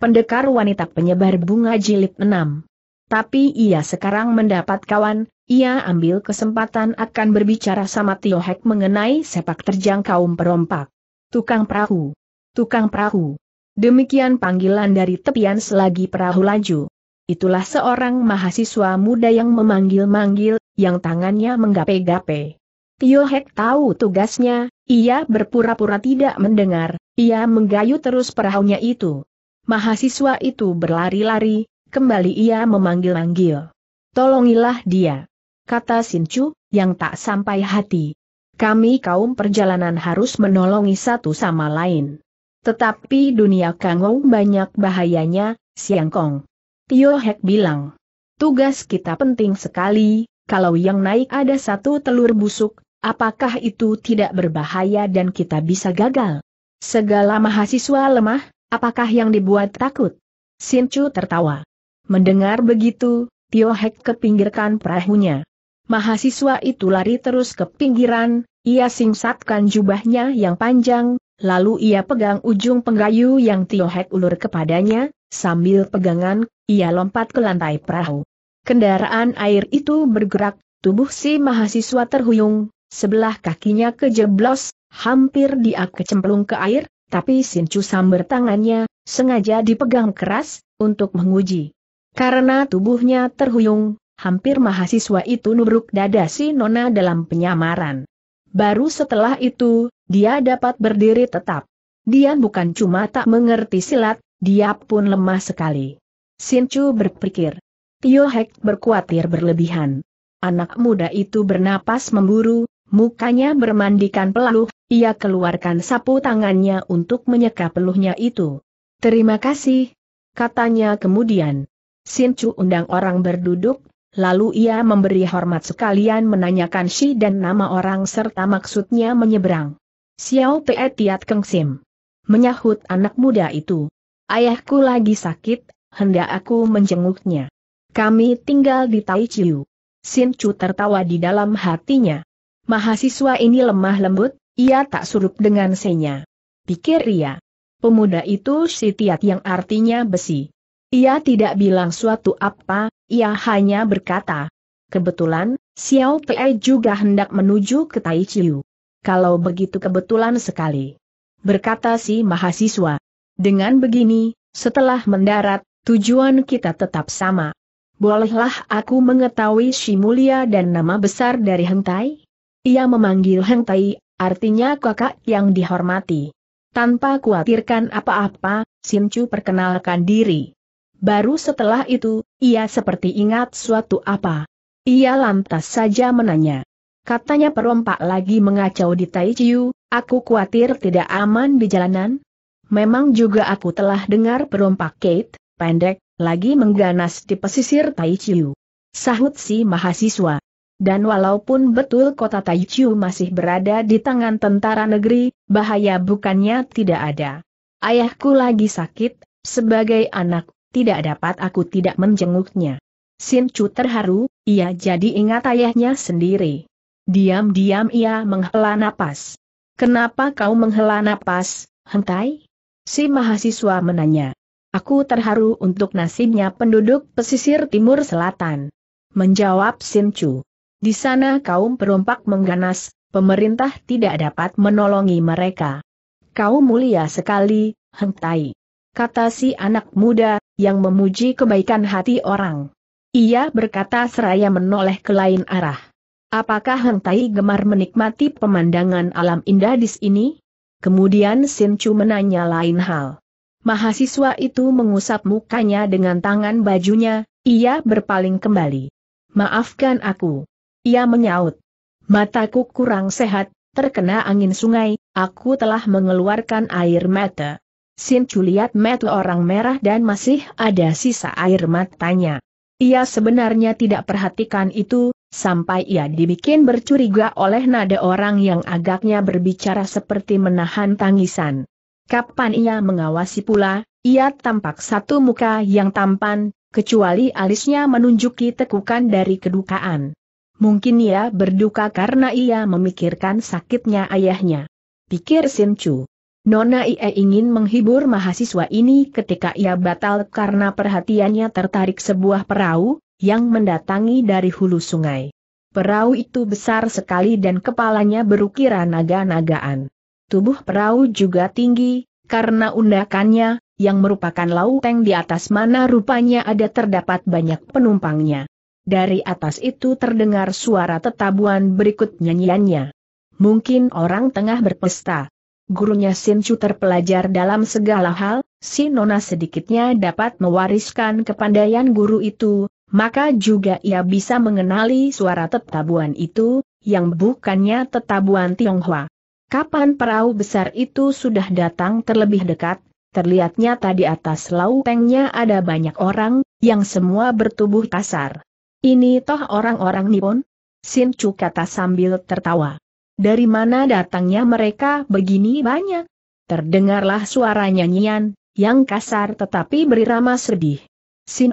pendekar wanita penyebar bunga jilid 6. Tapi ia sekarang mendapat kawan, ia ambil kesempatan akan berbicara sama Tio Hek mengenai sepak terjang kaum perompak. Tukang perahu. Tukang perahu. Demikian panggilan dari tepian selagi perahu laju. Itulah seorang mahasiswa muda yang memanggil-manggil, yang tangannya menggape-gape. Tio Hek tahu tugasnya, ia berpura-pura tidak mendengar, ia menggayu terus perahunya itu mahasiswa itu berlari-lari, kembali ia memanggil-manggil. Tolongilah dia. Kata Sinchu, yang tak sampai hati. Kami kaum perjalanan harus menolongi satu sama lain. Tetapi dunia kangong banyak bahayanya, Siang Kong. Tio Hek bilang. Tugas kita penting sekali, kalau yang naik ada satu telur busuk, apakah itu tidak berbahaya dan kita bisa gagal? Segala mahasiswa lemah, Apakah yang dibuat takut? Chu tertawa. Mendengar begitu, Tio Hek kepinggirkan perahunya. Mahasiswa itu lari terus ke pinggiran, ia singsatkan jubahnya yang panjang, lalu ia pegang ujung penggayu yang Tio Hek ulur kepadanya, sambil pegangan, ia lompat ke lantai perahu. Kendaraan air itu bergerak, tubuh si mahasiswa terhuyung, sebelah kakinya kejeblos, hampir dia kecemplung ke air, tapi Shinju Samber tangannya, sengaja dipegang keras, untuk menguji. Karena tubuhnya terhuyung, hampir mahasiswa itu nubruk dada si Nona dalam penyamaran. Baru setelah itu, dia dapat berdiri tetap. Dia bukan cuma tak mengerti silat, dia pun lemah sekali. Shinju berpikir. Tio Hek berkuatir berlebihan. Anak muda itu bernapas memburu, Mukanya bermandikan peluh, ia keluarkan sapu tangannya untuk menyeka peluhnya itu. Terima kasih, katanya kemudian. Chu undang orang berduduk, lalu ia memberi hormat sekalian menanyakan si dan nama orang serta maksudnya menyeberang. Xiao Te Tiat Keng Sim. Menyahut anak muda itu. Ayahku lagi sakit, hendak aku menjenguknya. Kami tinggal di Tai Chiu. Sin Chu tertawa di dalam hatinya. Mahasiswa ini lemah lembut, ia tak surup dengan senya. Pikir ia. Pemuda itu si tiat yang artinya besi. Ia tidak bilang suatu apa, ia hanya berkata. Kebetulan, Xiao Pei juga hendak menuju ke Tai Chiu. Kalau begitu kebetulan sekali. Berkata si mahasiswa. Dengan begini, setelah mendarat, tujuan kita tetap sama. Bolehlah aku mengetahui si mulia dan nama besar dari hentai? Ia memanggil Heng Tai, artinya kakak yang dihormati. Tanpa khawatirkan apa-apa, Sim Chu perkenalkan diri. Baru setelah itu, ia seperti ingat suatu apa. Ia lantas saja menanya. Katanya perompak lagi mengacau di Tai Chiu, aku khawatir tidak aman di jalanan. Memang juga aku telah dengar perompak Kate, pendek, lagi mengganas di pesisir Tai Chiu. Sahut si mahasiswa. Dan walaupun betul kota Taichu masih berada di tangan tentara negeri, bahaya bukannya tidak ada. Ayahku lagi sakit, sebagai anak, tidak dapat aku tidak menjenguknya. Sin Chu terharu, ia jadi ingat ayahnya sendiri. Diam-diam ia menghela napas. Kenapa kau menghela napas, hentai? Si mahasiswa menanya. Aku terharu untuk nasibnya penduduk pesisir timur selatan. Menjawab Sin Chu. Di sana kaum perompak mengganas, pemerintah tidak dapat menolongi mereka. Kau mulia sekali, hentai. Kata si anak muda, yang memuji kebaikan hati orang. Ia berkata seraya menoleh ke lain arah. Apakah hentai gemar menikmati pemandangan alam indah di sini? Kemudian Chu menanya lain hal. Mahasiswa itu mengusap mukanya dengan tangan bajunya, ia berpaling kembali. Maafkan aku. Ia menyaut. Mataku kurang sehat, terkena angin sungai, aku telah mengeluarkan air mata. Sin lihat mata orang merah dan masih ada sisa air matanya. Ia sebenarnya tidak perhatikan itu, sampai ia dibikin bercuriga oleh nada orang yang agaknya berbicara seperti menahan tangisan. Kapan ia mengawasi pula, ia tampak satu muka yang tampan, kecuali alisnya menunjuki tekukan dari kedukaan. Mungkin ia berduka karena ia memikirkan sakitnya ayahnya. Pikir Sin Chu. Nona Ie ingin menghibur mahasiswa ini ketika ia batal karena perhatiannya tertarik sebuah perahu, yang mendatangi dari hulu sungai. Perahu itu besar sekali dan kepalanya berukiran naga-nagaan. Tubuh perahu juga tinggi, karena undakannya, yang merupakan lauteng di atas mana rupanya ada terdapat banyak penumpangnya. Dari atas itu terdengar suara tetabuan berikut nyanyiannya. Mungkin orang tengah berpesta. Gurunya Sinchu terpelajar dalam segala hal, si Nona sedikitnya dapat mewariskan kepandaian guru itu, maka juga ia bisa mengenali suara tetabuan itu, yang bukannya tetabuan Tionghoa. Kapan perahu besar itu sudah datang terlebih dekat, terlihatnya tadi atas laupengnya ada banyak orang, yang semua bertubuh kasar. Ini toh orang-orang Nippon? Sin Chu kata sambil tertawa. Dari mana datangnya mereka begini banyak? Terdengarlah suara nyanyian, yang kasar tetapi berirama sedih.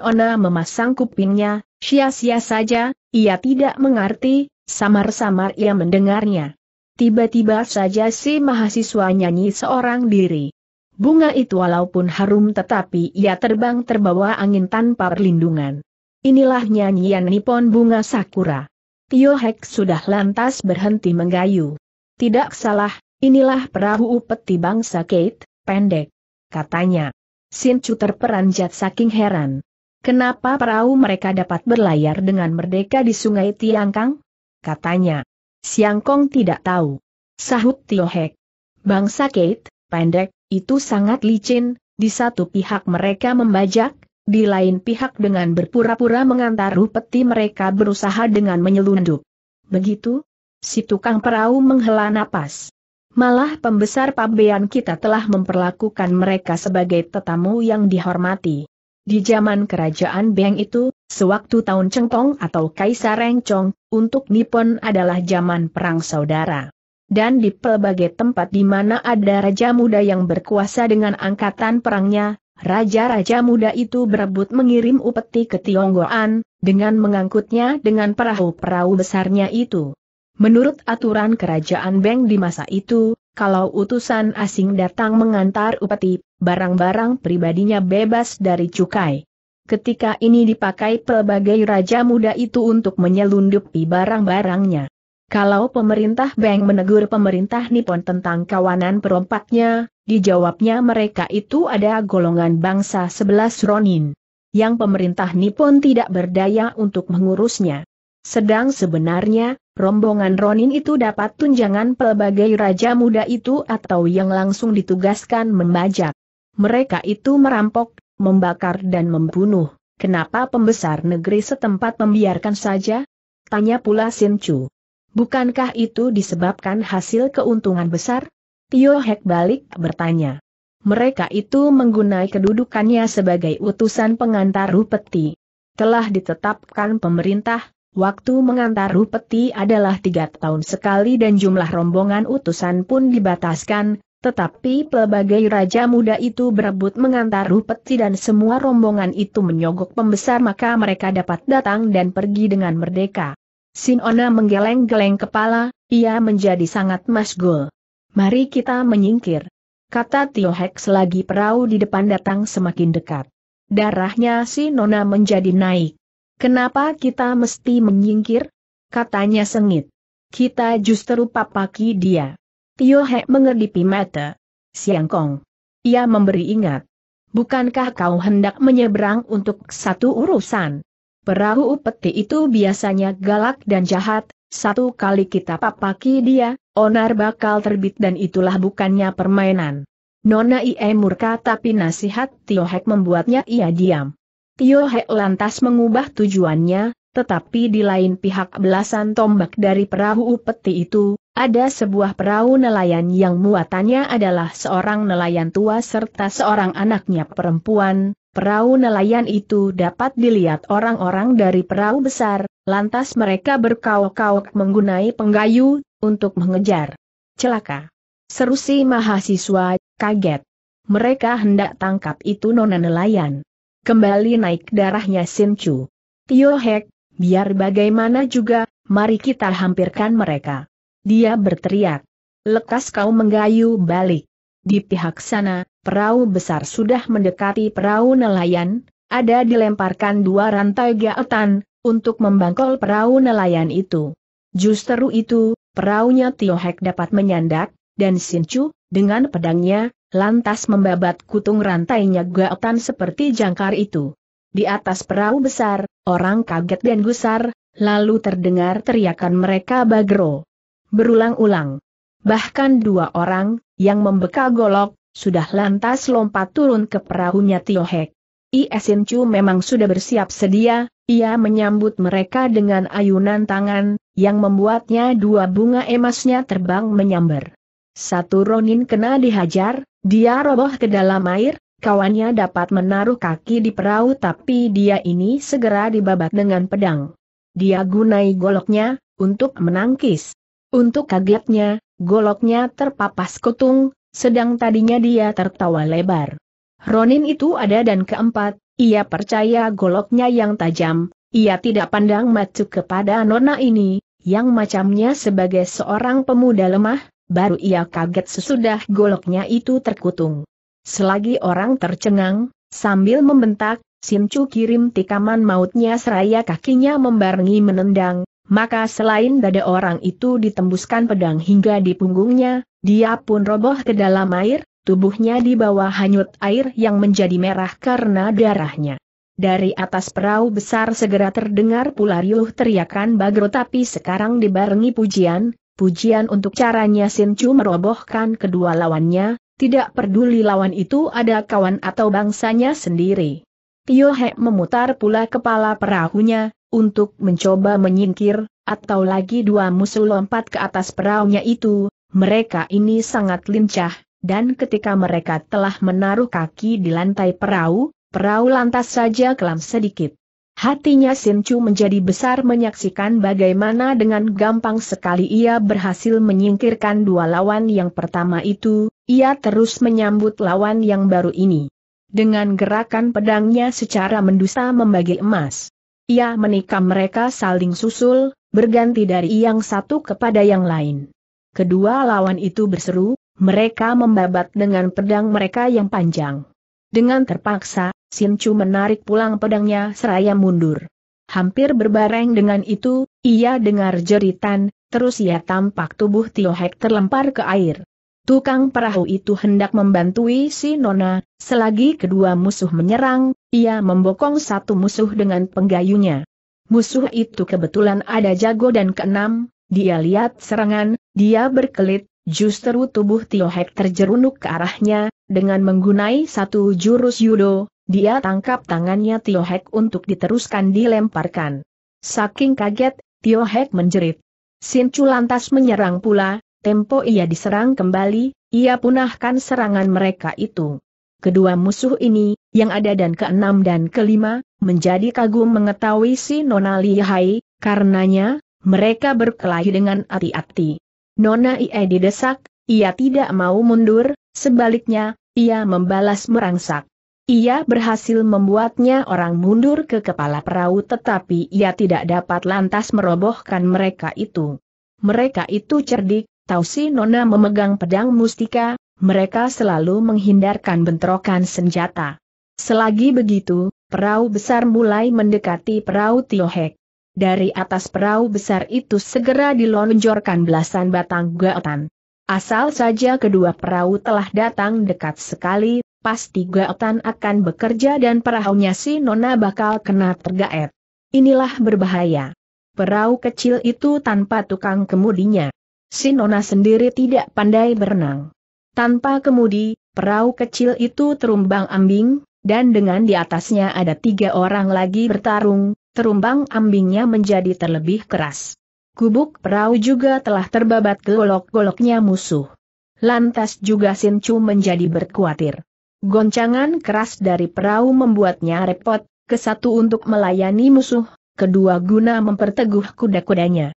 Ona memasang kupingnya, sia-sia saja, ia tidak mengerti, samar-samar ia mendengarnya. Tiba-tiba saja si mahasiswa nyanyi seorang diri. Bunga itu walaupun harum tetapi ia terbang terbawa angin tanpa perlindungan. Inilah nyanyian Nippon Bunga Sakura. Tio Tiohek sudah lantas berhenti menggayu. Tidak salah, inilah perahu upeti bangsa Kate, pendek. Katanya. Sinchu terperanjat saking heran. Kenapa perahu mereka dapat berlayar dengan merdeka di sungai Tiangkang? Katanya. Siangkong tidak tahu. Sahut Tio Tiohek. Bangsa Kate, pendek, itu sangat licin, di satu pihak mereka membajak, di lain pihak dengan berpura-pura mengantar peti mereka berusaha dengan menyelundup. Begitu? Si tukang perahu menghela napas. Malah pembesar pabean kita telah memperlakukan mereka sebagai tetamu yang dihormati. Di zaman kerajaan Beng itu, sewaktu tahun Cengtong atau Kaisar Rengcong, untuk Nippon adalah zaman perang saudara. Dan di pelbagai tempat di mana ada raja muda yang berkuasa dengan angkatan perangnya, Raja-raja muda itu berebut mengirim upeti ke Tionggoan, dengan mengangkutnya dengan perahu-perahu besarnya itu. Menurut aturan kerajaan Beng di masa itu, kalau utusan asing datang mengantar upeti, barang-barang pribadinya bebas dari cukai. Ketika ini dipakai pelbagai raja muda itu untuk menyelundupi barang-barangnya. Kalau pemerintah Bank menegur pemerintah Nippon tentang kawanan perompaknya, dijawabnya mereka itu ada golongan bangsa sebelas Ronin. Yang pemerintah Nippon tidak berdaya untuk mengurusnya. Sedang sebenarnya, rombongan Ronin itu dapat tunjangan pelbagai raja muda itu atau yang langsung ditugaskan membajak. Mereka itu merampok, membakar dan membunuh. Kenapa pembesar negeri setempat membiarkan saja? Tanya pula Sinchu. Bukankah itu disebabkan hasil keuntungan besar? Tio Hek balik bertanya. Mereka itu menggunai kedudukannya sebagai utusan pengantar peti. Telah ditetapkan pemerintah, waktu mengantar peti adalah tiga tahun sekali dan jumlah rombongan utusan pun dibataskan, tetapi pelbagai raja muda itu berebut mengantar peti dan semua rombongan itu menyogok pembesar maka mereka dapat datang dan pergi dengan merdeka. Sinona menggeleng-geleng kepala, ia menjadi sangat masgul. Mari kita menyingkir. Kata Tio Hek selagi perahu di depan datang semakin dekat. Darahnya si Nona menjadi naik. Kenapa kita mesti menyingkir? Katanya sengit. Kita justru papaki dia. Tio Hek mengedipi mata. Siangkong. Ia memberi ingat. Bukankah kau hendak menyeberang untuk satu urusan? Perahu upeti itu biasanya galak dan jahat, satu kali kita papaki dia, onar bakal terbit dan itulah bukannya permainan. Nona Ie murka tapi nasihat Tio Hek membuatnya ia diam. Tio Hek lantas mengubah tujuannya, tetapi di lain pihak belasan tombak dari perahu upeti itu, ada sebuah perahu nelayan yang muatannya adalah seorang nelayan tua serta seorang anaknya perempuan, Perahu nelayan itu dapat dilihat orang-orang dari perahu besar, lantas mereka berkauk-kauk menggunai penggayu, untuk mengejar. Celaka. Seru si mahasiswa, kaget. Mereka hendak tangkap itu nona nelayan. Kembali naik darahnya Sinchu. Tio Hek, biar bagaimana juga, mari kita hampirkan mereka. Dia berteriak. Lekas kau menggayu balik. Di pihak sana, perahu besar sudah mendekati perahu nelayan, ada dilemparkan dua rantai gaetan, untuk membangkol perahu nelayan itu. Justru itu, perahunya Tiohek dapat menyandak, dan Sincu, dengan pedangnya, lantas membabat kutung rantainya gaetan seperti jangkar itu. Di atas perahu besar, orang kaget dan gusar, lalu terdengar teriakan mereka bagro. Berulang-ulang. Bahkan dua orang, yang membekal golok, sudah lantas lompat turun ke perahunya Tiohek. Iesin Chu memang sudah bersiap sedia, ia menyambut mereka dengan ayunan tangan, yang membuatnya dua bunga emasnya terbang menyambar. Satu Ronin kena dihajar, dia roboh ke dalam air, kawannya dapat menaruh kaki di perahu tapi dia ini segera dibabat dengan pedang. Dia gunai goloknya, untuk menangkis. Untuk kagetnya, goloknya terpapas kutung, sedang tadinya dia tertawa lebar. Ronin itu ada dan keempat, ia percaya goloknya yang tajam, ia tidak pandang macu kepada nona ini, yang macamnya sebagai seorang pemuda lemah, baru ia kaget sesudah goloknya itu terkutung. Selagi orang tercengang, sambil membentak, Simcu kirim tikaman mautnya seraya kakinya membarengi menendang, maka selain dada orang itu ditembuskan pedang hingga di punggungnya, dia pun roboh ke dalam air, tubuhnya di bawah hanyut air yang menjadi merah karena darahnya. Dari atas perahu besar segera terdengar pula riuh teriakan Bagro tapi sekarang dibarengi pujian, pujian untuk caranya Sincu merobohkan kedua lawannya, tidak peduli lawan itu ada kawan atau bangsanya sendiri. Tio Hek memutar pula kepala perahunya, untuk mencoba menyingkir, atau lagi dua musuh lompat ke atas peraunya itu, mereka ini sangat lincah, dan ketika mereka telah menaruh kaki di lantai perahu, perahu lantas saja kelam sedikit. Hatinya Chu menjadi besar menyaksikan bagaimana dengan gampang sekali ia berhasil menyingkirkan dua lawan yang pertama itu, ia terus menyambut lawan yang baru ini. Dengan gerakan pedangnya secara mendusta membagi emas. Ia menikam mereka saling susul, berganti dari yang satu kepada yang lain. Kedua lawan itu berseru, mereka membabat dengan pedang mereka yang panjang. Dengan terpaksa, Chu menarik pulang pedangnya seraya mundur. Hampir berbareng dengan itu, ia dengar jeritan, terus ia tampak tubuh Tio Hek terlempar ke air. Tukang perahu itu hendak membantui si Nona, selagi kedua musuh menyerang, ia membokong satu musuh dengan penggayunya. Musuh itu kebetulan ada jago dan keenam, dia lihat serangan, dia berkelit, justru tubuh Tio Hek terjerunuk ke arahnya, dengan menggunai satu jurus judo, dia tangkap tangannya Tio Hek untuk diteruskan dilemparkan. Saking kaget, Tio Hek menjerit. Sin Chu lantas menyerang pula, tempo ia diserang kembali, ia punahkan serangan mereka itu. Kedua musuh ini, yang ada dan keenam dan kelima, menjadi kagum mengetahui si Nona Lihai, karenanya, mereka berkelahi dengan hati-hati. Nona Ie didesak, ia tidak mau mundur, sebaliknya, ia membalas merangsak. Ia berhasil membuatnya orang mundur ke kepala perahu tetapi ia tidak dapat lantas merobohkan mereka itu. Mereka itu cerdik, Tausi Nona memegang pedang mustika, mereka selalu menghindarkan bentrokan senjata. Selagi begitu, perahu besar mulai mendekati perahu Tiohek. Dari atas perahu besar itu segera dilonjorkan belasan batang gaotan. Asal saja kedua perahu telah datang dekat sekali, pasti gaotan akan bekerja dan perahunya si Nona bakal kena tergaet. Inilah berbahaya. Perahu kecil itu tanpa tukang kemudinya. Sinona sendiri tidak pandai berenang. Tanpa kemudi, perahu kecil itu terumbang ambing, dan dengan di atasnya ada tiga orang lagi bertarung, terumbang ambingnya menjadi terlebih keras. Kubuk perahu juga telah terbabat golok-goloknya musuh. Lantas juga Chu menjadi berkuatir. Goncangan keras dari perahu membuatnya repot, kesatu untuk melayani musuh, kedua guna memperteguh kuda-kudanya.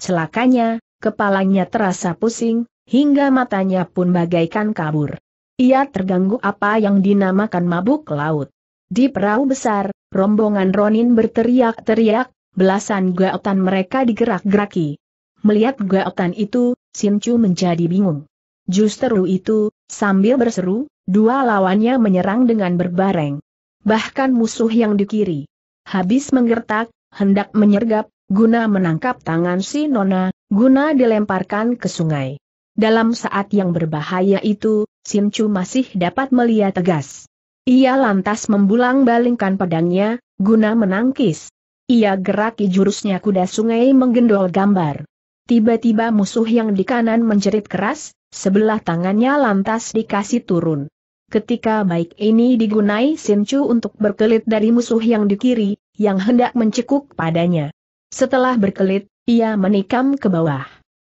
Celakanya, Kepalanya terasa pusing, hingga matanya pun bagaikan kabur. Ia terganggu apa yang dinamakan mabuk laut. Di perahu besar, rombongan Ronin berteriak-teriak, belasan gaotan mereka digerak-geraki. Melihat gaotan itu, Sinchu menjadi bingung. Justru itu, sambil berseru, dua lawannya menyerang dengan berbareng. Bahkan musuh yang di kiri. Habis menggertak, hendak menyergap, guna menangkap tangan si Nona, guna dilemparkan ke sungai. Dalam saat yang berbahaya itu, Simcu masih dapat melihat tegas. Ia lantas membulang balingkan pedangnya, guna menangkis. Ia geraki jurusnya kuda sungai menggendol gambar. Tiba-tiba musuh yang di kanan menjerit keras, sebelah tangannya lantas dikasih turun. Ketika baik ini digunai simcu untuk berkelit dari musuh yang di kiri, yang hendak mencekuk padanya. Setelah berkelit, ia menikam ke bawah.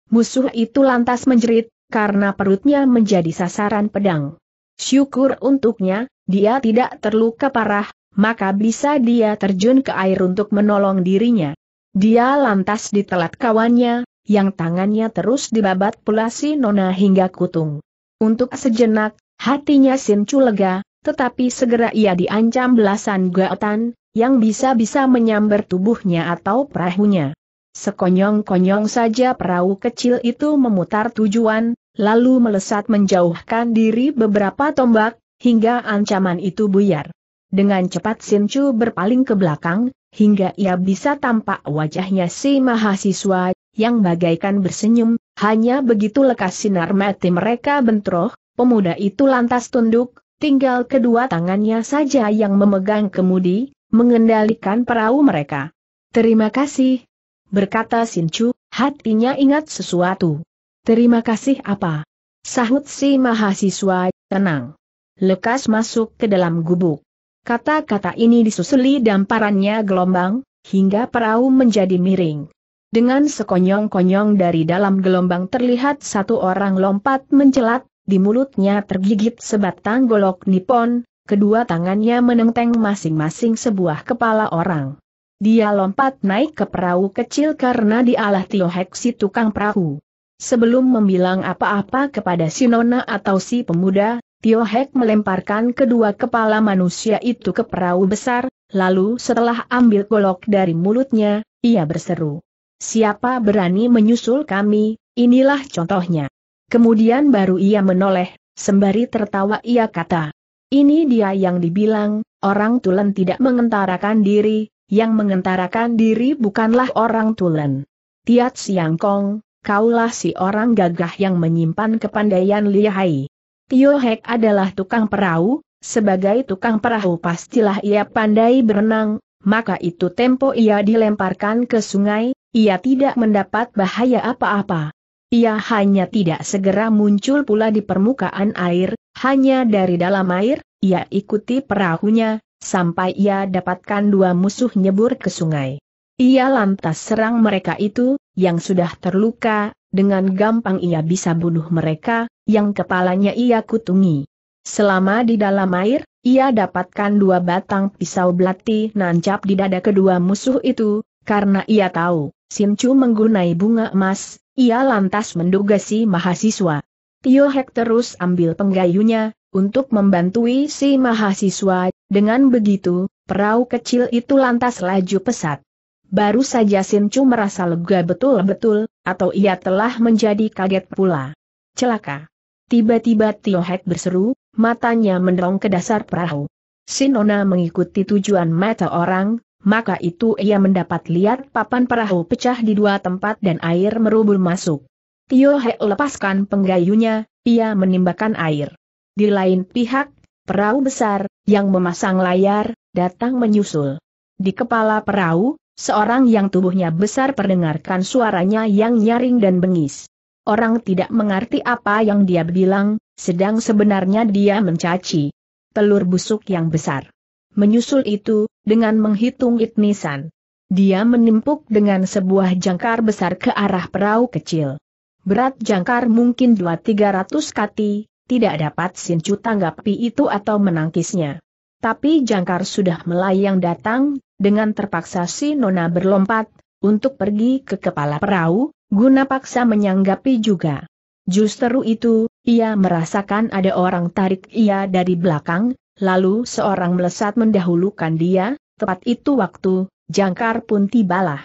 Musuh itu lantas menjerit, karena perutnya menjadi sasaran pedang. Syukur untuknya, dia tidak terluka parah, maka bisa dia terjun ke air untuk menolong dirinya. Dia lantas ditelat kawannya, yang tangannya terus dibabat pula si Nona hingga kutung. Untuk sejenak, hatinya Sinchu lega, tetapi segera ia diancam belasan gaotan, yang bisa-bisa menyambar tubuhnya atau perahunya. Sekonyong-konyong saja perahu kecil itu memutar tujuan, lalu melesat menjauhkan diri beberapa tombak, hingga ancaman itu buyar. Dengan cepat Sinchu berpaling ke belakang, hingga ia bisa tampak wajahnya si mahasiswa, yang bagaikan bersenyum, hanya begitu lekas sinar mati mereka bentroh, pemuda itu lantas tunduk, Tinggal kedua tangannya saja yang memegang kemudi, mengendalikan perahu mereka. Terima kasih, berkata Sinchu, hatinya ingat sesuatu. Terima kasih apa? Sahut si mahasiswa, tenang. Lekas masuk ke dalam gubuk. Kata-kata ini disusuli damparannya gelombang, hingga perahu menjadi miring. Dengan sekonyong-konyong dari dalam gelombang terlihat satu orang lompat mencelat, di mulutnya tergigit sebatang golok nipon, kedua tangannya menenteng masing-masing sebuah kepala orang. Dia lompat naik ke perahu kecil karena dialah Tio si tukang perahu. Sebelum membilang apa-apa kepada si nona atau si pemuda, Tio Hek melemparkan kedua kepala manusia itu ke perahu besar, lalu setelah ambil golok dari mulutnya, ia berseru. Siapa berani menyusul kami, inilah contohnya. Kemudian baru ia menoleh, sembari tertawa ia kata. Ini dia yang dibilang, orang tulen tidak mengentarakan diri, yang mengentarakan diri bukanlah orang tulen. Tiat Siang Kong, kaulah si orang gagah yang menyimpan kepandaian lihai. Tio Hek adalah tukang perahu, sebagai tukang perahu pastilah ia pandai berenang, maka itu tempo ia dilemparkan ke sungai, ia tidak mendapat bahaya apa-apa ia hanya tidak segera muncul pula di permukaan air, hanya dari dalam air, ia ikuti perahunya, sampai ia dapatkan dua musuh nyebur ke sungai. Ia lantas serang mereka itu, yang sudah terluka, dengan gampang ia bisa bunuh mereka, yang kepalanya ia kutungi. Selama di dalam air, ia dapatkan dua batang pisau belati nancap di dada kedua musuh itu, karena ia tahu, Sinchu menggunai bunga emas, ia lantas menduga si mahasiswa. Tio Hek terus ambil penggayunya, untuk membantui si mahasiswa, dengan begitu, perahu kecil itu lantas laju pesat. Baru saja Sin Chu merasa lega betul-betul, atau ia telah menjadi kaget pula. Celaka. Tiba-tiba Tio Hek berseru, matanya mendorong ke dasar perahu. Sinona mengikuti tujuan mata orang, maka itu ia mendapat lihat papan perahu pecah di dua tempat dan air merubul masuk. Tio He lepaskan penggayunya, ia menimbakan air. Di lain pihak, perahu besar, yang memasang layar, datang menyusul. Di kepala perahu, seorang yang tubuhnya besar perdengarkan suaranya yang nyaring dan bengis. Orang tidak mengerti apa yang dia bilang, sedang sebenarnya dia mencaci telur busuk yang besar. Menyusul itu, dengan menghitung itnisan. Dia menimpuk dengan sebuah jangkar besar ke arah perahu kecil. Berat jangkar mungkin 2-300 kati, tidak dapat Sincu tanggapi itu atau menangkisnya. Tapi jangkar sudah melayang datang, dengan terpaksa si Nona berlompat, untuk pergi ke kepala perahu, guna paksa menyanggapi juga. Justru itu, ia merasakan ada orang tarik ia dari belakang, lalu seorang melesat mendahulukan dia, tepat itu waktu, jangkar pun tibalah.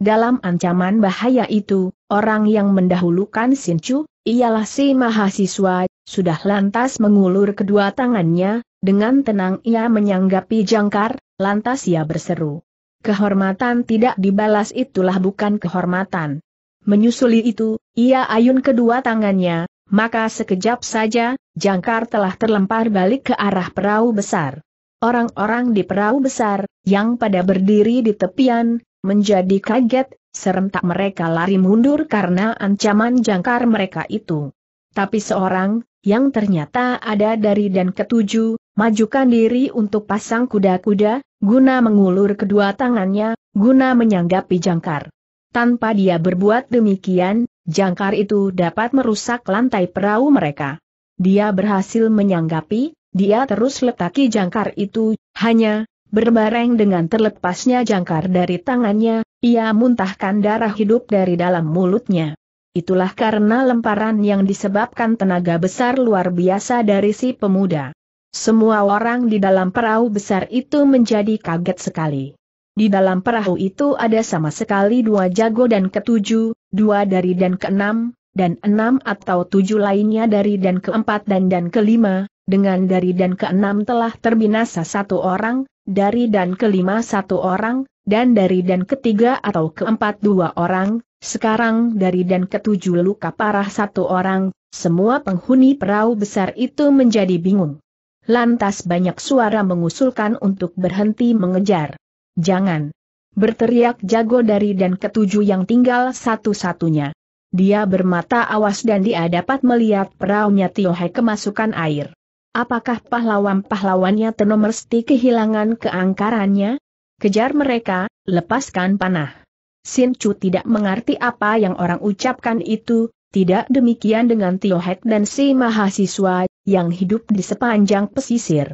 Dalam ancaman bahaya itu, orang yang mendahulukan Sincu, ialah si mahasiswa, sudah lantas mengulur kedua tangannya, dengan tenang ia menyanggapi jangkar, lantas ia berseru. Kehormatan tidak dibalas itulah bukan kehormatan. Menyusuli itu, ia ayun kedua tangannya, maka sekejap saja, jangkar telah terlempar balik ke arah perahu besar. Orang-orang di perahu besar, yang pada berdiri di tepian, menjadi kaget, serentak mereka lari mundur karena ancaman jangkar mereka itu. Tapi seorang, yang ternyata ada dari dan ketujuh, majukan diri untuk pasang kuda-kuda, guna mengulur kedua tangannya, guna menyanggapi jangkar. Tanpa dia berbuat demikian, Jangkar itu dapat merusak lantai perahu mereka. Dia berhasil menyanggapi, dia terus letaki jangkar itu, hanya, berbareng dengan terlepasnya jangkar dari tangannya, ia muntahkan darah hidup dari dalam mulutnya. Itulah karena lemparan yang disebabkan tenaga besar luar biasa dari si pemuda. Semua orang di dalam perahu besar itu menjadi kaget sekali. Di dalam perahu itu ada sama sekali dua jago dan ketujuh, dua dari dan keenam, dan enam atau tujuh lainnya dari dan keempat dan dan kelima, dengan dari dan keenam telah terbinasa satu orang, dari dan kelima satu orang, dan dari dan ketiga atau keempat dua orang, sekarang dari dan ketujuh luka parah satu orang, semua penghuni perahu besar itu menjadi bingung. Lantas banyak suara mengusulkan untuk berhenti mengejar. Jangan! Berteriak jago dari dan ketujuh yang tinggal satu-satunya. Dia bermata awas dan dia dapat melihat perahunya Tiohe kemasukan air. Apakah pahlawan-pahlawannya Tenomersti kehilangan keangkarannya? Kejar mereka, lepaskan panah. Sin Chu tidak mengerti apa yang orang ucapkan itu, tidak demikian dengan Tiohek dan si mahasiswa, yang hidup di sepanjang pesisir.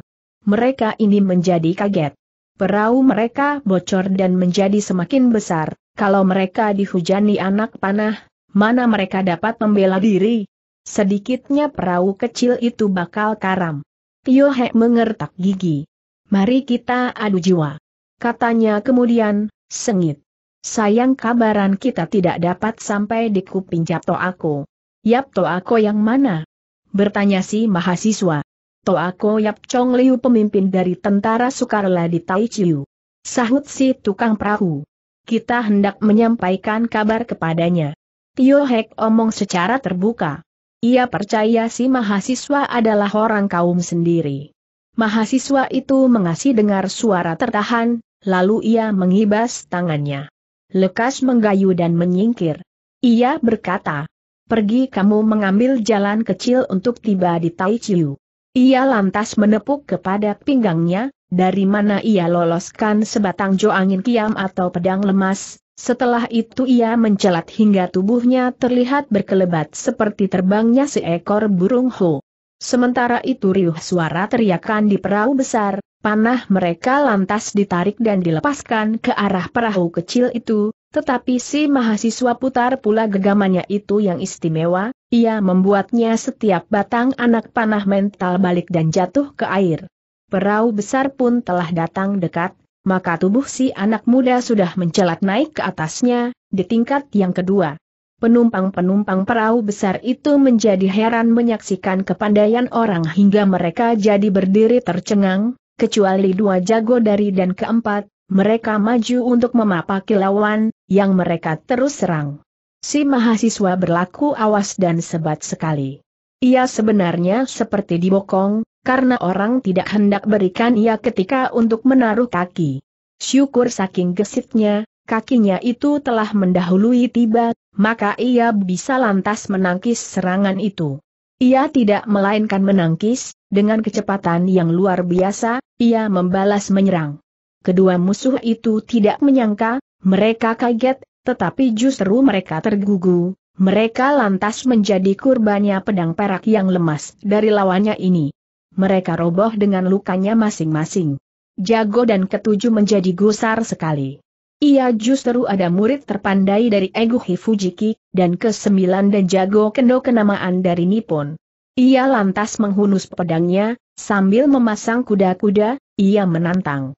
Mereka ini menjadi kaget. Perahu mereka bocor dan menjadi semakin besar, kalau mereka dihujani anak panah, mana mereka dapat membela diri? Sedikitnya perahu kecil itu bakal karam. Tio mengertak gigi. Mari kita adu jiwa. Katanya kemudian, sengit. Sayang kabaran kita tidak dapat sampai di kuping Japto aku. Yapto aku yang mana? Bertanya si mahasiswa. Ko Yap Chong Liu pemimpin dari tentara Sukarela di Tai Chiu. Sahut si tukang perahu. Kita hendak menyampaikan kabar kepadanya. Tio Hek omong secara terbuka. Ia percaya si mahasiswa adalah orang kaum sendiri. Mahasiswa itu mengasih dengar suara tertahan, lalu ia mengibas tangannya. Lekas menggayu dan menyingkir. Ia berkata, pergi kamu mengambil jalan kecil untuk tiba di Tai Chiu. Ia lantas menepuk kepada pinggangnya, dari mana ia loloskan sebatang jo angin kiam atau pedang lemas, setelah itu ia mencelat hingga tubuhnya terlihat berkelebat seperti terbangnya seekor burung ho. Sementara itu riuh suara teriakan di perahu besar, panah mereka lantas ditarik dan dilepaskan ke arah perahu kecil itu, tetapi si mahasiswa putar pula gegamannya itu yang istimewa, ia membuatnya setiap batang anak panah mental balik dan jatuh ke air. Perahu besar pun telah datang dekat, maka tubuh si anak muda sudah mencelat naik ke atasnya, di tingkat yang kedua. Penumpang-penumpang perahu besar itu menjadi heran menyaksikan kepandaian orang hingga mereka jadi berdiri tercengang, kecuali dua jago dari dan keempat, mereka maju untuk memapaki lawan, yang mereka terus serang. Si mahasiswa berlaku awas dan sebat sekali. Ia sebenarnya seperti dibokong, karena orang tidak hendak berikan ia ketika untuk menaruh kaki. Syukur saking gesitnya, kakinya itu telah mendahului tiba, maka ia bisa lantas menangkis serangan itu. Ia tidak melainkan menangkis, dengan kecepatan yang luar biasa, ia membalas menyerang. Kedua musuh itu tidak menyangka, mereka kaget, tetapi justru mereka tergugu, mereka lantas menjadi kurbannya pedang perak yang lemas dari lawannya ini. Mereka roboh dengan lukanya masing-masing. Jago dan ketujuh menjadi gusar sekali. Ia justru ada murid terpandai dari Eguhi Fujiki, dan kesembilan dan jago kendo kenamaan dari Nippon. Ia lantas menghunus pedangnya, sambil memasang kuda-kuda, ia menantang.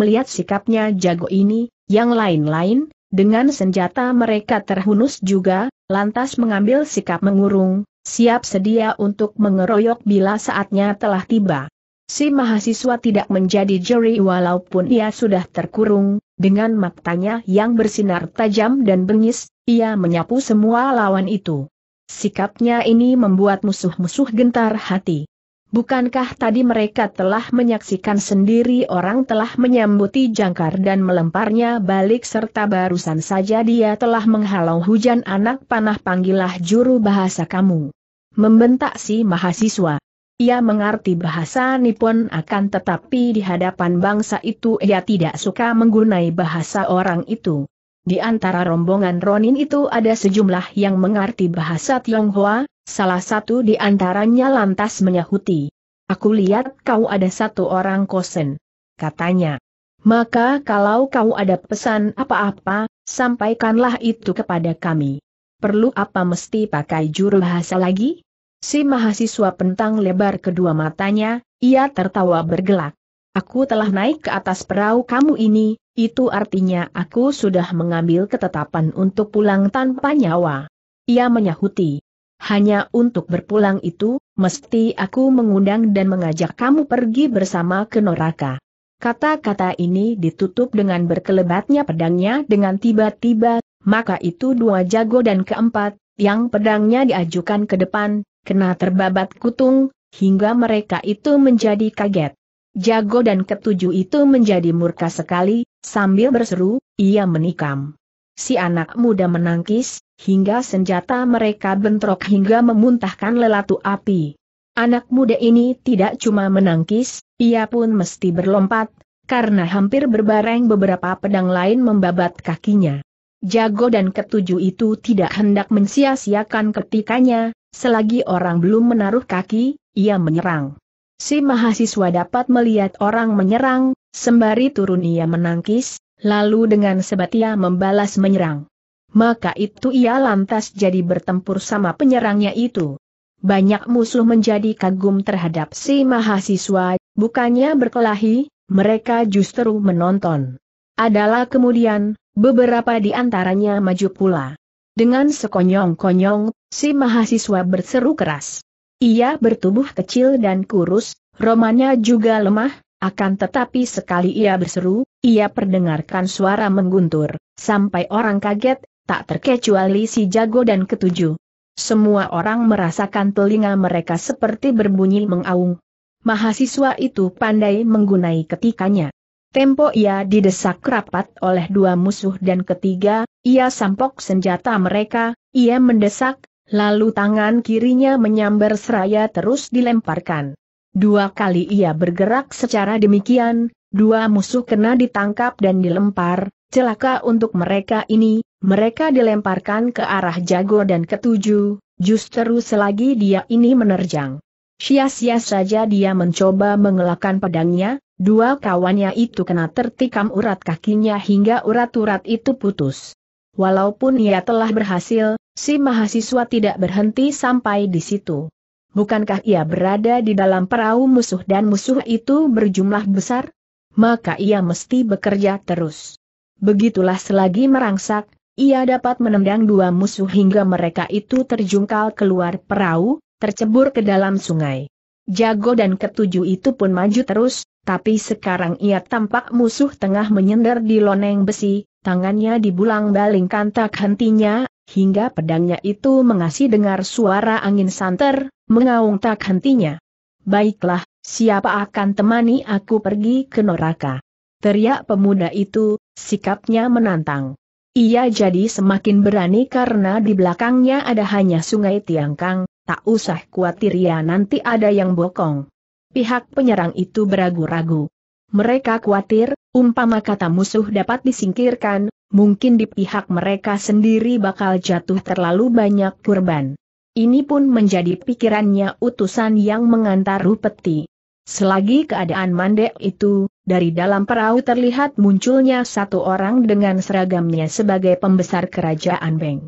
Melihat sikapnya jago ini, yang lain-lain, dengan senjata mereka terhunus juga, lantas mengambil sikap mengurung, siap sedia untuk mengeroyok bila saatnya telah tiba. Si mahasiswa tidak menjadi juri walaupun ia sudah terkurung, dengan matanya yang bersinar tajam dan bengis, ia menyapu semua lawan itu. Sikapnya ini membuat musuh-musuh gentar hati. Bukankah tadi mereka telah menyaksikan sendiri orang telah menyambuti jangkar dan melemparnya balik serta barusan saja dia telah menghalau hujan anak panah panggillah juru bahasa kamu. Membentak si mahasiswa. Ia mengerti bahasa Nipon akan tetapi di hadapan bangsa itu ia tidak suka menggunai bahasa orang itu. Di antara rombongan Ronin itu ada sejumlah yang mengerti bahasa Tionghoa, salah satu di antaranya lantas menyahuti. Aku lihat kau ada satu orang kosen. Katanya. Maka kalau kau ada pesan apa-apa, sampaikanlah itu kepada kami. Perlu apa mesti pakai juru bahasa lagi? Si mahasiswa pentang lebar kedua matanya, ia tertawa bergelak. Aku telah naik ke atas perahu kamu ini, itu artinya aku sudah mengambil ketetapan untuk pulang tanpa nyawa. Ia menyahuti. Hanya untuk berpulang itu, mesti aku mengundang dan mengajak kamu pergi bersama ke Noraka. Kata-kata ini ditutup dengan berkelebatnya pedangnya dengan tiba-tiba, maka itu dua jago dan keempat, yang pedangnya diajukan ke depan, kena terbabat kutung, hingga mereka itu menjadi kaget. Jago dan ketujuh itu menjadi murka sekali, sambil berseru, ia menikam si anak muda menangkis, hingga senjata mereka bentrok hingga memuntahkan lelatu api. Anak muda ini tidak cuma menangkis, ia pun mesti berlompat, karena hampir berbareng beberapa pedang lain membabat kakinya. Jago dan ketujuh itu tidak hendak mensia-siakan ketikanya, selagi orang belum menaruh kaki, ia menyerang. Si mahasiswa dapat melihat orang menyerang, sembari turun ia menangkis, lalu dengan sebatia membalas menyerang. Maka itu ia lantas jadi bertempur sama penyerangnya itu. Banyak musuh menjadi kagum terhadap si mahasiswa, bukannya berkelahi, mereka justru menonton. Adalah kemudian, beberapa di antaranya maju pula. Dengan sekonyong-konyong, si mahasiswa berseru keras. Ia bertubuh kecil dan kurus, romanya juga lemah, akan tetapi sekali ia berseru, ia perdengarkan suara mengguntur, sampai orang kaget, tak terkecuali si jago dan ketujuh. Semua orang merasakan telinga mereka seperti berbunyi mengaung. Mahasiswa itu pandai menggunai ketikanya. Tempo ia didesak rapat oleh dua musuh dan ketiga, ia sampok senjata mereka, ia mendesak, lalu tangan kirinya menyambar seraya terus dilemparkan. Dua kali ia bergerak secara demikian, dua musuh kena ditangkap dan dilempar, celaka untuk mereka ini, mereka dilemparkan ke arah jago dan ketujuh, justru selagi dia ini menerjang. Sia-sia saja dia mencoba mengelakkan pedangnya, dua kawannya itu kena tertikam urat kakinya hingga urat-urat itu putus. Walaupun ia telah berhasil, si mahasiswa tidak berhenti sampai di situ bukankah ia berada di dalam perahu musuh dan musuh itu berjumlah besar? Maka ia mesti bekerja terus. Begitulah selagi merangsak, ia dapat menendang dua musuh hingga mereka itu terjungkal keluar perahu, tercebur ke dalam sungai. Jago dan ketujuh itu pun maju terus, tapi sekarang ia tampak musuh tengah menyender di loneng besi, tangannya dibulang balingkan tak hentinya, hingga pedangnya itu mengasih dengar suara angin santer, mengaung tak hentinya. Baiklah, siapa akan temani aku pergi ke neraka? Teriak pemuda itu, sikapnya menantang. Ia jadi semakin berani karena di belakangnya ada hanya sungai Tiangkang, tak usah khawatir ya nanti ada yang bokong. Pihak penyerang itu beragu-ragu. Mereka khawatir, umpama kata musuh dapat disingkirkan, mungkin di pihak mereka sendiri bakal jatuh terlalu banyak kurban. Ini pun menjadi pikirannya utusan yang mengantar peti. Selagi keadaan mandek itu, dari dalam perahu terlihat munculnya satu orang dengan seragamnya sebagai pembesar kerajaan Beng.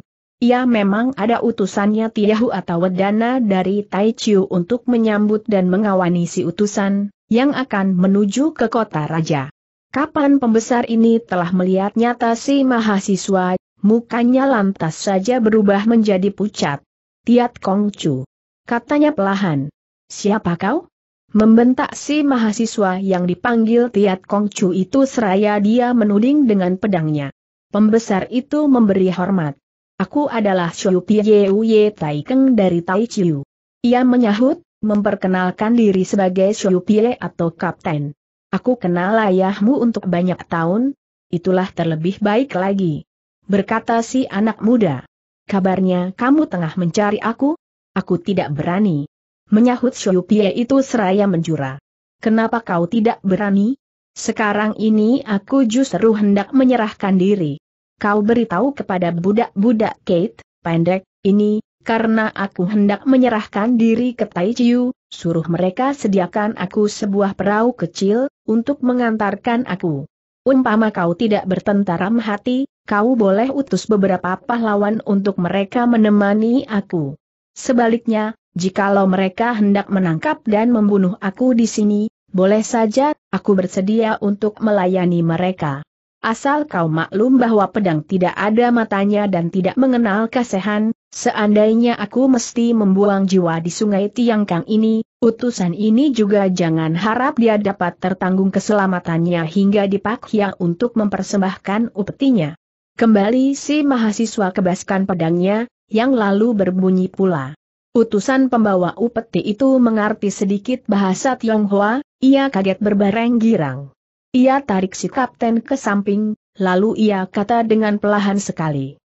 Ia ya memang ada utusannya Tiahu atau Wedana dari Tai Chiu untuk menyambut dan mengawani si utusan, yang akan menuju ke kota raja. Kapan pembesar ini telah melihat nyata si mahasiswa, mukanya lantas saja berubah menjadi pucat. Tiat Kongcu. Katanya pelahan. Siapa kau? Membentak si mahasiswa yang dipanggil Tiat Kongcu itu seraya dia menuding dengan pedangnya. Pembesar itu memberi hormat. Aku adalah Xiu Piye Yue Tai Keng dari Tai Chiu. Ia menyahut, memperkenalkan diri sebagai Xiu Piye atau Kapten. Aku kenal ayahmu untuk banyak tahun, itulah terlebih baik lagi. Berkata si anak muda. Kabarnya kamu tengah mencari aku? Aku tidak berani. Menyahut Shoyupie itu seraya menjura. Kenapa kau tidak berani? Sekarang ini aku justru hendak menyerahkan diri. Kau beritahu kepada budak-budak Kate, pendek, ini, karena aku hendak menyerahkan diri ke Tai Chiu, suruh mereka sediakan aku sebuah perahu kecil, untuk mengantarkan aku. Umpama kau tidak bertentaram hati, kau boleh utus beberapa pahlawan untuk mereka menemani aku. Sebaliknya, jikalau mereka hendak menangkap dan membunuh aku di sini, boleh saja, aku bersedia untuk melayani mereka. Asal kau maklum bahwa pedang tidak ada matanya dan tidak mengenal kasehan, Seandainya aku mesti membuang jiwa di sungai Tiangkang ini, utusan ini juga jangan harap dia dapat tertanggung keselamatannya hingga dipaksa untuk mempersembahkan upetinya. Kembali si mahasiswa kebaskan pedangnya, yang lalu berbunyi pula. Utusan pembawa upeti itu mengerti sedikit bahasa Tionghoa, ia kaget berbareng girang. Ia tarik si kapten ke samping, lalu ia kata dengan pelahan sekali.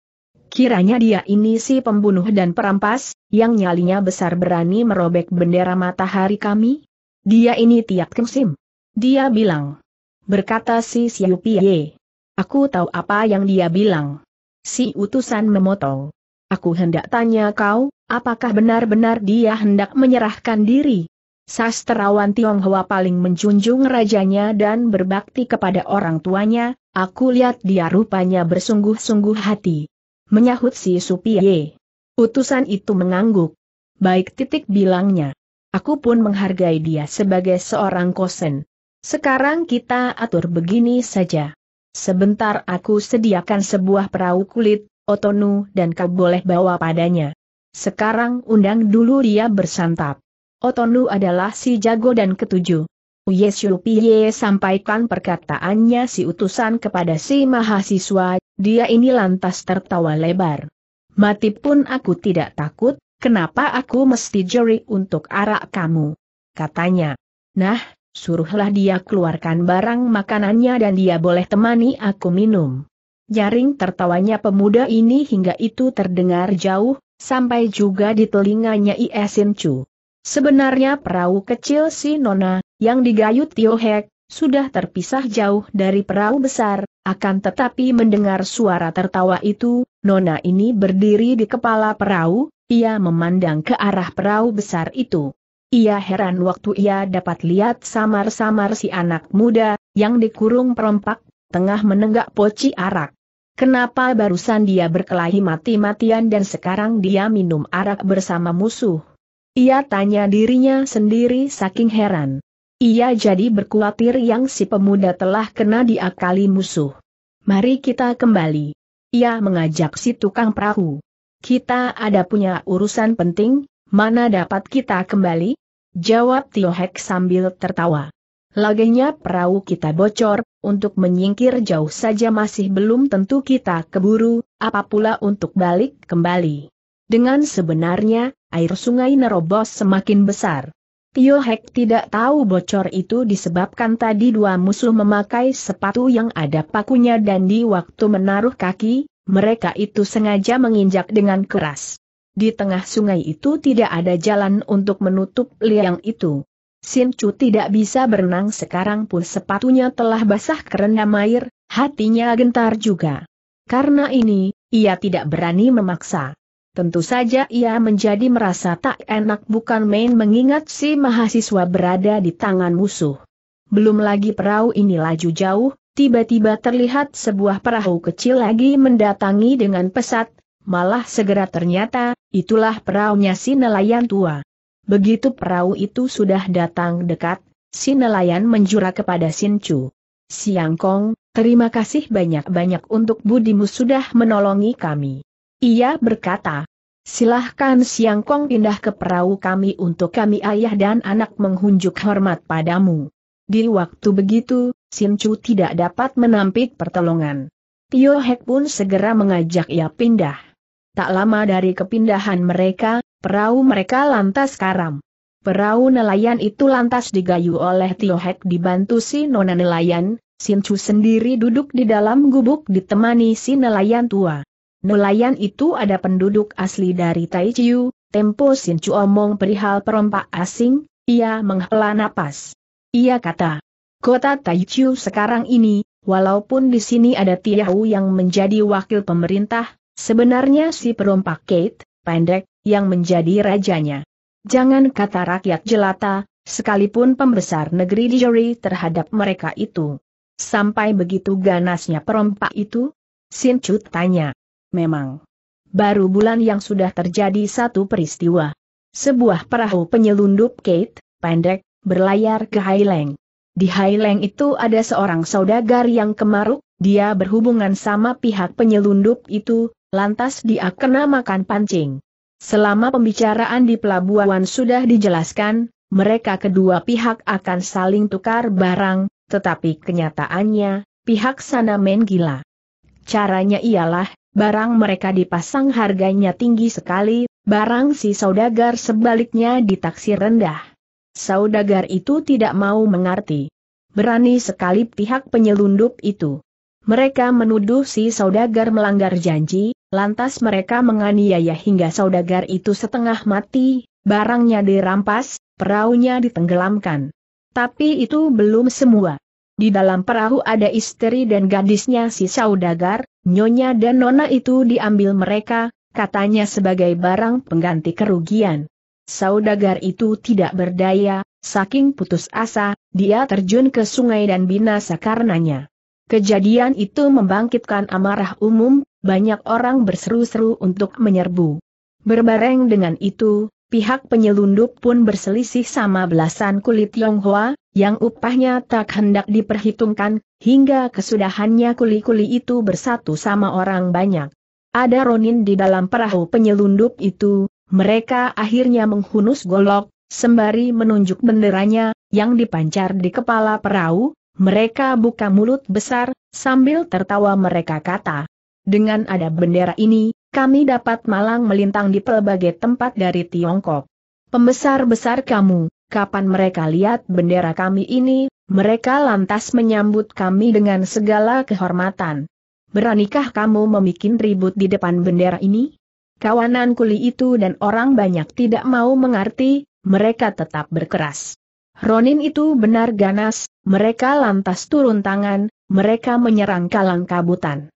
Kiranya dia ini si pembunuh dan perampas, yang nyalinya besar berani merobek bendera matahari kami? Dia ini tiap kesim. Dia bilang. Berkata si Siu Pie. Aku tahu apa yang dia bilang. Si utusan memotong. Aku hendak tanya kau, apakah benar-benar dia hendak menyerahkan diri? Sastrawan Tionghoa paling menjunjung rajanya dan berbakti kepada orang tuanya, aku lihat dia rupanya bersungguh-sungguh hati menyahut si Supie. Utusan itu mengangguk. Baik titik bilangnya. Aku pun menghargai dia sebagai seorang kosen. Sekarang kita atur begini saja. Sebentar aku sediakan sebuah perahu kulit, otonu dan kau boleh bawa padanya. Sekarang undang dulu dia bersantap. Otonu adalah si jago dan ketujuh. Uyesyupiye sampaikan perkataannya si utusan kepada si mahasiswa dia ini lantas tertawa lebar. Mati pun aku tidak takut, kenapa aku mesti juri untuk arak kamu? Katanya. Nah, suruhlah dia keluarkan barang makanannya dan dia boleh temani aku minum. Jaring tertawanya pemuda ini hingga itu terdengar jauh, sampai juga di telinganya Iesin Chu. Sebenarnya perahu kecil si Nona, yang digayut Tio Hek, sudah terpisah jauh dari perahu besar, akan tetapi mendengar suara tertawa itu, Nona ini berdiri di kepala perahu, ia memandang ke arah perahu besar itu. Ia heran waktu ia dapat lihat samar-samar si anak muda, yang dikurung perompak, tengah menenggak poci arak. Kenapa barusan dia berkelahi mati-matian dan sekarang dia minum arak bersama musuh? Ia tanya dirinya sendiri saking heran. Ia jadi berkhawatir yang si pemuda telah kena diakali musuh. Mari kita kembali. Ia mengajak si tukang perahu. Kita ada punya urusan penting, mana dapat kita kembali? Jawab Tio Hek sambil tertawa. Lagenya perahu kita bocor, untuk menyingkir jauh saja masih belum tentu kita keburu, apa pula untuk balik kembali. Dengan sebenarnya, air sungai nerobos semakin besar. Tio Hek tidak tahu bocor itu disebabkan tadi dua musuh memakai sepatu yang ada pakunya dan di waktu menaruh kaki, mereka itu sengaja menginjak dengan keras. Di tengah sungai itu tidak ada jalan untuk menutup liang itu. Sin Chu tidak bisa berenang sekarang pun sepatunya telah basah karena air, hatinya gentar juga. Karena ini, ia tidak berani memaksa. Tentu saja ia menjadi merasa tak enak bukan main mengingat si mahasiswa berada di tangan musuh. Belum lagi perahu ini laju jauh, tiba-tiba terlihat sebuah perahu kecil lagi mendatangi dengan pesat, malah segera ternyata, itulah perahunya si nelayan tua. Begitu perahu itu sudah datang dekat, si nelayan menjura kepada Siang Kong, terima kasih banyak-banyak untuk budimu sudah menolongi kami. Ia berkata, Silahkan Siang Kong pindah ke perahu kami untuk kami ayah dan anak menghunjuk hormat padamu. Di waktu begitu, Sin Chu tidak dapat menampik pertolongan. Tio Hek pun segera mengajak ia pindah. Tak lama dari kepindahan mereka, perahu mereka lantas karam. Perahu nelayan itu lantas digayu oleh Tio Hek dibantu si nona nelayan, Sin Chu sendiri duduk di dalam gubuk ditemani si nelayan tua. Nelayan itu ada penduduk asli dari Taichiu, Tempo Chu omong perihal perompak asing, ia menghela napas. Ia kata, kota Taichiu sekarang ini, walaupun di sini ada Tiahu yang menjadi wakil pemerintah, sebenarnya si perompak Kate, pendek, yang menjadi rajanya. Jangan kata rakyat jelata, sekalipun pembesar negeri Jori terhadap mereka itu. Sampai begitu ganasnya perompak itu? Chu tanya memang. Baru bulan yang sudah terjadi satu peristiwa. Sebuah perahu penyelundup Kate, pendek, berlayar ke Haileng. Di Haileng itu ada seorang saudagar yang kemaruk, dia berhubungan sama pihak penyelundup itu, lantas dia kena makan pancing. Selama pembicaraan di pelabuhan sudah dijelaskan, mereka kedua pihak akan saling tukar barang, tetapi kenyataannya, pihak sana main gila. Caranya ialah, barang mereka dipasang harganya tinggi sekali, barang si saudagar sebaliknya ditaksir rendah. Saudagar itu tidak mau mengerti. Berani sekali pihak penyelundup itu. Mereka menuduh si saudagar melanggar janji, lantas mereka menganiaya hingga saudagar itu setengah mati, barangnya dirampas, perahunya ditenggelamkan. Tapi itu belum semua. Di dalam perahu ada istri dan gadisnya si saudagar, nyonya dan nona itu diambil mereka, katanya sebagai barang pengganti kerugian. Saudagar itu tidak berdaya, saking putus asa, dia terjun ke sungai dan binasa karenanya. Kejadian itu membangkitkan amarah umum, banyak orang berseru-seru untuk menyerbu. Berbareng dengan itu, pihak penyelundup pun berselisih sama belasan kulit Yonghua, yang upahnya tak hendak diperhitungkan, hingga kesudahannya kuli-kuli itu bersatu sama orang banyak. Ada Ronin di dalam perahu penyelundup itu, mereka akhirnya menghunus golok, sembari menunjuk benderanya, yang dipancar di kepala perahu, mereka buka mulut besar, sambil tertawa mereka kata, dengan ada bendera ini, kami dapat malang melintang di pelbagai tempat dari Tiongkok. Pembesar-besar kamu, kapan mereka lihat bendera kami ini, mereka lantas menyambut kami dengan segala kehormatan. Beranikah kamu memikin ribut di depan bendera ini? Kawanan kuli itu dan orang banyak tidak mau mengerti, mereka tetap berkeras. Ronin itu benar ganas, mereka lantas turun tangan, mereka menyerang kalang kabutan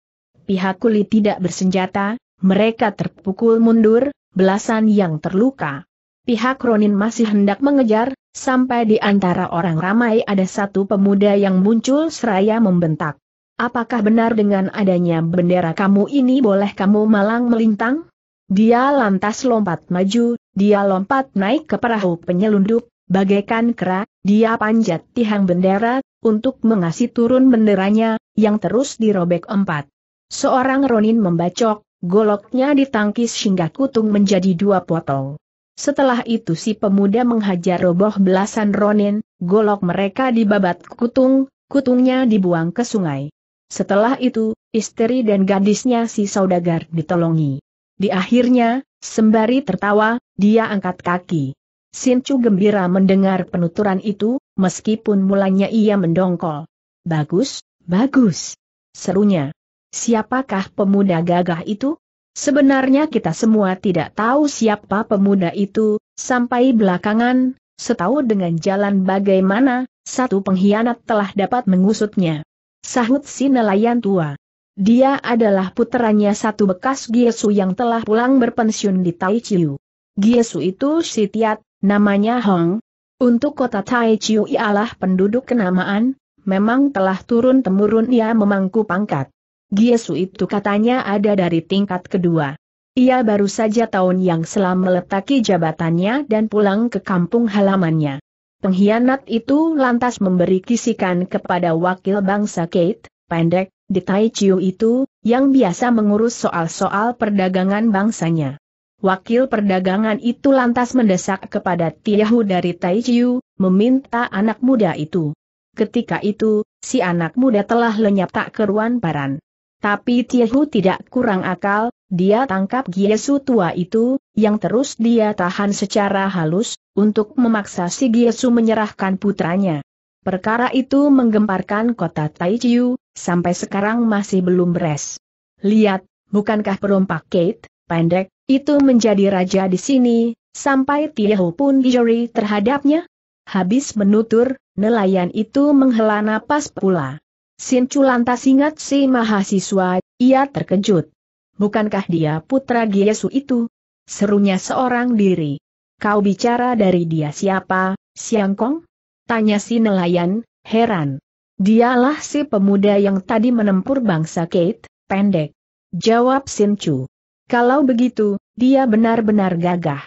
pihak kuli tidak bersenjata, mereka terpukul mundur, belasan yang terluka. Pihak Ronin masih hendak mengejar, sampai di antara orang ramai ada satu pemuda yang muncul seraya membentak. Apakah benar dengan adanya bendera kamu ini boleh kamu malang melintang? Dia lantas lompat maju, dia lompat naik ke perahu penyelundup, bagaikan kera, dia panjat tihang bendera, untuk mengasih turun benderanya, yang terus dirobek empat. Seorang Ronin membacok, goloknya ditangkis hingga kutung menjadi dua potong. Setelah itu si pemuda menghajar roboh belasan Ronin, golok mereka dibabat kutung, kutungnya dibuang ke sungai. Setelah itu, istri dan gadisnya si saudagar ditolongi. Di akhirnya, sembari tertawa, dia angkat kaki. Sincu gembira mendengar penuturan itu, meskipun mulanya ia mendongkol. Bagus, bagus. Serunya. Siapakah pemuda gagah itu? Sebenarnya kita semua tidak tahu siapa pemuda itu, sampai belakangan, setahu dengan jalan bagaimana, satu pengkhianat telah dapat mengusutnya. Sahut si nelayan tua. Dia adalah puteranya satu bekas Giesu yang telah pulang berpensiun di Taichiu. Giesu itu si Tiat, namanya Hong. Untuk kota Taichiu ialah penduduk kenamaan, memang telah turun-temurun ia memangku pangkat. Giesu itu katanya ada dari tingkat kedua. Ia baru saja tahun yang selam meletaki jabatannya dan pulang ke kampung halamannya. Pengkhianat itu lantas memberi kisikan kepada wakil bangsa Kate, pendek, di Tai Chiu itu, yang biasa mengurus soal-soal perdagangan bangsanya. Wakil perdagangan itu lantas mendesak kepada Tiahu dari Tai Chiu, meminta anak muda itu. Ketika itu, si anak muda telah lenyap tak keruan paran. Tapi Tiehu tidak kurang akal, dia tangkap Giesu tua itu, yang terus dia tahan secara halus, untuk memaksa si Giesu menyerahkan putranya. Perkara itu menggemparkan kota Taichiu, sampai sekarang masih belum beres. Lihat, bukankah perompak Kate, pendek, itu menjadi raja di sini, sampai Tiehu pun dijeri terhadapnya? Habis menutur, nelayan itu menghela napas pula. Chu lantas ingat si mahasiswa, ia terkejut. Bukankah dia putra Giesu itu? Serunya seorang diri. Kau bicara dari dia siapa, Siang Kong? Tanya si nelayan, heran. Dialah si pemuda yang tadi menempur bangsa Kate, pendek. Jawab Chu. Kalau begitu, dia benar-benar gagah.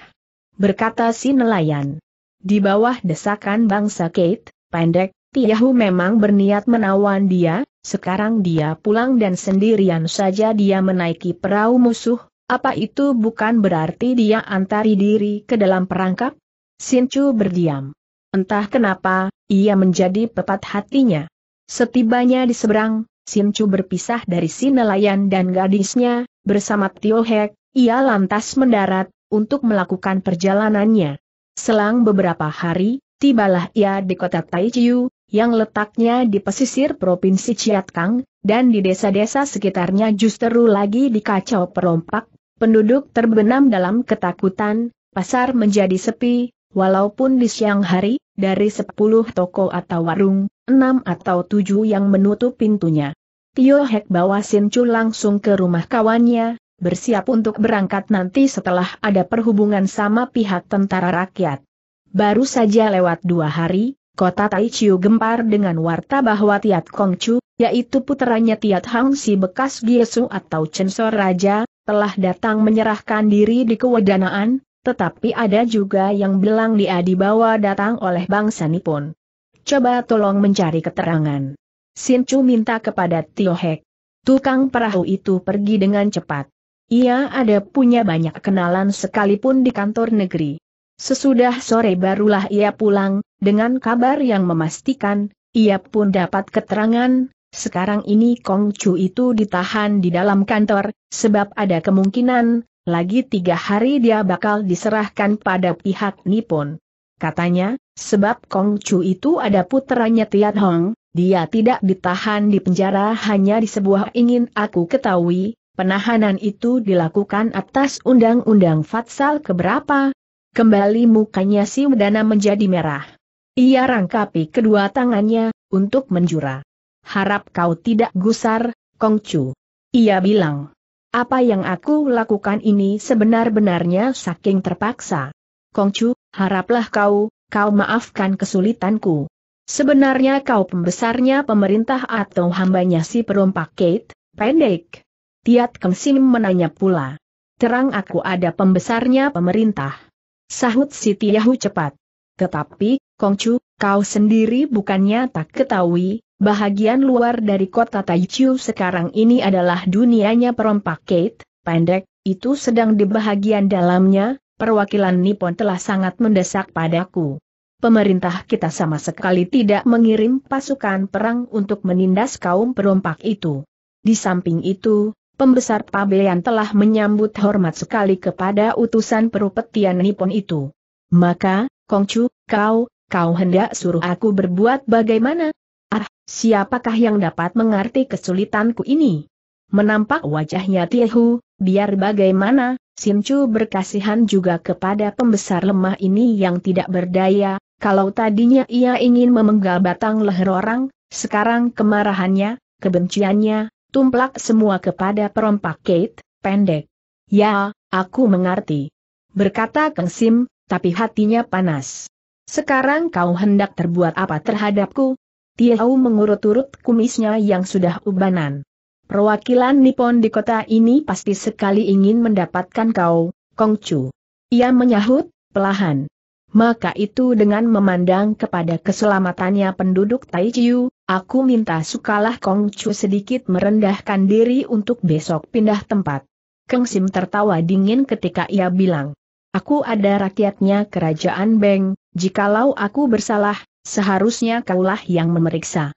Berkata si nelayan. Di bawah desakan bangsa Kate, pendek, Yahu memang berniat menawan dia, sekarang dia pulang dan sendirian saja dia menaiki perahu musuh, apa itu bukan berarti dia antari diri ke dalam perangkap? Sinchu berdiam. Entah kenapa, ia menjadi pepat hatinya. Setibanya di seberang, Sinchu berpisah dari si nelayan dan gadisnya, bersama Tio Hek, ia lantas mendarat, untuk melakukan perjalanannya. Selang beberapa hari, tibalah ia di kota Taichiu, yang letaknya di pesisir Provinsi Ciatkang, dan di desa-desa sekitarnya justru lagi dikacau perompak, penduduk terbenam dalam ketakutan, pasar menjadi sepi, walaupun di siang hari, dari sepuluh toko atau warung, enam atau tujuh yang menutup pintunya. Tio Hek bawa Sincu langsung ke rumah kawannya, bersiap untuk berangkat nanti setelah ada perhubungan sama pihak tentara rakyat. Baru saja lewat dua hari, kota Taichiu gempar dengan warta bahwa Tiat Kongchu, yaitu putranya Tiat Hangsi bekas Giesu atau Censor Raja, telah datang menyerahkan diri di kewedanaan, tetapi ada juga yang bilang dia dibawa datang oleh bangsa Nipon. Coba tolong mencari keterangan. Sinchu minta kepada Tio Hek. Tukang perahu itu pergi dengan cepat. Ia ada punya banyak kenalan sekalipun di kantor negeri. Sesudah sore barulah ia pulang, dengan kabar yang memastikan, ia pun dapat keterangan, sekarang ini Kong Chu itu ditahan di dalam kantor, sebab ada kemungkinan, lagi tiga hari dia bakal diserahkan pada pihak Nippon. Katanya, sebab Kong Chu itu ada putranya Tiat Hong, dia tidak ditahan di penjara hanya di sebuah ingin aku ketahui, penahanan itu dilakukan atas Undang-Undang Fatsal keberapa? Kembali mukanya si Wedana menjadi merah. Ia rangkapi kedua tangannya, untuk menjura. Harap kau tidak gusar, Kongcu. Ia bilang. Apa yang aku lakukan ini sebenar-benarnya saking terpaksa. Kongcu, haraplah kau, kau maafkan kesulitanku. Sebenarnya kau pembesarnya pemerintah atau hambanya si perompak Kate, pendek. Tiat Keng menanya pula. Terang aku ada pembesarnya pemerintah. Sahut si Tiahu cepat. Tetapi, Kongcu, kau sendiri bukannya tak ketahui, bahagian luar dari kota Taichu sekarang ini adalah dunianya perompak Kate, pendek, itu sedang di bahagian dalamnya, perwakilan Nippon telah sangat mendesak padaku. Pemerintah kita sama sekali tidak mengirim pasukan perang untuk menindas kaum perompak itu. Di samping itu, pembesar Pabean telah menyambut hormat sekali kepada utusan perupetian Nippon itu. Maka, Kongcu, kau, kau hendak suruh aku berbuat bagaimana? Ah, siapakah yang dapat mengerti kesulitanku ini? Menampak wajahnya Tiehu, biar bagaimana, Sinchu berkasihan juga kepada pembesar lemah ini yang tidak berdaya, kalau tadinya ia ingin memenggal batang leher orang, sekarang kemarahannya, kebenciannya, tumplak semua kepada perompak Kate, pendek. Ya, aku mengerti. Berkata Kengsim, Sim, tapi hatinya panas. Sekarang kau hendak terbuat apa terhadapku? Tiau mengurut-urut kumisnya yang sudah ubanan. Perwakilan Nippon di kota ini pasti sekali ingin mendapatkan kau, Kongcu. Ia menyahut, pelahan. Maka itu dengan memandang kepada keselamatannya penduduk Taichiu, aku minta sukalah Kongcu sedikit merendahkan diri untuk besok pindah tempat. Keng Sim tertawa dingin ketika ia bilang, Aku ada rakyatnya kerajaan Beng, Jikalau aku bersalah, seharusnya kaulah yang memeriksa.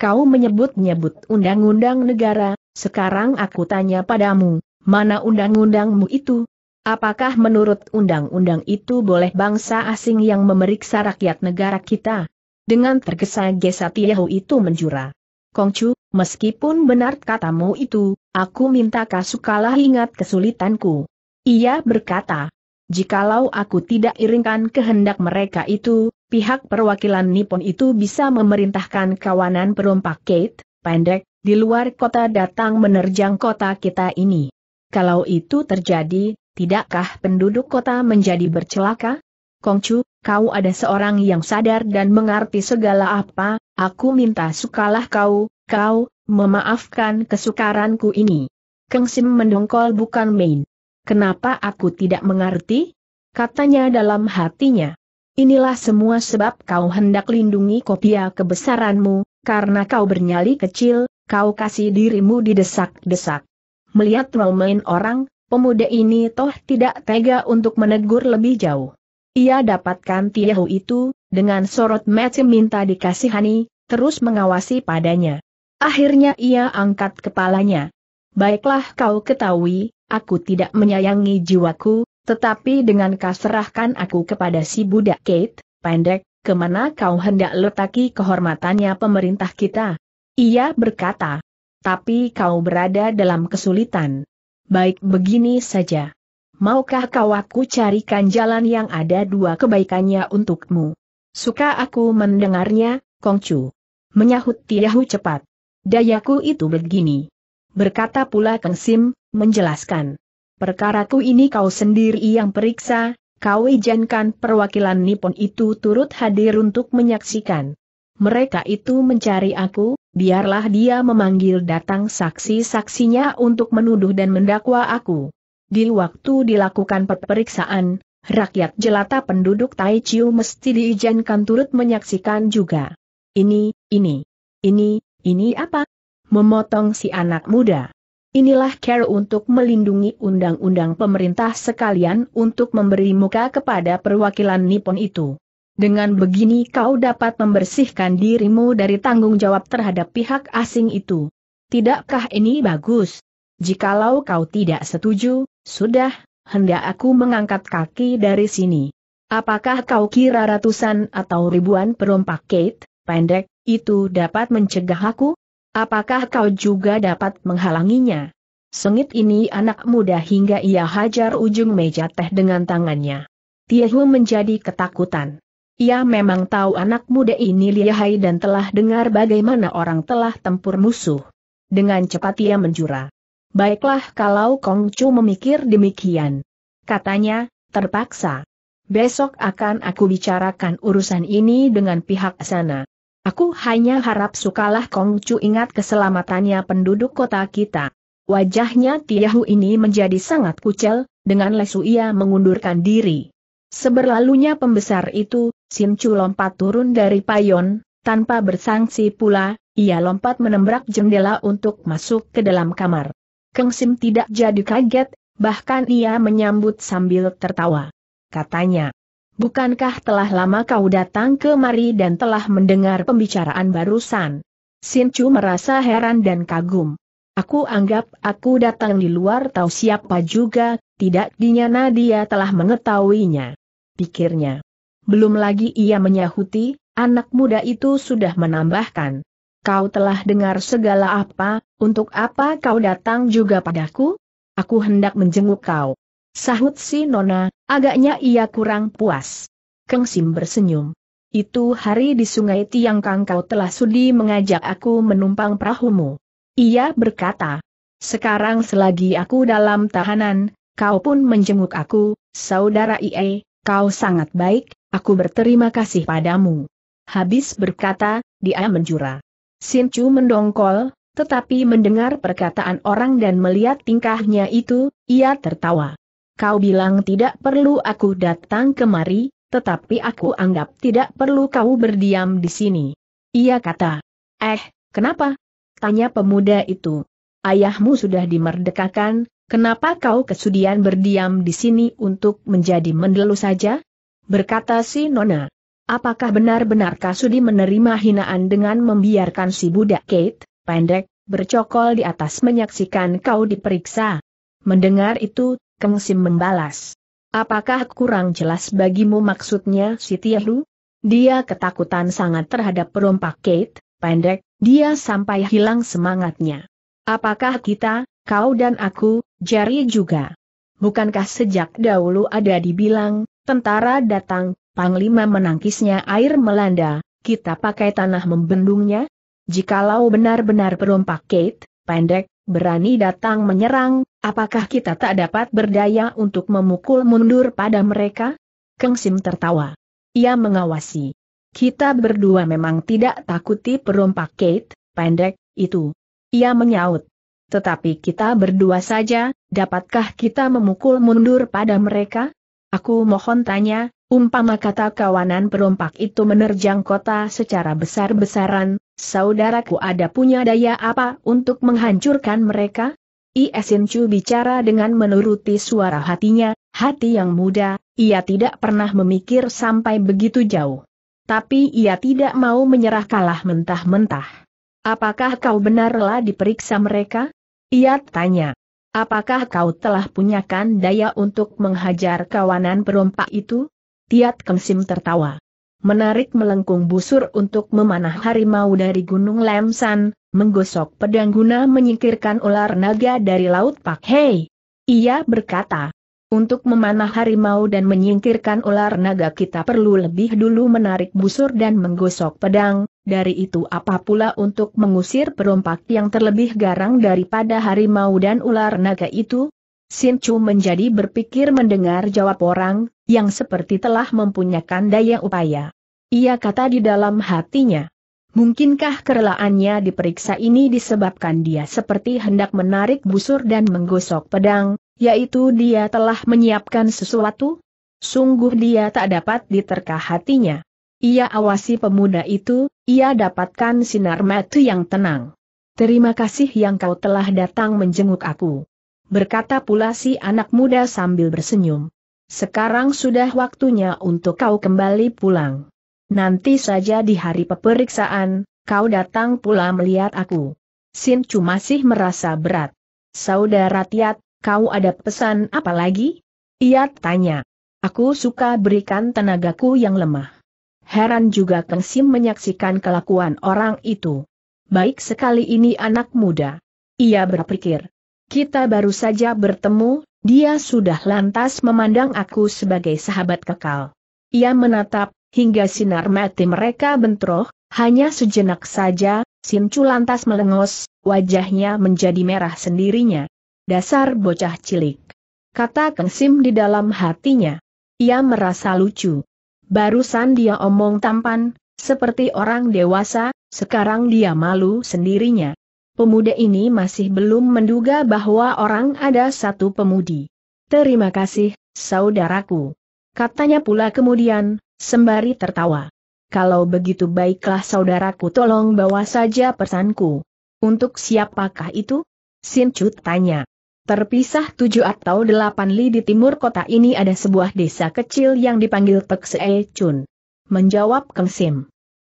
Kau menyebut-nyebut undang-undang negara, sekarang aku tanya padamu, mana undang-undangmu itu? Apakah menurut undang-undang itu boleh bangsa asing yang memeriksa rakyat negara kita? Dengan tergesa-gesa Tiahu itu menjura. Kongcu, meskipun benar katamu itu, aku minta kasukalah ingat kesulitanku. Ia berkata, Jikalau aku tidak iringkan kehendak mereka itu, pihak perwakilan Nippon itu bisa memerintahkan kawanan perompak Kate, pendek, di luar kota datang menerjang kota kita ini. Kalau itu terjadi, tidakkah penduduk kota menjadi bercelaka? Kongcu, kau ada seorang yang sadar dan mengerti segala apa, aku minta sukalah kau, kau, memaafkan kesukaranku ini. Kengsim mendongkol bukan main. Kenapa aku tidak mengerti? Katanya dalam hatinya. Inilah semua sebab kau hendak lindungi kopia kebesaranmu, karena kau bernyali kecil, kau kasih dirimu didesak-desak. Melihat main orang, pemuda ini toh tidak tega untuk menegur lebih jauh. Ia dapatkan Tiahu itu, dengan sorot mati minta dikasihani, terus mengawasi padanya. Akhirnya ia angkat kepalanya. Baiklah kau ketahui, aku tidak menyayangi jiwaku, tetapi dengan kaserahkan aku kepada si budak Kate, pendek, kemana kau hendak letaki kehormatannya pemerintah kita? Ia berkata, tapi kau berada dalam kesulitan. Baik begini saja. Maukah kau aku carikan jalan yang ada dua kebaikannya untukmu? Suka aku mendengarnya, Kongcu. Menyahut Tiahu cepat. Dayaku itu begini berkata pula Kang Sim, menjelaskan. Perkaraku ini kau sendiri yang periksa, kau izinkan perwakilan Nippon itu turut hadir untuk menyaksikan. Mereka itu mencari aku, biarlah dia memanggil datang saksi-saksinya untuk menuduh dan mendakwa aku. Di waktu dilakukan pemeriksaan, rakyat jelata penduduk Taichiu mesti diizinkan turut menyaksikan juga. Ini, ini, ini, ini apa? memotong si anak muda. Inilah care untuk melindungi undang-undang pemerintah sekalian untuk memberi muka kepada perwakilan Nippon itu. Dengan begini kau dapat membersihkan dirimu dari tanggung jawab terhadap pihak asing itu. Tidakkah ini bagus? Jikalau kau tidak setuju, sudah, hendak aku mengangkat kaki dari sini. Apakah kau kira ratusan atau ribuan perompak Kate, pendek, itu dapat mencegah aku? Apakah kau juga dapat menghalanginya? Sengit ini anak muda hingga ia hajar ujung meja teh dengan tangannya. Tiehu menjadi ketakutan. Ia memang tahu anak muda ini lihai dan telah dengar bagaimana orang telah tempur musuh. Dengan cepat ia menjura. Baiklah kalau Kongcu memikir demikian. Katanya, terpaksa. Besok akan aku bicarakan urusan ini dengan pihak sana. Aku hanya harap sukalah Kongcu ingat keselamatannya penduduk kota kita. Wajahnya Tiahu ini menjadi sangat kucel, dengan lesu ia mengundurkan diri. Seberlalunya pembesar itu, Simcu lompat turun dari payon, tanpa bersangsi pula, ia lompat menembrak jendela untuk masuk ke dalam kamar. Keng Sim tidak jadi kaget, bahkan ia menyambut sambil tertawa. Katanya, Bukankah telah lama kau datang ke mari dan telah mendengar pembicaraan barusan? Chu merasa heran dan kagum. Aku anggap aku datang di luar tahu siapa juga, tidak dinyana dia telah mengetahuinya. Pikirnya. Belum lagi ia menyahuti, anak muda itu sudah menambahkan. Kau telah dengar segala apa, untuk apa kau datang juga padaku? Aku hendak menjenguk kau. Sahut si Nona, agaknya ia kurang puas. Keng Sim bersenyum. Itu hari di sungai Tiangkang kau telah sudi mengajak aku menumpang perahumu. Ia berkata, sekarang selagi aku dalam tahanan, kau pun menjenguk aku, saudara IE, kau sangat baik, aku berterima kasih padamu. Habis berkata, dia menjura. Sin Chu mendongkol, tetapi mendengar perkataan orang dan melihat tingkahnya itu, ia tertawa. Kau bilang tidak perlu aku datang kemari, tetapi aku anggap tidak perlu kau berdiam di sini. Ia kata. Eh, kenapa? Tanya pemuda itu. Ayahmu sudah dimerdekakan, kenapa kau kesudian berdiam di sini untuk menjadi mendelu saja? Berkata si Nona. Apakah benar-benar Kasudi menerima hinaan dengan membiarkan si budak Kate, pendek, bercokol di atas menyaksikan kau diperiksa? Mendengar itu, Kengsim membalas. Apakah kurang jelas bagimu maksudnya si Tiahu? Dia ketakutan sangat terhadap perompak Kate, pendek, dia sampai hilang semangatnya. Apakah kita, kau dan aku, jari juga? Bukankah sejak dahulu ada dibilang, tentara datang, Panglima menangkisnya air melanda, kita pakai tanah membendungnya? Jikalau benar-benar perompak Kate, pendek, berani datang menyerang, Apakah kita tak dapat berdaya untuk memukul mundur pada mereka? Keng Sim tertawa. Ia mengawasi. Kita berdua memang tidak takuti perompak Kate, pendek, itu. Ia menyaut. Tetapi kita berdua saja, dapatkah kita memukul mundur pada mereka? Aku mohon tanya, umpama kata kawanan perompak itu menerjang kota secara besar-besaran, saudaraku ada punya daya apa untuk menghancurkan mereka? Iesin Chu bicara dengan menuruti suara hatinya, hati yang muda, ia tidak pernah memikir sampai begitu jauh. Tapi ia tidak mau menyerah kalah mentah-mentah. Apakah kau benarlah diperiksa mereka? Ia tanya. Apakah kau telah punyakan daya untuk menghajar kawanan perompak itu? Tiat Kengsim tertawa. Menarik melengkung busur untuk memanah harimau dari Gunung Lemsan, menggosok pedang guna menyingkirkan ular naga dari laut Pak Hei. Ia berkata, untuk memanah harimau dan menyingkirkan ular naga kita perlu lebih dulu menarik busur dan menggosok pedang, dari itu apa pula untuk mengusir perompak yang terlebih garang daripada harimau dan ular naga itu? Sin Chu menjadi berpikir mendengar jawab orang, yang seperti telah mempunyakan daya upaya. Ia kata di dalam hatinya. Mungkinkah kerelaannya diperiksa ini disebabkan dia seperti hendak menarik busur dan menggosok pedang, yaitu dia telah menyiapkan sesuatu? Sungguh dia tak dapat diterka hatinya. Ia awasi pemuda itu, ia dapatkan sinar mata yang tenang. Terima kasih yang kau telah datang menjenguk aku. Berkata pula si anak muda sambil bersenyum. Sekarang sudah waktunya untuk kau kembali pulang. Nanti saja di hari peperiksaan, kau datang pula melihat aku. Sin Chu masih merasa berat. Saudara Tiat, kau ada pesan apa lagi? Ia tanya. Aku suka berikan tenagaku yang lemah. Heran juga Kang Sim menyaksikan kelakuan orang itu. Baik sekali ini anak muda. Ia berpikir. Kita baru saja bertemu, dia sudah lantas memandang aku sebagai sahabat kekal. Ia menatap hingga sinar mati mereka bentroh, hanya sejenak saja, Chu lantas melengos, wajahnya menjadi merah sendirinya. Dasar bocah cilik. Kata Keng Sim di dalam hatinya. Ia merasa lucu. Barusan dia omong tampan, seperti orang dewasa, sekarang dia malu sendirinya. Pemuda ini masih belum menduga bahwa orang ada satu pemudi. Terima kasih, saudaraku. Katanya pula kemudian, Sembari tertawa. Kalau begitu baiklah saudaraku tolong bawa saja pesanku. Untuk siapakah itu? Sin Cut tanya. Terpisah tujuh atau delapan li di timur kota ini ada sebuah desa kecil yang dipanggil Pekse Chun. Menjawab Keng Sim.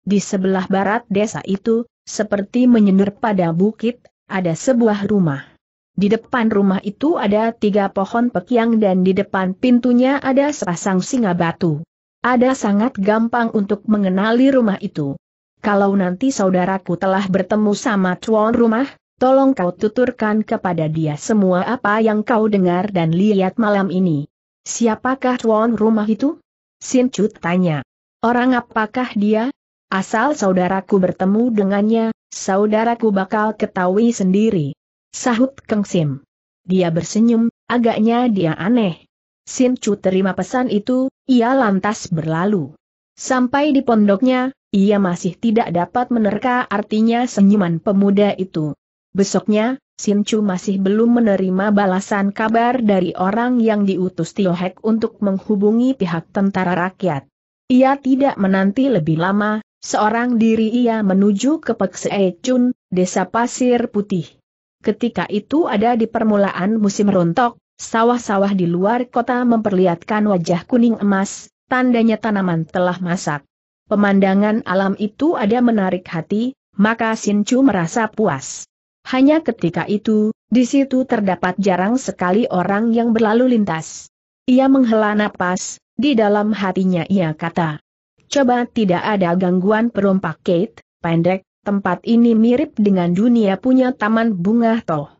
Di sebelah barat desa itu, seperti menyendur pada bukit, ada sebuah rumah. Di depan rumah itu ada tiga pohon pekiang dan di depan pintunya ada sepasang singa batu. Ada sangat gampang untuk mengenali rumah itu. Kalau nanti saudaraku telah bertemu sama tuan rumah, tolong kau tuturkan kepada dia semua apa yang kau dengar dan lihat malam ini. Siapakah tuan rumah itu? Sincut tanya. Orang apakah dia? Asal saudaraku bertemu dengannya, saudaraku bakal ketahui sendiri. Sahut Keng Sim. Dia bersenyum, agaknya dia aneh, Sin Chu terima pesan itu, ia lantas berlalu. Sampai di pondoknya, ia masih tidak dapat menerka artinya senyuman pemuda itu. Besoknya, Sin Chu masih belum menerima balasan kabar dari orang yang diutus Tio Hek untuk menghubungi pihak tentara rakyat. Ia tidak menanti lebih lama, seorang diri ia menuju ke Peksee Chun, desa Pasir Putih. Ketika itu ada di permulaan musim rontok, Sawah-sawah di luar kota memperlihatkan wajah kuning emas, tandanya tanaman telah masak. Pemandangan alam itu ada menarik hati, maka Chu merasa puas. Hanya ketika itu, di situ terdapat jarang sekali orang yang berlalu lintas. Ia menghela napas, di dalam hatinya ia kata. Coba tidak ada gangguan perompak Kate, pendek, tempat ini mirip dengan dunia punya taman bunga toh.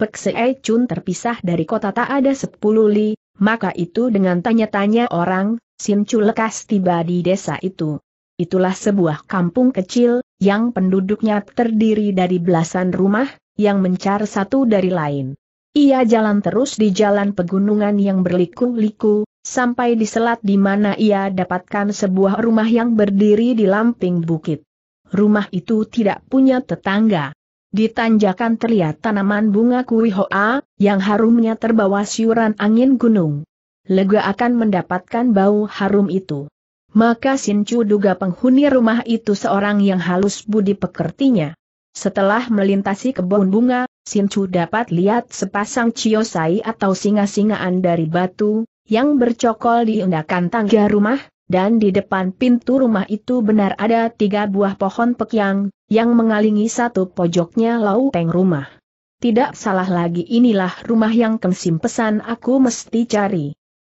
Peksei Chun terpisah dari kota tak ada sepuluh li, maka itu dengan tanya-tanya orang, Sin Chu lekas tiba di desa itu. Itulah sebuah kampung kecil, yang penduduknya terdiri dari belasan rumah, yang mencar satu dari lain. Ia jalan terus di jalan pegunungan yang berliku-liku, sampai di selat di mana ia dapatkan sebuah rumah yang berdiri di lamping bukit. Rumah itu tidak punya tetangga. Di tanjakan terlihat tanaman bunga kui hoa, yang harumnya terbawa siuran angin gunung. Lega akan mendapatkan bau harum itu. Maka Sincu duga penghuni rumah itu seorang yang halus budi pekertinya. Setelah melintasi kebun bunga, Sincu dapat lihat sepasang ciosai atau singa-singaan dari batu, yang bercokol di undakan tangga rumah, dan di depan pintu rumah itu benar ada tiga buah pohon pekiang, yang mengalingi satu pojoknya lauteng rumah. Tidak salah lagi inilah rumah yang kengsim pesan aku mesti cari.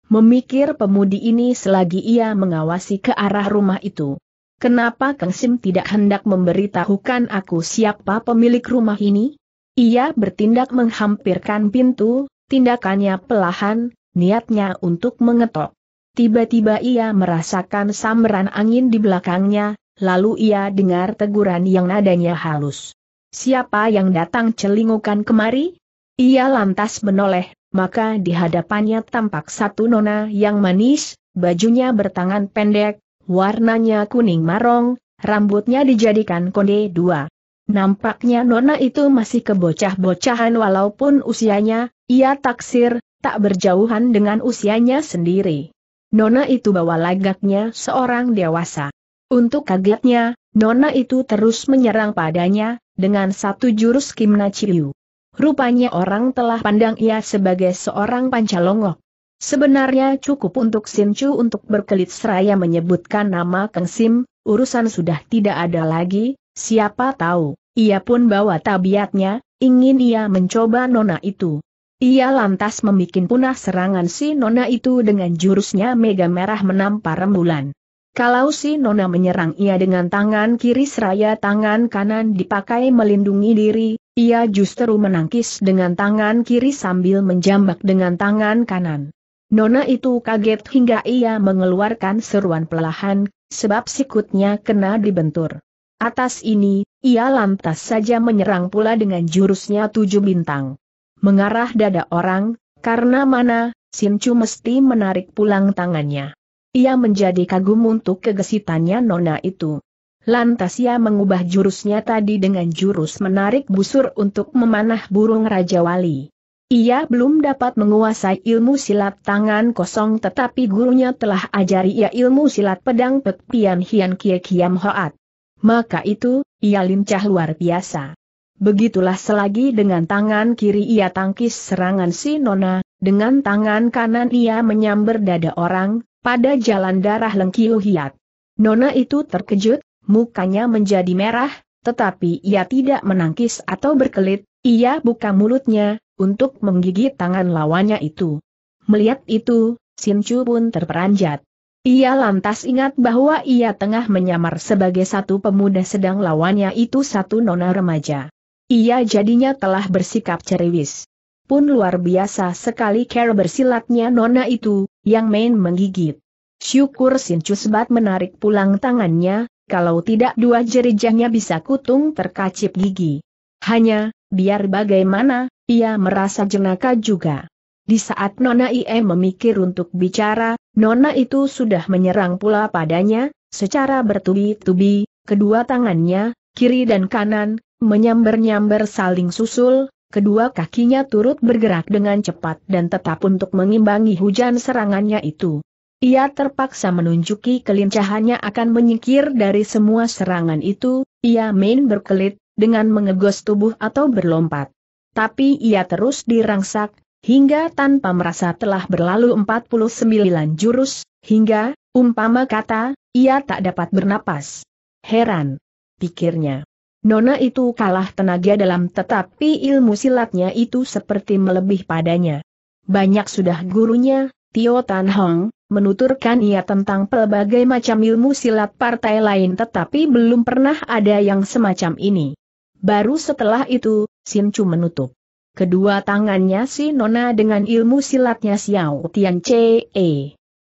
Memikir pemudi ini selagi ia mengawasi ke arah rumah itu. Kenapa Sim tidak hendak memberitahukan aku siapa pemilik rumah ini? Ia bertindak menghampirkan pintu, tindakannya pelahan, niatnya untuk mengetok. Tiba-tiba ia merasakan sambaran angin di belakangnya, lalu ia dengar teguran yang nadanya halus. Siapa yang datang celingukan kemari? Ia lantas menoleh, maka di hadapannya tampak satu nona yang manis, bajunya bertangan pendek, warnanya kuning marong, rambutnya dijadikan konde dua. Nampaknya nona itu masih kebocah-bocahan walaupun usianya, ia taksir, tak berjauhan dengan usianya sendiri. Nona itu bawa lagaknya seorang dewasa. Untuk kagetnya, Nona itu terus menyerang padanya, dengan satu jurus Kim Nachiu. Rupanya orang telah pandang ia sebagai seorang pancalongok. Sebenarnya cukup untuk Sin Chu untuk berkelit seraya menyebutkan nama Kang Sim, urusan sudah tidak ada lagi, siapa tahu, ia pun bawa tabiatnya, ingin ia mencoba nona itu. Ia lantas membuat punah serangan si Nona itu dengan jurusnya Mega Merah menampar rembulan. Kalau si Nona menyerang ia dengan tangan kiri seraya tangan kanan dipakai melindungi diri, ia justru menangkis dengan tangan kiri sambil menjambak dengan tangan kanan. Nona itu kaget hingga ia mengeluarkan seruan pelahan, sebab sikutnya kena dibentur. Atas ini, ia lantas saja menyerang pula dengan jurusnya tujuh bintang mengarah dada orang, karena mana, Chu mesti menarik pulang tangannya. Ia menjadi kagum untuk kegesitannya nona itu. Lantas ia mengubah jurusnya tadi dengan jurus menarik busur untuk memanah burung Raja Wali. Ia belum dapat menguasai ilmu silat tangan kosong tetapi gurunya telah ajari ia ilmu silat pedang Pek Pian Hian Kie Kiam Hoat. Maka itu, ia lincah luar biasa. Begitulah selagi dengan tangan kiri ia tangkis serangan si Nona, dengan tangan kanan ia menyambar dada orang, pada jalan darah Lengkiu Hiat. Nona itu terkejut, mukanya menjadi merah, tetapi ia tidak menangkis atau berkelit, ia buka mulutnya, untuk menggigit tangan lawannya itu. Melihat itu, Chu pun terperanjat. Ia lantas ingat bahwa ia tengah menyamar sebagai satu pemuda sedang lawannya itu satu nona remaja. Ia jadinya telah bersikap ceriwis. Pun luar biasa sekali cara bersilatnya nona itu, yang main menggigit. Syukur Sin Cusbat menarik pulang tangannya, kalau tidak dua jerijahnya bisa kutung terkacip gigi. Hanya, biar bagaimana, ia merasa jenaka juga. Di saat Nona IE memikir untuk bicara, Nona itu sudah menyerang pula padanya, secara bertubi-tubi, kedua tangannya, kiri dan kanan, Menyambar-nyambar saling susul, kedua kakinya turut bergerak dengan cepat dan tetap untuk mengimbangi hujan serangannya itu. Ia terpaksa menunjuki kelincahannya akan menyingkir dari semua serangan itu, ia main berkelit, dengan mengegos tubuh atau berlompat. Tapi ia terus dirangsak, hingga tanpa merasa telah berlalu 49 jurus, hingga, umpama kata, ia tak dapat bernapas. Heran, pikirnya. Nona itu kalah tenaga dalam tetapi ilmu silatnya itu seperti melebih padanya. Banyak sudah gurunya, Tio Tan Hong, menuturkan ia tentang pelbagai macam ilmu silat partai lain tetapi belum pernah ada yang semacam ini. Baru setelah itu, Sin Chu menutup. Kedua tangannya si Nona dengan ilmu silatnya Xiao Tian Che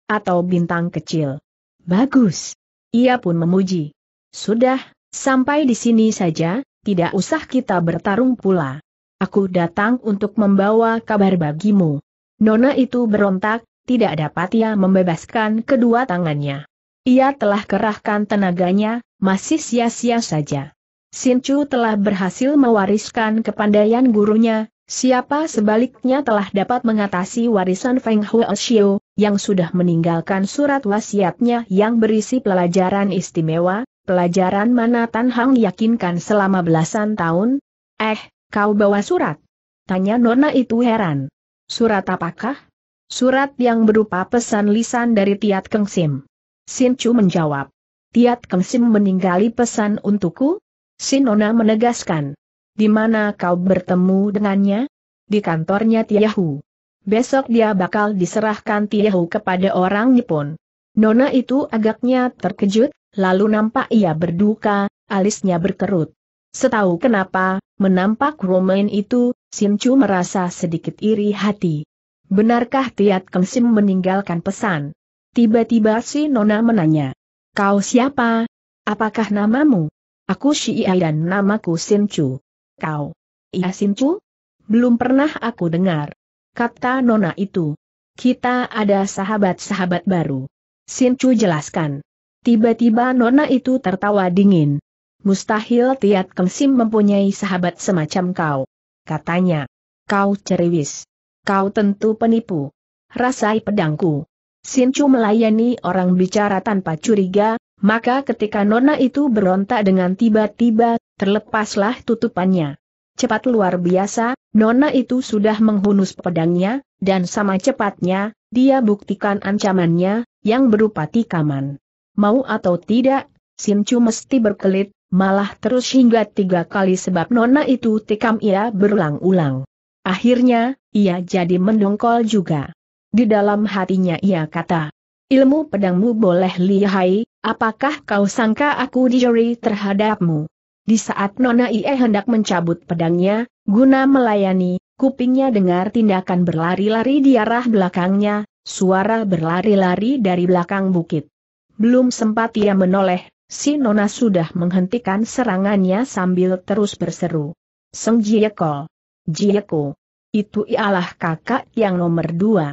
atau bintang kecil. Bagus. Ia pun memuji. Sudah, Sampai di sini saja, tidak usah kita bertarung pula. Aku datang untuk membawa kabar bagimu. Nona itu berontak, tidak dapat ia membebaskan kedua tangannya. Ia telah kerahkan tenaganya, masih sia-sia saja. Sinchu telah berhasil mewariskan kepandaian gurunya, siapa sebaliknya telah dapat mengatasi warisan Feng Huoxiu, yang sudah meninggalkan surat wasiatnya yang berisi pelajaran istimewa, Pelajaran mana Tan Hang yakinkan selama belasan tahun? Eh, kau bawa surat? Tanya Nona itu heran. Surat apakah? Surat yang berupa pesan lisan dari Tiat Keng Sim. Sin Chu menjawab. Tiat Keng Sim meninggali pesan untukku? Sin Nona menegaskan. Di mana kau bertemu dengannya? Di kantornya Tiahu. Besok dia bakal diserahkan Tiahu kepada orang Jepun. Nona itu agaknya terkejut, lalu nampak ia berduka, alisnya berkerut. Setahu kenapa, menampak Romain itu, Sinchu merasa sedikit iri hati. Benarkah Tiat Kensim meninggalkan pesan? Tiba-tiba si Nona menanya. Kau siapa? Apakah namamu? Aku Shia dan namaku Sinchu. Kau? Iya Sinchu? Belum pernah aku dengar. Kata Nona itu. Kita ada sahabat-sahabat baru. Sinchu jelaskan. Tiba-tiba nona itu tertawa dingin. Mustahil Tiat Kemsim mempunyai sahabat semacam kau. Katanya. Kau ceriwis. Kau tentu penipu. Rasai pedangku. Sincu melayani orang bicara tanpa curiga, maka ketika nona itu berontak dengan tiba-tiba, terlepaslah tutupannya. Cepat luar biasa, nona itu sudah menghunus pedangnya, dan sama cepatnya, dia buktikan ancamannya, yang berupa tikaman. Mau atau tidak, Chu mesti berkelit, malah terus hingga tiga kali sebab nona itu tikam ia berulang-ulang. Akhirnya, ia jadi mendongkol juga. Di dalam hatinya ia kata, ilmu pedangmu boleh lihai, apakah kau sangka aku dijeri terhadapmu? Di saat Nona ia hendak mencabut pedangnya, guna melayani, kupingnya dengar tindakan berlari-lari di arah belakangnya, suara berlari-lari dari belakang bukit. Belum sempat ia menoleh, si Nona sudah menghentikan serangannya sambil terus berseru. Seng Jieko. Jieko. Itu ialah kakak yang nomor dua.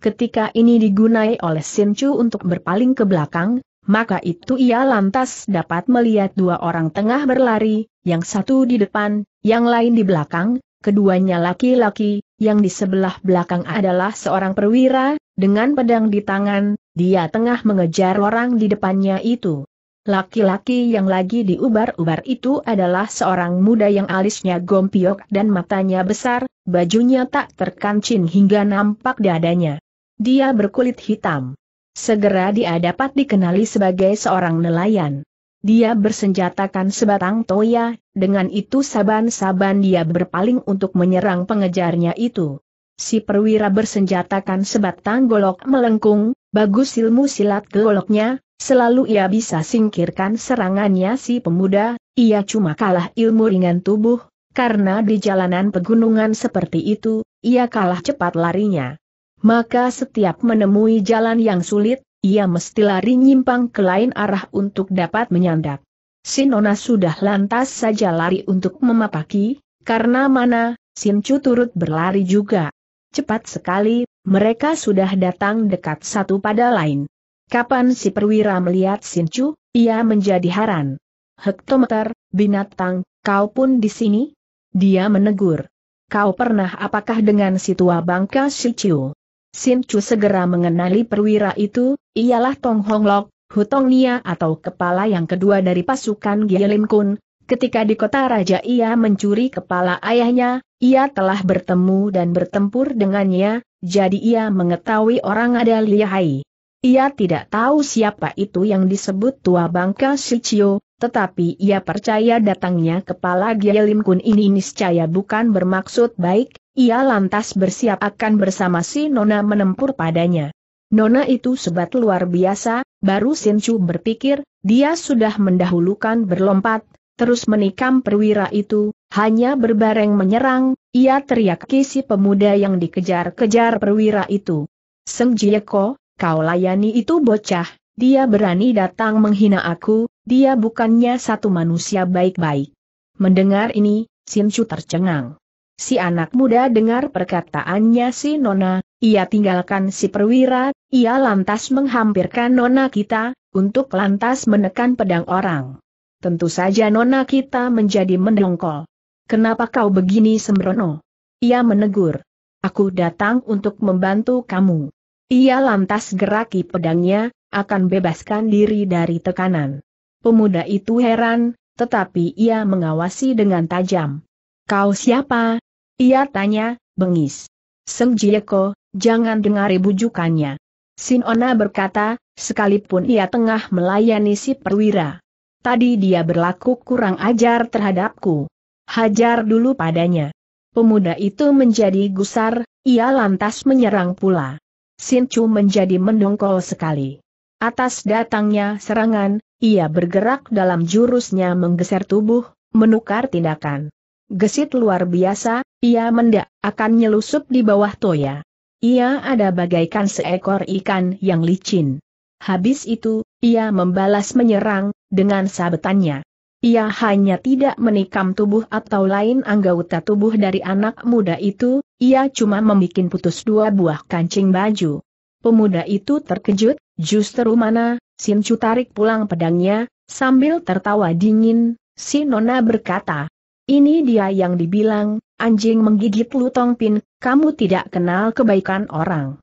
Ketika ini digunai oleh Chu untuk berpaling ke belakang, maka itu ia lantas dapat melihat dua orang tengah berlari, yang satu di depan, yang lain di belakang, keduanya laki-laki, yang di sebelah belakang adalah seorang perwira, dengan pedang di tangan, dia tengah mengejar orang di depannya itu. Laki-laki yang lagi diubar-ubar itu adalah seorang muda yang alisnya gompiok dan matanya besar, bajunya tak terkancing hingga nampak dadanya. Dia berkulit hitam. Segera dia dapat dikenali sebagai seorang nelayan. Dia bersenjatakan sebatang toya, dengan itu saban-saban dia berpaling untuk menyerang pengejarnya itu. Si perwira bersenjatakan sebatang golok melengkung, bagus ilmu silat goloknya, selalu ia bisa singkirkan serangannya si pemuda, ia cuma kalah ilmu ringan tubuh, karena di jalanan pegunungan seperti itu, ia kalah cepat larinya. Maka setiap menemui jalan yang sulit, ia mesti lari nyimpang ke lain arah untuk dapat menyandap. Sinona sudah lantas saja lari untuk memapaki, karena mana, Chu turut berlari juga. Cepat sekali, mereka sudah datang dekat satu pada lain. Kapan si perwira melihat Sinchu, ia menjadi heran. Hektometer, binatang, kau pun di sini? Dia menegur. Kau pernah apakah dengan si tua bangka Sinchu? Sinchu segera mengenali perwira itu, ialah Tong Honglok, Hutong Nia atau kepala yang kedua dari pasukan Gielim Kun, Ketika di kota raja ia mencuri kepala ayahnya, ia telah bertemu dan bertempur dengannya, jadi ia mengetahui orang ada lihai. Ia tidak tahu siapa itu yang disebut tua bangka Shichio, tetapi ia percaya datangnya kepala gyalim Kun ini niscaya bukan bermaksud baik, ia lantas bersiap akan bersama si Nona menempur padanya. Nona itu sebat luar biasa, baru Sinchu berpikir, dia sudah mendahulukan berlompat, terus menikam perwira itu, hanya berbareng menyerang, ia teriak kisi pemuda yang dikejar-kejar perwira itu. Seng Jieko, kau layani itu bocah, dia berani datang menghina aku, dia bukannya satu manusia baik-baik. Mendengar ini, Chu tercengang. Si anak muda dengar perkataannya si Nona, ia tinggalkan si perwira, ia lantas menghampirkan Nona kita, untuk lantas menekan pedang orang tentu saja nona kita menjadi mendongkol. Kenapa kau begini sembrono? Ia menegur. Aku datang untuk membantu kamu. Ia lantas geraki pedangnya, akan bebaskan diri dari tekanan. Pemuda itu heran, tetapi ia mengawasi dengan tajam. Kau siapa? Ia tanya, bengis. Seng Jieko, jangan dengar bujukannya. Sinona berkata, sekalipun ia tengah melayani si perwira tadi dia berlaku kurang ajar terhadapku. Hajar dulu padanya. Pemuda itu menjadi gusar, ia lantas menyerang pula. Sincu menjadi mendongkol sekali. Atas datangnya serangan, ia bergerak dalam jurusnya menggeser tubuh, menukar tindakan. Gesit luar biasa, ia mendak akan nyelusup di bawah toya. Ia ada bagaikan seekor ikan yang licin. Habis itu, ia membalas menyerang, dengan sabetannya. Ia hanya tidak menikam tubuh atau lain anggota tubuh dari anak muda itu, ia cuma membuat putus dua buah kancing baju. Pemuda itu terkejut, justru mana, Sin Chu tarik pulang pedangnya, sambil tertawa dingin, si Nona berkata. Ini dia yang dibilang, anjing menggigit lutong pin, kamu tidak kenal kebaikan orang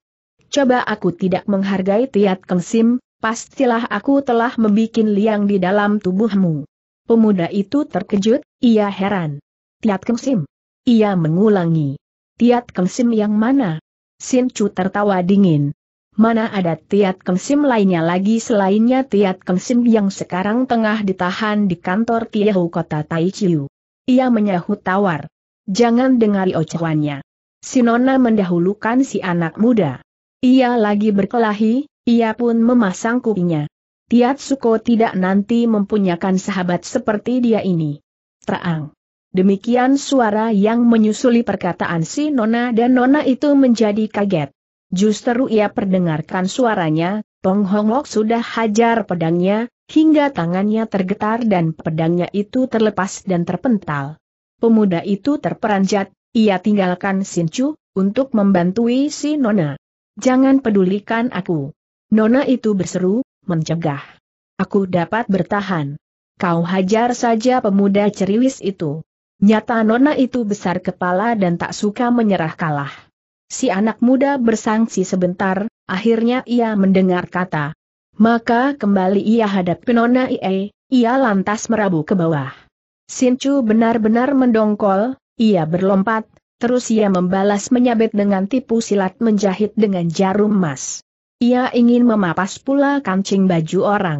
coba aku tidak menghargai Tiat Kengsim, pastilah aku telah membuat liang di dalam tubuhmu. Pemuda itu terkejut, ia heran. Tiat Kengsim. Ia mengulangi. Tiat Kengsim yang mana? Sin Chu tertawa dingin. Mana ada Tiat Kengsim lainnya lagi selainnya Tiat Kengsim yang sekarang tengah ditahan di kantor Tiahu kota Taichiu. Ia menyahut tawar. Jangan dengari ocehannya. Sinona mendahulukan si anak muda. Ia lagi berkelahi, ia pun memasang kupinya. Tiat Suko tidak nanti mempunyakan sahabat seperti dia ini. Terang. Demikian suara yang menyusuli perkataan si Nona dan Nona itu menjadi kaget. Justru ia perdengarkan suaranya, Tong Honglok sudah hajar pedangnya, hingga tangannya tergetar dan pedangnya itu terlepas dan terpental. Pemuda itu terperanjat, ia tinggalkan Chu, untuk membantui si Nona. Jangan pedulikan aku. Nona itu berseru, mencegah. Aku dapat bertahan. Kau hajar saja pemuda ceriwis itu. Nyata Nona itu besar kepala dan tak suka menyerah kalah. Si anak muda bersangsi sebentar, akhirnya ia mendengar kata. Maka kembali ia hadapi Nona Ie, ia lantas merabu ke bawah. Sincu benar-benar mendongkol, ia berlompat, Terus ia membalas menyabet dengan tipu silat menjahit dengan jarum emas. Ia ingin memapas pula kancing baju orang.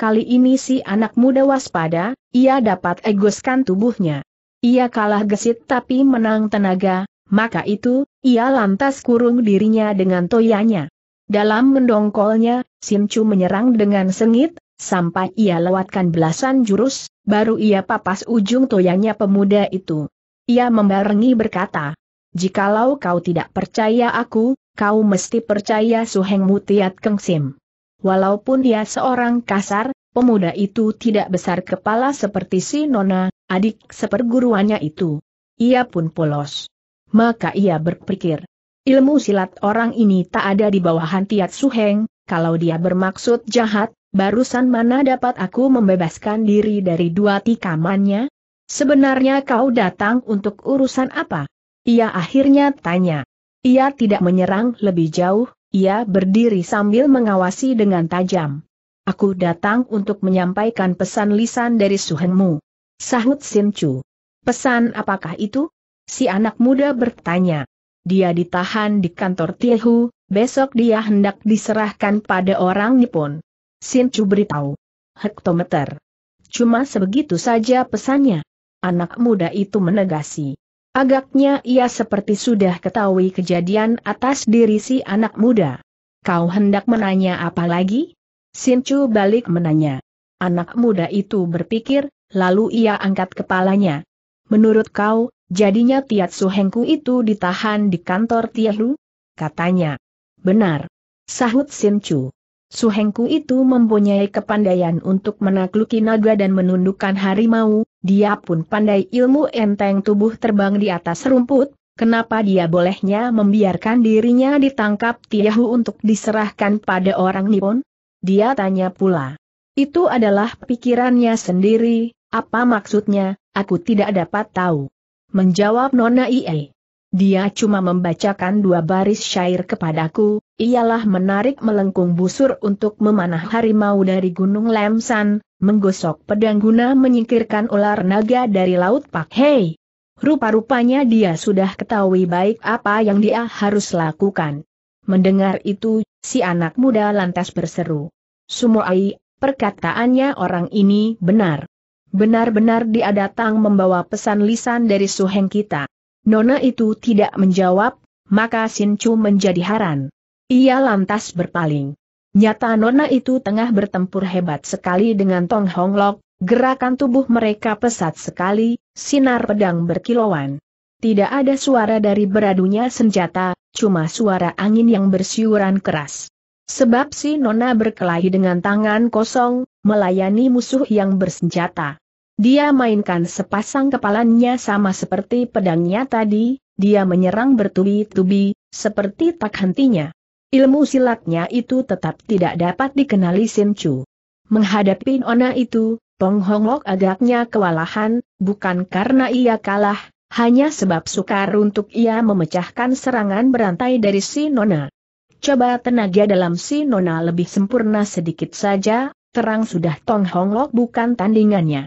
Kali ini si anak muda waspada, ia dapat egoskan tubuhnya. Ia kalah gesit tapi menang tenaga, maka itu, ia lantas kurung dirinya dengan toyanya. Dalam mendongkolnya, Sim Chu menyerang dengan sengit, sampai ia lewatkan belasan jurus, baru ia papas ujung toyanya pemuda itu. Ia membarengi berkata, Jikalau kau tidak percaya aku, kau mesti percaya Suheng Mutiat Kengsim. Walaupun dia seorang kasar, pemuda itu tidak besar kepala seperti si Nona, adik seperguruannya itu. Ia pun polos. Maka ia berpikir, ilmu silat orang ini tak ada di bawahan Tiat Suheng, kalau dia bermaksud jahat, barusan mana dapat aku membebaskan diri dari dua tikamannya? Sebenarnya kau datang untuk urusan apa? Ia akhirnya tanya. Ia tidak menyerang lebih jauh, ia berdiri sambil mengawasi dengan tajam. Aku datang untuk menyampaikan pesan lisan dari Suhengmu. Sahut Chu. Pesan apakah itu? Si anak muda bertanya. Dia ditahan di kantor Tihu, besok dia hendak diserahkan pada orang Sin Chu beritahu. Hektometer. Cuma sebegitu saja pesannya anak muda itu menegasi. Agaknya ia seperti sudah ketahui kejadian atas diri si anak muda. Kau hendak menanya apa lagi? Sincu balik menanya. Anak muda itu berpikir, lalu ia angkat kepalanya. Menurut kau, jadinya Tiat Suhengku itu ditahan di kantor tiahlu? Katanya. Benar. Sahut Sincu. Suhengku itu mempunyai kepandaian untuk menakluki naga dan menundukkan harimau, dia pun pandai ilmu enteng tubuh terbang di atas rumput, kenapa dia bolehnya membiarkan dirinya ditangkap Tiahu untuk diserahkan pada orang Nippon? Dia tanya pula. Itu adalah pikirannya sendiri, apa maksudnya, aku tidak dapat tahu. Menjawab Nona Ie. Dia cuma membacakan dua baris syair kepadaku, ialah menarik melengkung busur untuk memanah harimau dari Gunung Lemsan, menggosok pedang guna menyingkirkan ular naga dari Laut Pak Hei. Rupa-rupanya dia sudah ketahui baik apa yang dia harus lakukan. Mendengar itu, si anak muda lantas berseru. Sumoai, perkataannya orang ini benar. Benar-benar dia datang membawa pesan lisan dari suheng kita. Nona itu tidak menjawab, maka Sin Chu menjadi haran. Ia lantas berpaling. Nyata Nona itu tengah bertempur hebat sekali dengan Tong Hong Lok, gerakan tubuh mereka pesat sekali, sinar pedang berkilauan. Tidak ada suara dari beradunya senjata, cuma suara angin yang bersiuran keras. Sebab si Nona berkelahi dengan tangan kosong, melayani musuh yang bersenjata. Dia mainkan sepasang kepalanya sama seperti pedangnya tadi, dia menyerang bertubi-tubi, seperti tak hentinya. Ilmu silatnya itu tetap tidak dapat dikenali Sin Chu. Menghadapi Ona itu, Tong Honglok agaknya kewalahan, bukan karena ia kalah, hanya sebab sukar untuk ia memecahkan serangan berantai dari si Nona. Coba tenaga dalam si Nona lebih sempurna sedikit saja, terang sudah Tong Honglok bukan tandingannya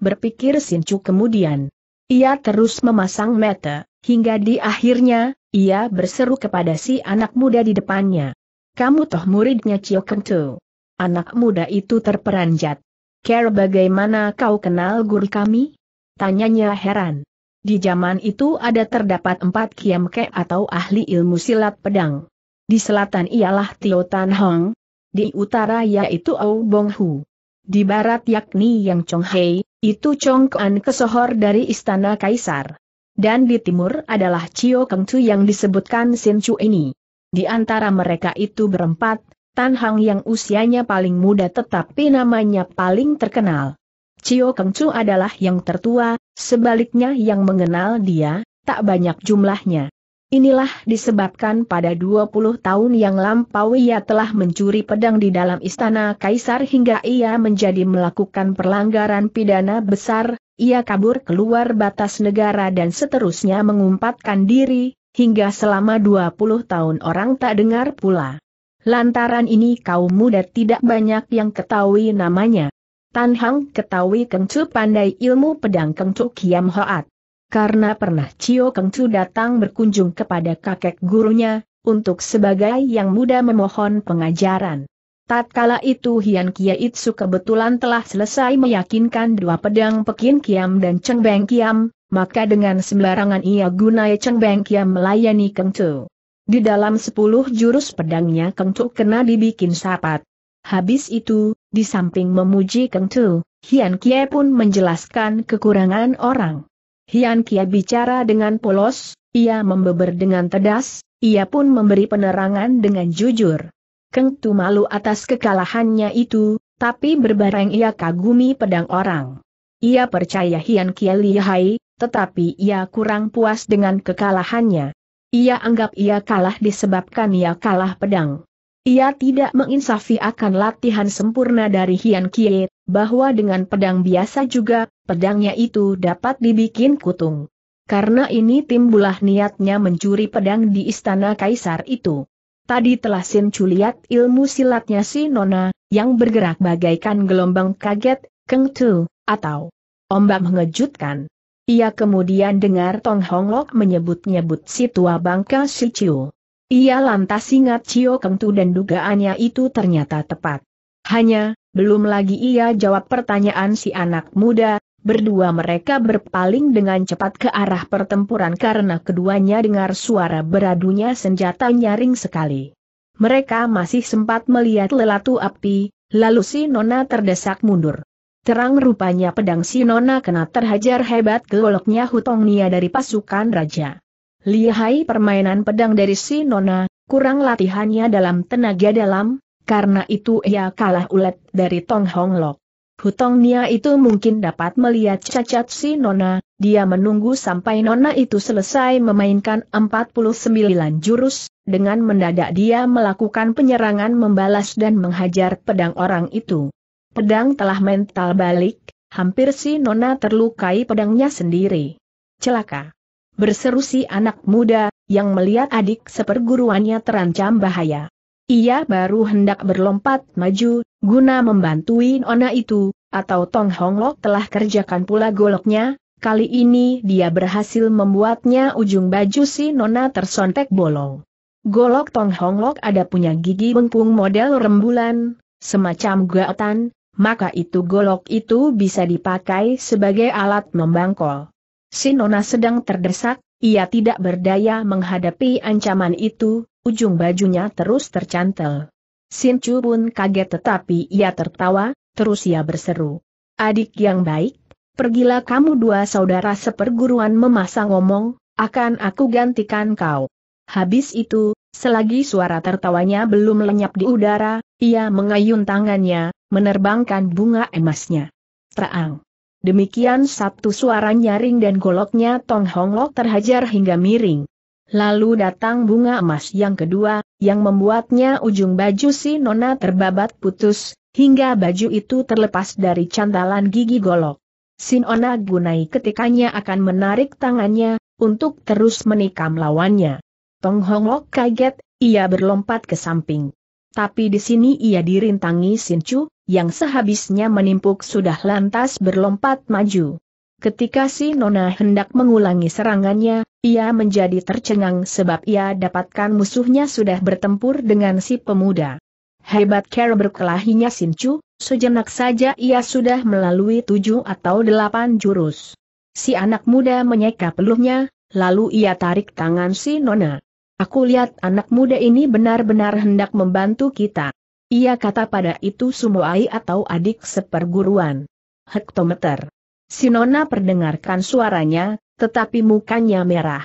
berpikir Sincu kemudian. Ia terus memasang mata, hingga di akhirnya, ia berseru kepada si anak muda di depannya. Kamu toh muridnya Cio Kentu. Anak muda itu terperanjat. Care bagaimana kau kenal guru kami? Tanyanya heran. Di zaman itu ada terdapat empat kiam kiamke atau ahli ilmu silat pedang. Di selatan ialah Tio Tan Hong, di utara yaitu Au Bong Hu, di barat yakni Yang Chonghei, itu Chongkuan kesohor dari Istana Kaisar. Dan di timur adalah Chio Kengcu yang disebutkan Chu ini. Di antara mereka itu berempat, Tan Hang yang usianya paling muda tetapi namanya paling terkenal. Chio Kengcu adalah yang tertua, sebaliknya yang mengenal dia, tak banyak jumlahnya. Inilah disebabkan pada 20 tahun yang lampau ia telah mencuri pedang di dalam istana kaisar hingga ia menjadi melakukan perlanggaran pidana besar, ia kabur keluar batas negara dan seterusnya mengumpatkan diri, hingga selama 20 tahun orang tak dengar pula. Lantaran ini kaum muda tidak banyak yang ketahui namanya. Tan Hang ketahui Kengcu pandai ilmu pedang Kengcu Kiam Hoat karena pernah Cio Keng Chu datang berkunjung kepada kakek gurunya, untuk sebagai yang muda memohon pengajaran. Tatkala itu Hian Kia Itsu kebetulan telah selesai meyakinkan dua pedang Pekin Kiam dan Cheng Beng Kiam, maka dengan sembarangan ia gunai Cheng Beng Kiam melayani Keng Chu. Di dalam sepuluh jurus pedangnya Keng Chu kena dibikin sapat. Habis itu, di samping memuji Keng Chu, Hian Kia pun menjelaskan kekurangan orang. Hian Kia bicara dengan polos, ia membeber dengan tedas, ia pun memberi penerangan dengan jujur. Keng Tu malu atas kekalahannya itu, tapi berbareng ia kagumi pedang orang. Ia percaya Hian Kia lihai, tetapi ia kurang puas dengan kekalahannya. Ia anggap ia kalah disebabkan ia kalah pedang. Ia tidak menginsafi akan latihan sempurna dari Hian Kie, bahwa dengan pedang biasa juga, pedangnya itu dapat dibikin kutung. Karena ini timbulah niatnya mencuri pedang di istana kaisar itu. Tadi telah Sin lihat ilmu silatnya si Nona, yang bergerak bagaikan gelombang kaget, Tu, atau ombak mengejutkan. Ia kemudian dengar Tong Honglok menyebut-nyebut si tua bangka si Chiu. Ia lantas ingat Cio Tu dan dugaannya itu ternyata tepat. Hanya, belum lagi ia jawab pertanyaan si anak muda, berdua mereka berpaling dengan cepat ke arah pertempuran karena keduanya dengar suara beradunya senjata nyaring sekali. Mereka masih sempat melihat lelatu api, lalu si Nona terdesak mundur. Terang rupanya pedang si Nona kena terhajar hebat goloknya Hutong Nia dari pasukan raja. Lihai permainan pedang dari si Nona, kurang latihannya dalam tenaga dalam, karena itu ia kalah ulet dari Tong Hong Lok. Hutong Nia itu mungkin dapat melihat cacat si Nona, dia menunggu sampai Nona itu selesai memainkan 49 jurus, dengan mendadak dia melakukan penyerangan membalas dan menghajar pedang orang itu. Pedang telah mental balik, hampir si Nona terlukai pedangnya sendiri. Celaka. Berseru si anak muda, yang melihat adik seperguruannya terancam bahaya. Ia baru hendak berlompat maju, guna membantuin ona itu, atau Tong Hong Lok telah kerjakan pula goloknya, kali ini dia berhasil membuatnya ujung baju si Nona tersontek bolong. Golok Tong Hong Lok ada punya gigi bengkung model rembulan, semacam gaotan, maka itu golok itu bisa dipakai sebagai alat membangkol. Si Nona sedang terdesak, ia tidak berdaya menghadapi ancaman itu, ujung bajunya terus tercantel. Sin Chu pun kaget tetapi ia tertawa, terus ia berseru. Adik yang baik, pergilah kamu dua saudara seperguruan memasang ngomong, akan aku gantikan kau. Habis itu, selagi suara tertawanya belum lenyap di udara, ia mengayun tangannya, menerbangkan bunga emasnya. Terang. Demikian satu suara nyaring dan goloknya Tong Hong Lok terhajar hingga miring. Lalu datang bunga emas yang kedua, yang membuatnya ujung baju si Nona terbabat putus, hingga baju itu terlepas dari cantalan gigi golok. Sinona gunai ketikanya akan menarik tangannya, untuk terus menikam lawannya. Tong Hong Lok kaget, ia berlompat ke samping. Tapi di sini ia dirintangi Sinchu, yang sehabisnya menimpuk sudah lantas berlompat maju. Ketika si Nona hendak mengulangi serangannya, ia menjadi tercengang sebab ia dapatkan musuhnya sudah bertempur dengan si pemuda. Hebat care berkelahinya Sinchu, sejenak saja ia sudah melalui tujuh atau delapan jurus. Si anak muda menyeka peluhnya, lalu ia tarik tangan si Nona. Aku lihat anak muda ini benar-benar hendak membantu kita. Ia kata pada itu Sumoai atau adik seperguruan. Hektometer. Sinona perdengarkan suaranya, tetapi mukanya merah.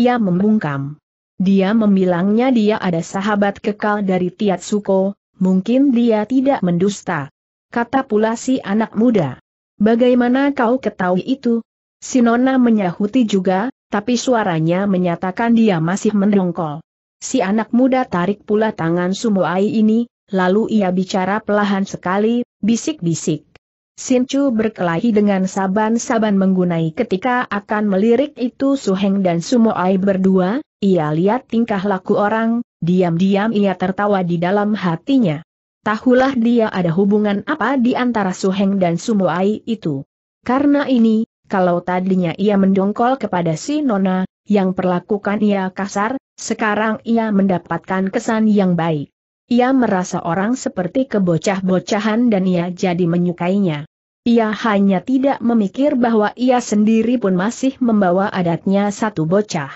Ia membungkam. Dia membilangnya dia ada sahabat kekal dari Tiat Suko, mungkin dia tidak mendusta. Kata pula si anak muda. Bagaimana kau ketahui itu? Sinona menyahuti juga, tapi suaranya menyatakan dia masih mendongkol. Si anak muda tarik pula tangan Sumo Ai ini, lalu ia bicara pelahan sekali, bisik-bisik. Sinchu berkelahi dengan saban-saban menggunai ketika akan melirik itu Suheng dan Sumo Ai berdua, ia lihat tingkah laku orang, diam-diam ia tertawa di dalam hatinya. Tahulah dia ada hubungan apa di antara Suheng dan Sumo Ai itu. Karena ini, kalau tadinya ia mendongkol kepada si Nona, yang perlakukan ia kasar, sekarang ia mendapatkan kesan yang baik. Ia merasa orang seperti kebocah-bocahan dan ia jadi menyukainya. Ia hanya tidak memikir bahwa ia sendiri pun masih membawa adatnya satu bocah.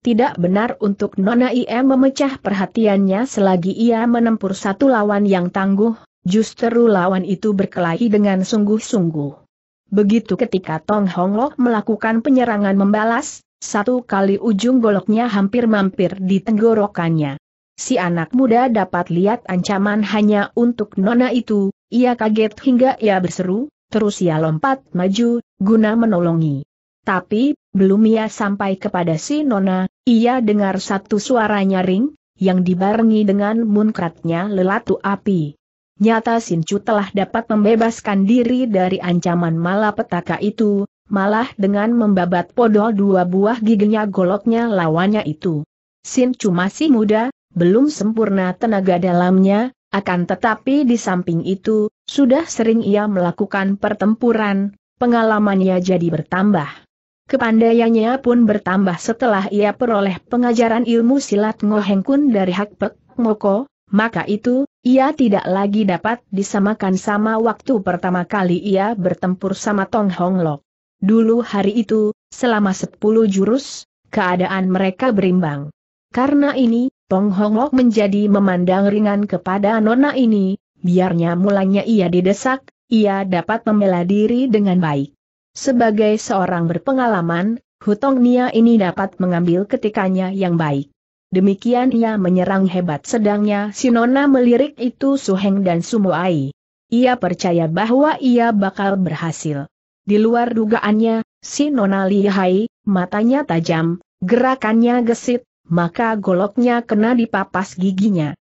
Tidak benar untuk Nona Ia memecah perhatiannya selagi ia menempur satu lawan yang tangguh, justru lawan itu berkelahi dengan sungguh-sungguh. Begitu ketika Tong Hong melakukan penyerangan membalas, satu kali ujung goloknya hampir mampir di tenggorokannya. Si anak muda dapat lihat ancaman hanya untuk nona itu, ia kaget hingga ia berseru, terus ia lompat maju, guna menolongi. Tapi, belum ia sampai kepada si nona, ia dengar satu suara nyaring, yang dibarengi dengan munkratnya lelatu api. Nyata Chu telah dapat membebaskan diri dari ancaman malapetaka itu, malah dengan membabat podol dua buah giginya goloknya lawannya itu. Chu masih muda, belum sempurna tenaga dalamnya, akan tetapi di samping itu, sudah sering ia melakukan pertempuran, pengalamannya jadi bertambah. Kepandaiannya pun bertambah setelah ia peroleh pengajaran ilmu silat Ngoheng Kun dari Hak Pek Moko, maka itu, ia tidak lagi dapat disamakan sama waktu pertama kali ia bertempur sama Tong Hong Lok. Dulu hari itu, selama sepuluh jurus, keadaan mereka berimbang. Karena ini, Tong Hong Lok menjadi memandang ringan kepada nona ini, biarnya mulanya ia didesak, ia dapat membela diri dengan baik. Sebagai seorang berpengalaman, Hutong Nia ini dapat mengambil ketikanya yang baik. Demikian ia menyerang hebat sedangnya Sinona melirik itu Suheng dan Sumoai. Ia percaya bahwa ia bakal berhasil. Di luar dugaannya, Sinona lihai, matanya tajam, gerakannya gesit, maka goloknya kena dipapas giginya.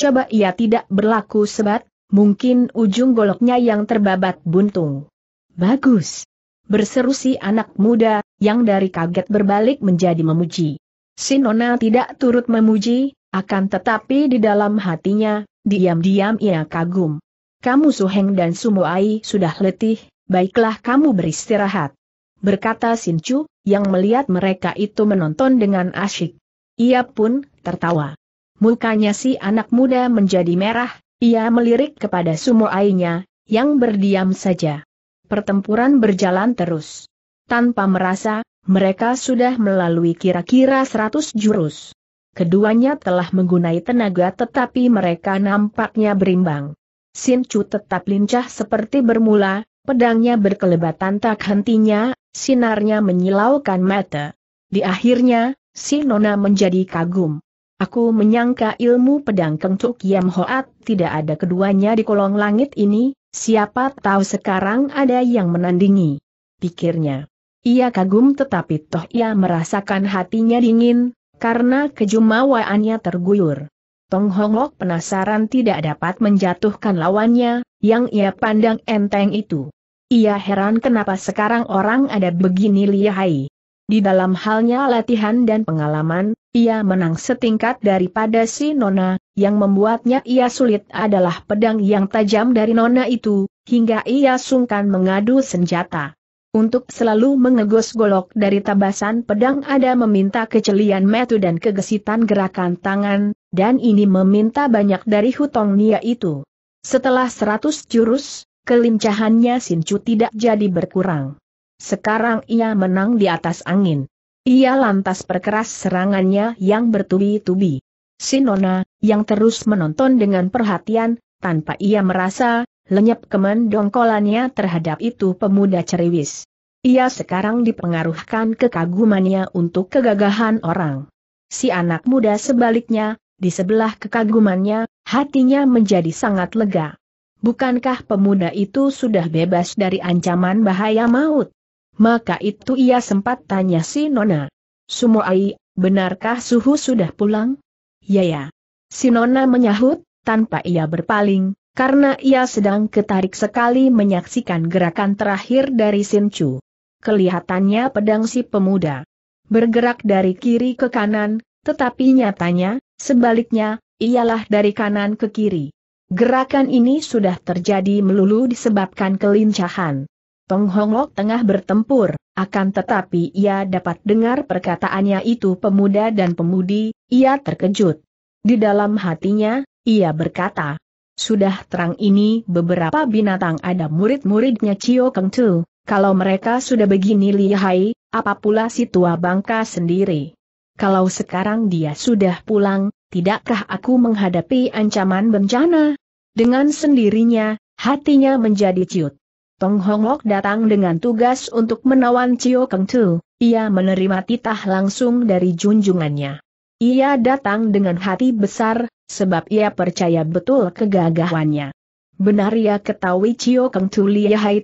Coba ia tidak berlaku sebat, mungkin ujung goloknya yang terbabat buntung. Bagus! Berseru si anak muda, yang dari kaget berbalik menjadi memuji. Sinona tidak turut memuji, akan tetapi di dalam hatinya, diam-diam ia kagum. Kamu Suheng dan Sumuai sudah letih, baiklah kamu beristirahat. Berkata Sin Chu, yang melihat mereka itu menonton dengan asyik. Ia pun tertawa. Mukanya si anak muda menjadi merah, ia melirik kepada Sumuainya, yang berdiam saja. Pertempuran berjalan terus. Tanpa merasa, mereka sudah melalui kira-kira 100 jurus. Keduanya telah menggunai tenaga tetapi mereka nampaknya berimbang. Sin Chu tetap lincah seperti bermula, pedangnya berkelebatan tak hentinya, sinarnya menyilaukan mata. Di akhirnya, si Nona menjadi kagum. Aku menyangka ilmu pedang kengcuk Yam Hoat tidak ada keduanya di kolong langit ini, siapa tahu sekarang ada yang menandingi. Pikirnya. Ia kagum tetapi toh ia merasakan hatinya dingin, karena kejumawaannya terguyur. Tong Hong Lok penasaran tidak dapat menjatuhkan lawannya, yang ia pandang enteng itu. Ia heran kenapa sekarang orang ada begini lihai. Di dalam halnya latihan dan pengalaman, ia menang setingkat daripada si Nona, yang membuatnya ia sulit adalah pedang yang tajam dari Nona itu, hingga ia sungkan mengadu senjata. Untuk selalu mengegos golok dari tabasan pedang ada meminta kecelian metu dan kegesitan gerakan tangan, dan ini meminta banyak dari hutong nia itu. Setelah seratus jurus, kelincahannya Sincu tidak jadi berkurang. Sekarang ia menang di atas angin. Ia lantas perkeras serangannya yang bertubi-tubi. Sinona, yang terus menonton dengan perhatian, tanpa ia merasa, lenyap dongkolannya terhadap itu pemuda ceriwis. Ia sekarang dipengaruhkan kekagumannya untuk kegagahan orang. Si anak muda sebaliknya, di sebelah kekagumannya, hatinya menjadi sangat lega. Bukankah pemuda itu sudah bebas dari ancaman bahaya maut? Maka itu ia sempat tanya si Nona. Sumoai, benarkah Suhu sudah pulang? Ya ya. Si Nona menyahut, tanpa ia berpaling, karena ia sedang ketarik sekali menyaksikan gerakan terakhir dari Chu. Kelihatannya pedang si pemuda bergerak dari kiri ke kanan, tetapi nyatanya, sebaliknya, ialah dari kanan ke kiri. Gerakan ini sudah terjadi melulu disebabkan kelincahan. Tong Honglok tengah bertempur, akan tetapi ia dapat dengar perkataannya itu pemuda dan pemudi, ia terkejut. Di dalam hatinya, ia berkata, sudah terang ini beberapa binatang ada murid-muridnya Cio Keng Tu, kalau mereka sudah begini lihai, apa pula si tua bangka sendiri? Kalau sekarang dia sudah pulang, tidakkah aku menghadapi ancaman bencana? Dengan sendirinya, hatinya menjadi ciut. Tong Hong Lok datang dengan tugas untuk menawan Cio Keng Tu, ia menerima titah langsung dari junjungannya. Ia datang dengan hati besar, sebab ia percaya betul kegagahannya. Benar ia ketahui Cio Keng Tu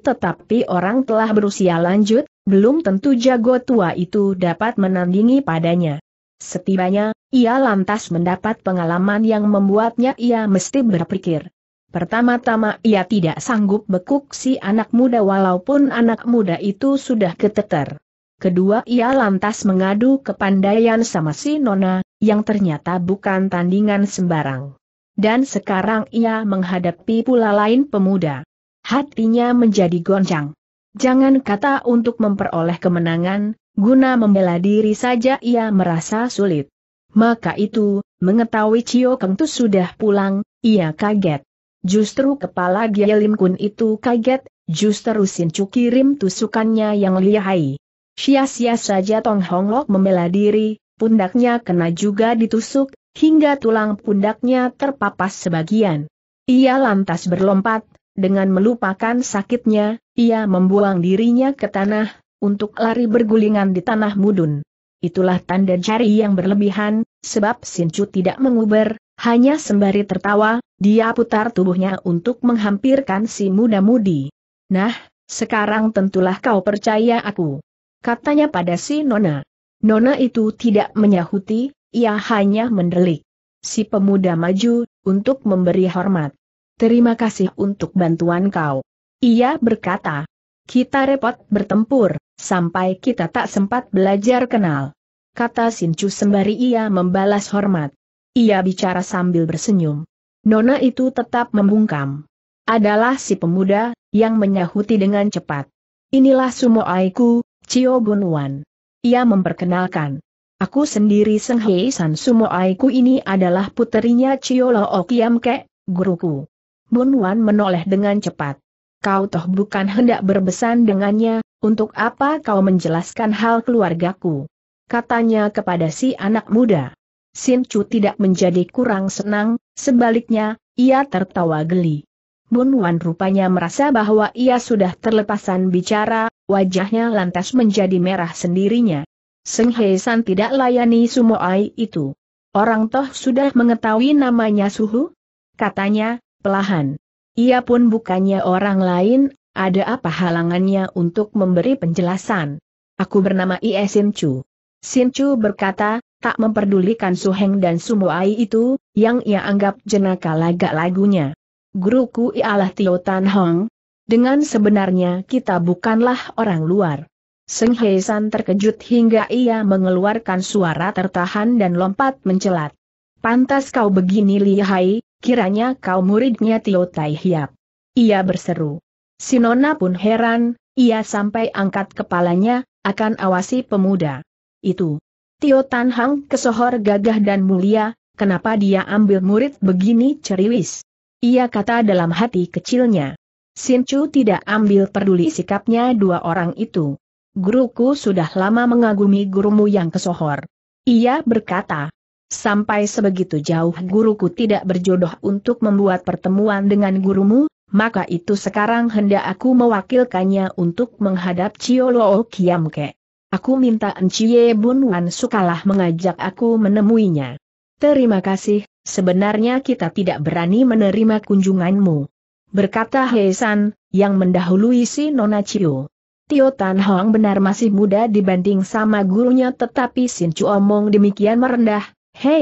tetapi orang telah berusia lanjut, belum tentu jago tua itu dapat menandingi padanya. Setibanya, ia lantas mendapat pengalaman yang membuatnya ia mesti berpikir. Pertama-tama ia tidak sanggup bekuk si anak muda walaupun anak muda itu sudah keteter. Kedua ia lantas mengadu kepandaian sama si Nona, yang ternyata bukan tandingan sembarang. Dan sekarang ia menghadapi pula lain pemuda. Hatinya menjadi goncang. Jangan kata untuk memperoleh kemenangan, guna membela diri saja ia merasa sulit. Maka itu, mengetahui Cio Kengtu sudah pulang, ia kaget. Justru kepala Lim Kun itu kaget, justru Sincu kirim tusukannya yang lihai. Sia-sia saja Tong Hong Lok membela diri, pundaknya kena juga ditusuk, hingga tulang pundaknya terpapas sebagian. Ia lantas berlompat, dengan melupakan sakitnya, ia membuang dirinya ke tanah, untuk lari bergulingan di tanah mudun. Itulah tanda jari yang berlebihan, sebab Sincu tidak menguber, hanya sembari tertawa, dia putar tubuhnya untuk menghampirkan si muda-mudi. Nah, sekarang tentulah kau percaya aku. Katanya pada si Nona. Nona itu tidak menyahuti, ia hanya mendelik. Si pemuda maju, untuk memberi hormat. Terima kasih untuk bantuan kau. Ia berkata, kita repot bertempur, sampai kita tak sempat belajar kenal. Kata Sincu sembari ia membalas hormat. Ia bicara sambil bersenyum. Nona itu tetap membungkam. Adalah si pemuda, yang menyahuti dengan cepat. Inilah sumo aiku, Cio Wan. Ia memperkenalkan. Aku sendiri Seng Hei San Sumo Aiku ini adalah puterinya Chiolo Okiam Ke, guruku. Bun Wan menoleh dengan cepat. Kau toh bukan hendak berbesan dengannya, untuk apa kau menjelaskan hal keluargaku? Katanya kepada si anak muda. Sin Chu tidak menjadi kurang senang, sebaliknya, ia tertawa geli. Bun Wan rupanya merasa bahwa ia sudah terlepasan bicara, wajahnya lantas menjadi merah sendirinya. Seng Hei San tidak layani Sumoai itu. Orang toh sudah mengetahui namanya Suhu? Katanya, pelahan. Ia pun bukannya orang lain, ada apa halangannya untuk memberi penjelasan? Aku bernama Ie Sin Chu. Sin Chu berkata, tak memperdulikan Suheng dan Sumoai itu, yang ia anggap jenaka lagak lagunya guruku ialah Tio Tan Hong. Dengan sebenarnya kita bukanlah orang luar. Seng Hei San terkejut hingga ia mengeluarkan suara tertahan dan lompat mencelat. Pantas kau begini lihai, kiranya kau muridnya Tio Tai Hiap. Ia berseru. Sinona pun heran, ia sampai angkat kepalanya, akan awasi pemuda. Itu. Tio Tan Hang kesohor gagah dan mulia, kenapa dia ambil murid begini ceriwis? Ia kata dalam hati kecilnya. Chu tidak ambil peduli sikapnya dua orang itu. Guruku sudah lama mengagumi gurumu yang kesohor. Ia berkata, sampai sebegitu jauh guruku tidak berjodoh untuk membuat pertemuan dengan gurumu, maka itu sekarang hendak aku mewakilkannya untuk menghadap Kiam Kiamke. Aku minta Enciye Bun Wan Sukalah mengajak aku menemuinya. Terima kasih, Sebenarnya kita tidak berani menerima kunjunganmu. Berkata San, yang mendahului si Nona Chiu. Tio Tan Hong benar masih muda dibanding sama gurunya tetapi Sin Chu omong demikian merendah,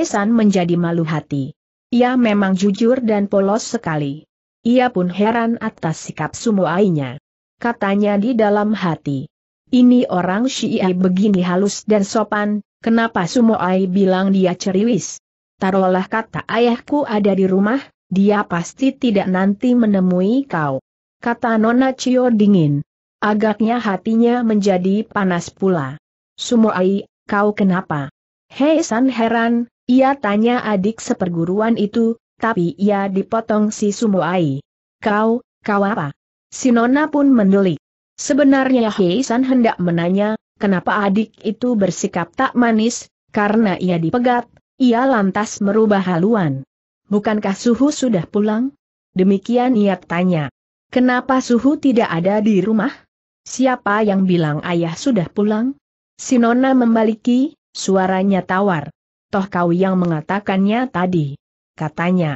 San menjadi malu hati. Ia memang jujur dan polos sekali. Ia pun heran atas sikap sumuainya. Katanya di dalam hati. Ini orang Syi'i begini halus dan sopan, kenapa Sumoai bilang dia ceriwis? taruhlah kata ayahku ada di rumah, dia pasti tidak nanti menemui kau. Kata Nona Cio dingin. Agaknya hatinya menjadi panas pula. Sumoai, kau kenapa? Hei San heran, ia tanya adik seperguruan itu, tapi ia dipotong si Sumoai. Kau, kau apa? Si Nona pun mendelik. Sebenarnya Hei San hendak menanya, kenapa adik itu bersikap tak manis, karena ia dipegat, ia lantas merubah haluan. Bukankah Suhu sudah pulang? Demikian ia tanya. Kenapa Suhu tidak ada di rumah? Siapa yang bilang ayah sudah pulang? Sinona membaliki, suaranya tawar. Toh kau yang mengatakannya tadi. Katanya.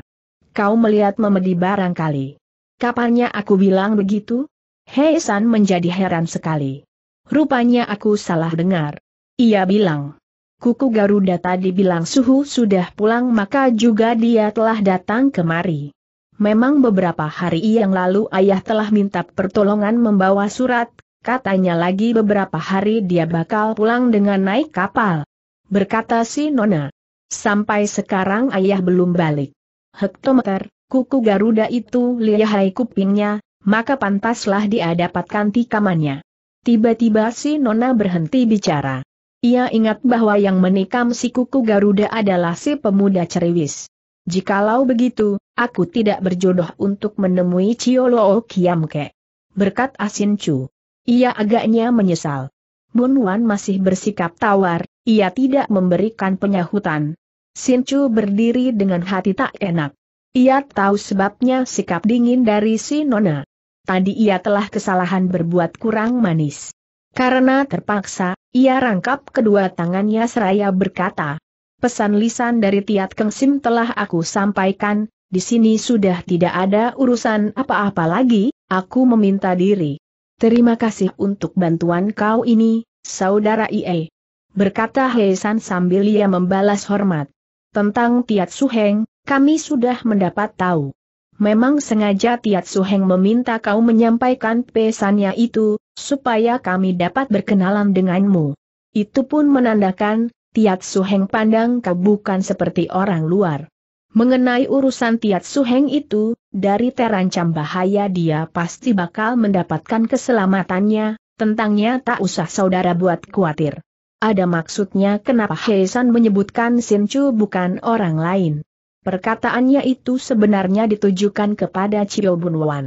Kau melihat memedi barangkali. Kapannya aku bilang begitu? Hei San menjadi heran sekali. Rupanya aku salah dengar. Ia bilang, kuku Garuda tadi bilang suhu sudah pulang maka juga dia telah datang kemari. Memang beberapa hari yang lalu ayah telah minta pertolongan membawa surat, katanya lagi beberapa hari dia bakal pulang dengan naik kapal. Berkata si Nona. Sampai sekarang ayah belum balik. Hektometer, kuku Garuda itu lihai kupingnya, maka pantaslah dia dapatkan tikamannya. Tiba-tiba si Nona berhenti bicara. Ia ingat bahwa yang menikam si kuku Garuda adalah si pemuda ceriwis. Jikalau begitu, aku tidak berjodoh untuk menemui Cioloo Kiamke. Berkat Asin Chu. Ia agaknya menyesal. Bun Wan masih bersikap tawar, ia tidak memberikan penyahutan. Sin Chu berdiri dengan hati tak enak. Ia tahu sebabnya sikap dingin dari si Nona. Tadi ia telah kesalahan berbuat kurang manis. Karena terpaksa, ia rangkap kedua tangannya seraya berkata, Pesan lisan dari Tiat Keng Sim telah aku sampaikan, di sini sudah tidak ada urusan apa-apa lagi, aku meminta diri. Terima kasih untuk bantuan kau ini, Saudara IE. Berkata Hesan sambil ia membalas hormat. Tentang Tiat Suheng, kami sudah mendapat tahu. Memang sengaja Tiat Suheng meminta kau menyampaikan pesannya itu, supaya kami dapat berkenalan denganmu. Itu pun menandakan, Tiat Suheng pandang kau bukan seperti orang luar. Mengenai urusan Tiat Suheng itu, dari terancam bahaya dia pasti bakal mendapatkan keselamatannya, tentangnya tak usah saudara buat khawatir. Ada maksudnya kenapa Heisan menyebutkan Sin Sinchu bukan orang lain. Perkataannya itu sebenarnya ditujukan kepada Chiyo Sin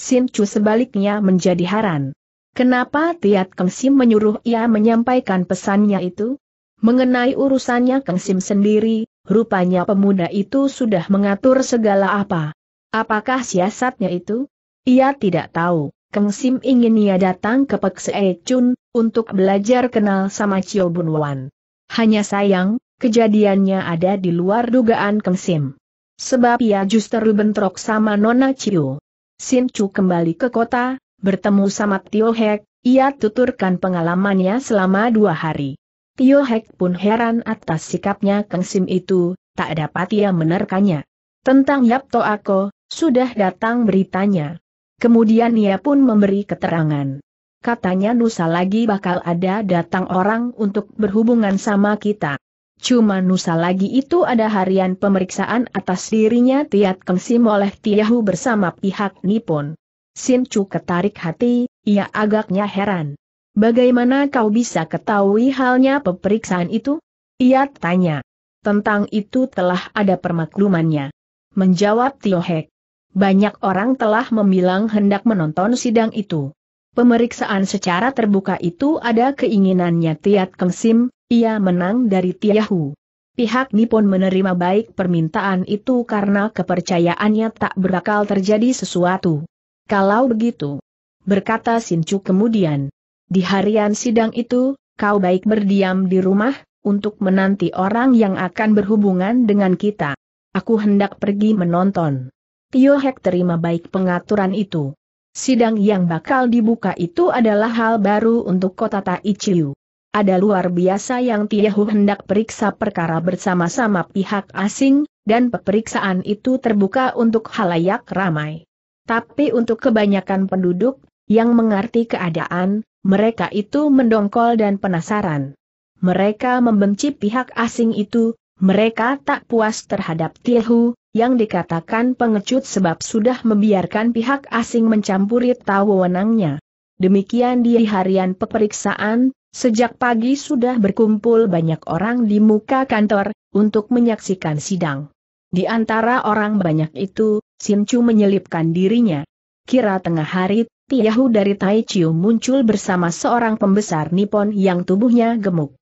Sinchu sebaliknya menjadi haran. Kenapa Tiat Keng Sim menyuruh ia menyampaikan pesannya itu? Mengenai urusannya Keng Sim sendiri, rupanya pemuda itu sudah mengatur segala apa. Apakah siasatnya itu? Ia tidak tahu. Keng Sim ingin ia datang ke Pek Se Chun, untuk belajar kenal sama Chio Bun Wan. Hanya sayang, kejadiannya ada di luar dugaan Keng Sim. Sebab ia justru bentrok sama Nona Chio. Sin Chu kembali ke kota, Bertemu sama Tio Hek, ia tuturkan pengalamannya selama dua hari. Tio Hek pun heran atas sikapnya Kang Sim itu, tak dapat ia menerkanya. Tentang Yap To Ako, sudah datang beritanya. Kemudian ia pun memberi keterangan. Katanya Nusa lagi bakal ada datang orang untuk berhubungan sama kita. Cuma Nusa lagi itu ada harian pemeriksaan atas dirinya Tiat Kengsim oleh Tiahu bersama pihak Nipon. Sin Chu ketarik hati, ia agaknya heran. Bagaimana kau bisa ketahui halnya peperiksaan itu? Ia tanya. Tentang itu telah ada permaklumannya. Menjawab Tio Hek. Banyak orang telah membilang hendak menonton sidang itu. Pemeriksaan secara terbuka itu ada keinginannya Tiat Keng Sim, ia menang dari Tiahu. Pihak Nippon menerima baik permintaan itu karena kepercayaannya tak berakal terjadi sesuatu. Kalau begitu, berkata Sincu kemudian, di harian sidang itu, kau baik berdiam di rumah, untuk menanti orang yang akan berhubungan dengan kita. Aku hendak pergi menonton. Tio Hek terima baik pengaturan itu. Sidang yang bakal dibuka itu adalah hal baru untuk kota Taichiu. Ada luar biasa yang Tiahu hendak periksa perkara bersama-sama pihak asing, dan peperiksaan itu terbuka untuk halayak ramai tapi untuk kebanyakan penduduk, yang mengerti keadaan, mereka itu mendongkol dan penasaran. Mereka membenci pihak asing itu, mereka tak puas terhadap Tiehu, yang dikatakan pengecut sebab sudah membiarkan pihak asing mencampuri wenangnya. Demikian di harian peperiksaan, sejak pagi sudah berkumpul banyak orang di muka kantor, untuk menyaksikan sidang. Di antara orang banyak itu, Chu menyelipkan dirinya. Kira tengah hari, Tiahu dari Tai Chiu muncul bersama seorang pembesar Nippon yang tubuhnya gemuk.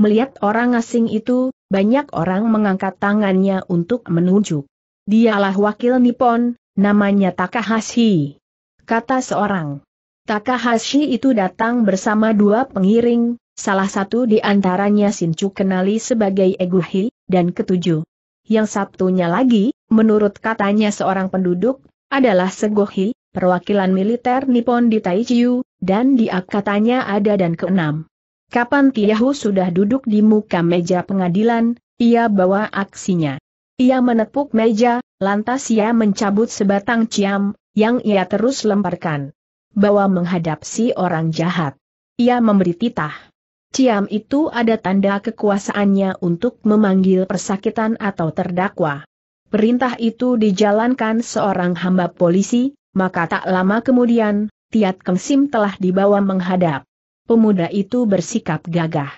Melihat orang asing itu, banyak orang mengangkat tangannya untuk menunjuk. Dialah wakil Nippon, namanya Takahashi. Kata seorang. Takahashi itu datang bersama dua pengiring, salah satu di antaranya Sinchu kenali sebagai Eguhi, dan ketujuh. Yang satunya lagi, menurut katanya seorang penduduk, adalah Segohi, perwakilan militer Nippon di Taichiu, dan dia katanya ada dan keenam. Kapan Tiahu sudah duduk di muka meja pengadilan, ia bawa aksinya. Ia menepuk meja, lantas ia mencabut sebatang ciam, yang ia terus lemparkan. Bawa menghadap si orang jahat. Ia memberi titah. Ciam itu ada tanda kekuasaannya untuk memanggil persakitan atau terdakwa. Perintah itu dijalankan seorang hamba polisi, maka tak lama kemudian, Tiat Kengsim telah dibawa menghadap. Pemuda itu bersikap gagah.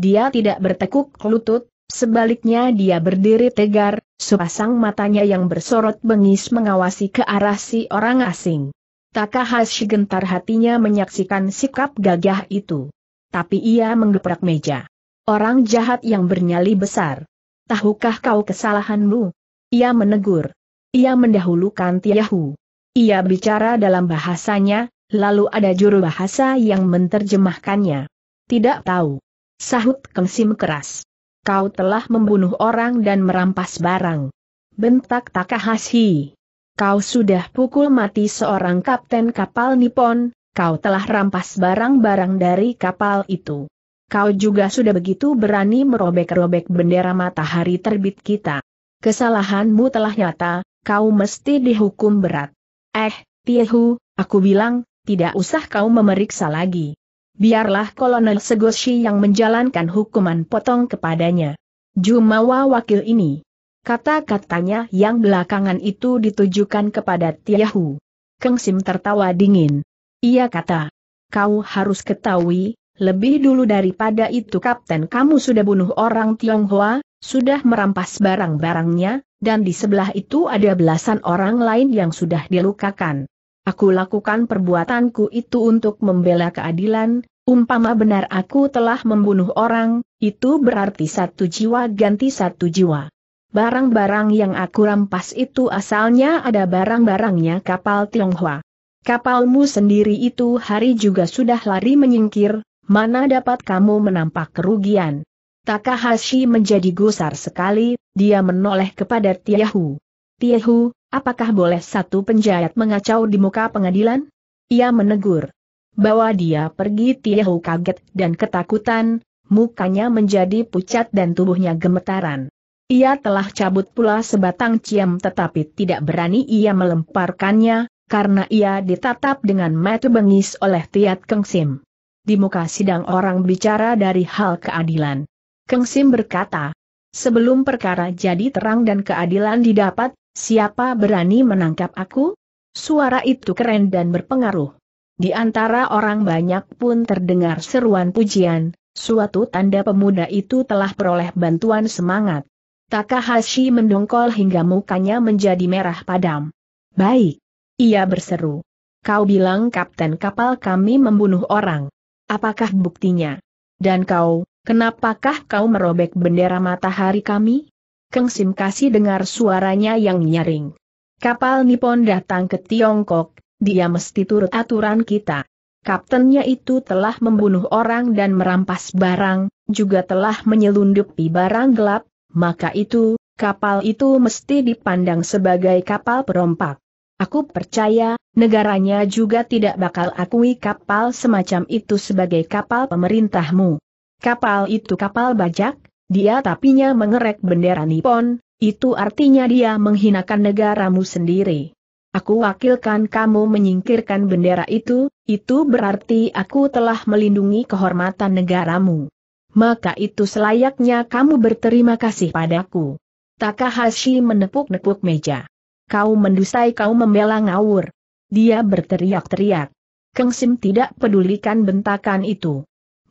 Dia tidak bertekuk lutut, sebaliknya dia berdiri tegar, sepasang matanya yang bersorot bengis mengawasi ke arah si orang asing. Takahashi gentar hatinya menyaksikan sikap gagah itu. Tapi ia menggeprak meja. Orang jahat yang bernyali besar. Tahukah kau kesalahanmu? Ia menegur. Ia mendahulukan Tiahu. Ia bicara dalam bahasanya, lalu ada juru bahasa yang menterjemahkannya. Tidak tahu. Sahut Kengsim keras. Kau telah membunuh orang dan merampas barang. Bentak Takahashi. Kau sudah pukul mati seorang kapten kapal Nippon, kau telah rampas barang-barang dari kapal itu. Kau juga sudah begitu berani merobek-robek bendera matahari terbit kita. Kesalahanmu telah nyata, kau mesti dihukum berat. Eh, Tiehu, aku bilang, tidak usah kau memeriksa lagi. Biarlah kolonel Segoshi yang menjalankan hukuman potong kepadanya. Jumawa wakil ini. Kata-katanya yang belakangan itu ditujukan kepada Tiahu. Keng Sim tertawa dingin. Ia kata, kau harus ketahui, lebih dulu daripada itu kapten kamu sudah bunuh orang Tionghoa, sudah merampas barang-barangnya, dan di sebelah itu ada belasan orang lain yang sudah dilukakan. Aku lakukan perbuatanku itu untuk membela keadilan, umpama benar aku telah membunuh orang, itu berarti satu jiwa ganti satu jiwa. Barang-barang yang aku rampas itu asalnya ada barang-barangnya kapal Tionghoa. Kapalmu sendiri itu hari juga sudah lari menyingkir, mana dapat kamu menampak kerugian. Takahashi menjadi gusar sekali, dia menoleh kepada Tiahu. Tiahu, apakah boleh satu penjahat mengacau di muka pengadilan? Ia menegur. Bawa dia pergi Tiahu kaget dan ketakutan, mukanya menjadi pucat dan tubuhnya gemetaran. Ia telah cabut pula sebatang ciam tetapi tidak berani ia melemparkannya, karena ia ditatap dengan mata bengis oleh Tiat Kengsim. Di muka sidang orang bicara dari hal keadilan. Keng Sim berkata, sebelum perkara jadi terang dan keadilan didapat, siapa berani menangkap aku? Suara itu keren dan berpengaruh. Di antara orang banyak pun terdengar seruan pujian, suatu tanda pemuda itu telah peroleh bantuan semangat. Takahashi mendongkol hingga mukanya menjadi merah padam. Baik. Ia berseru. Kau bilang kapten kapal kami membunuh orang. Apakah buktinya? Dan kau, Kenapakah kau merobek bendera matahari kami? Keng Sim Kasi dengar suaranya yang nyaring. Kapal Nippon datang ke Tiongkok, dia mesti turut aturan kita. Kaptennya itu telah membunuh orang dan merampas barang, juga telah menyelundupi barang gelap, maka itu, kapal itu mesti dipandang sebagai kapal perompak. Aku percaya, negaranya juga tidak bakal akui kapal semacam itu sebagai kapal pemerintahmu. Kapal itu kapal bajak, dia tapinya mengerek bendera Nippon, itu artinya dia menghinakan negaramu sendiri. Aku wakilkan kamu menyingkirkan bendera itu, itu berarti aku telah melindungi kehormatan negaramu. Maka itu selayaknya kamu berterima kasih padaku. Takahashi menepuk-nepuk meja. Kau mendusai kau membela ngawur. Dia berteriak-teriak. Kengsim tidak pedulikan bentakan itu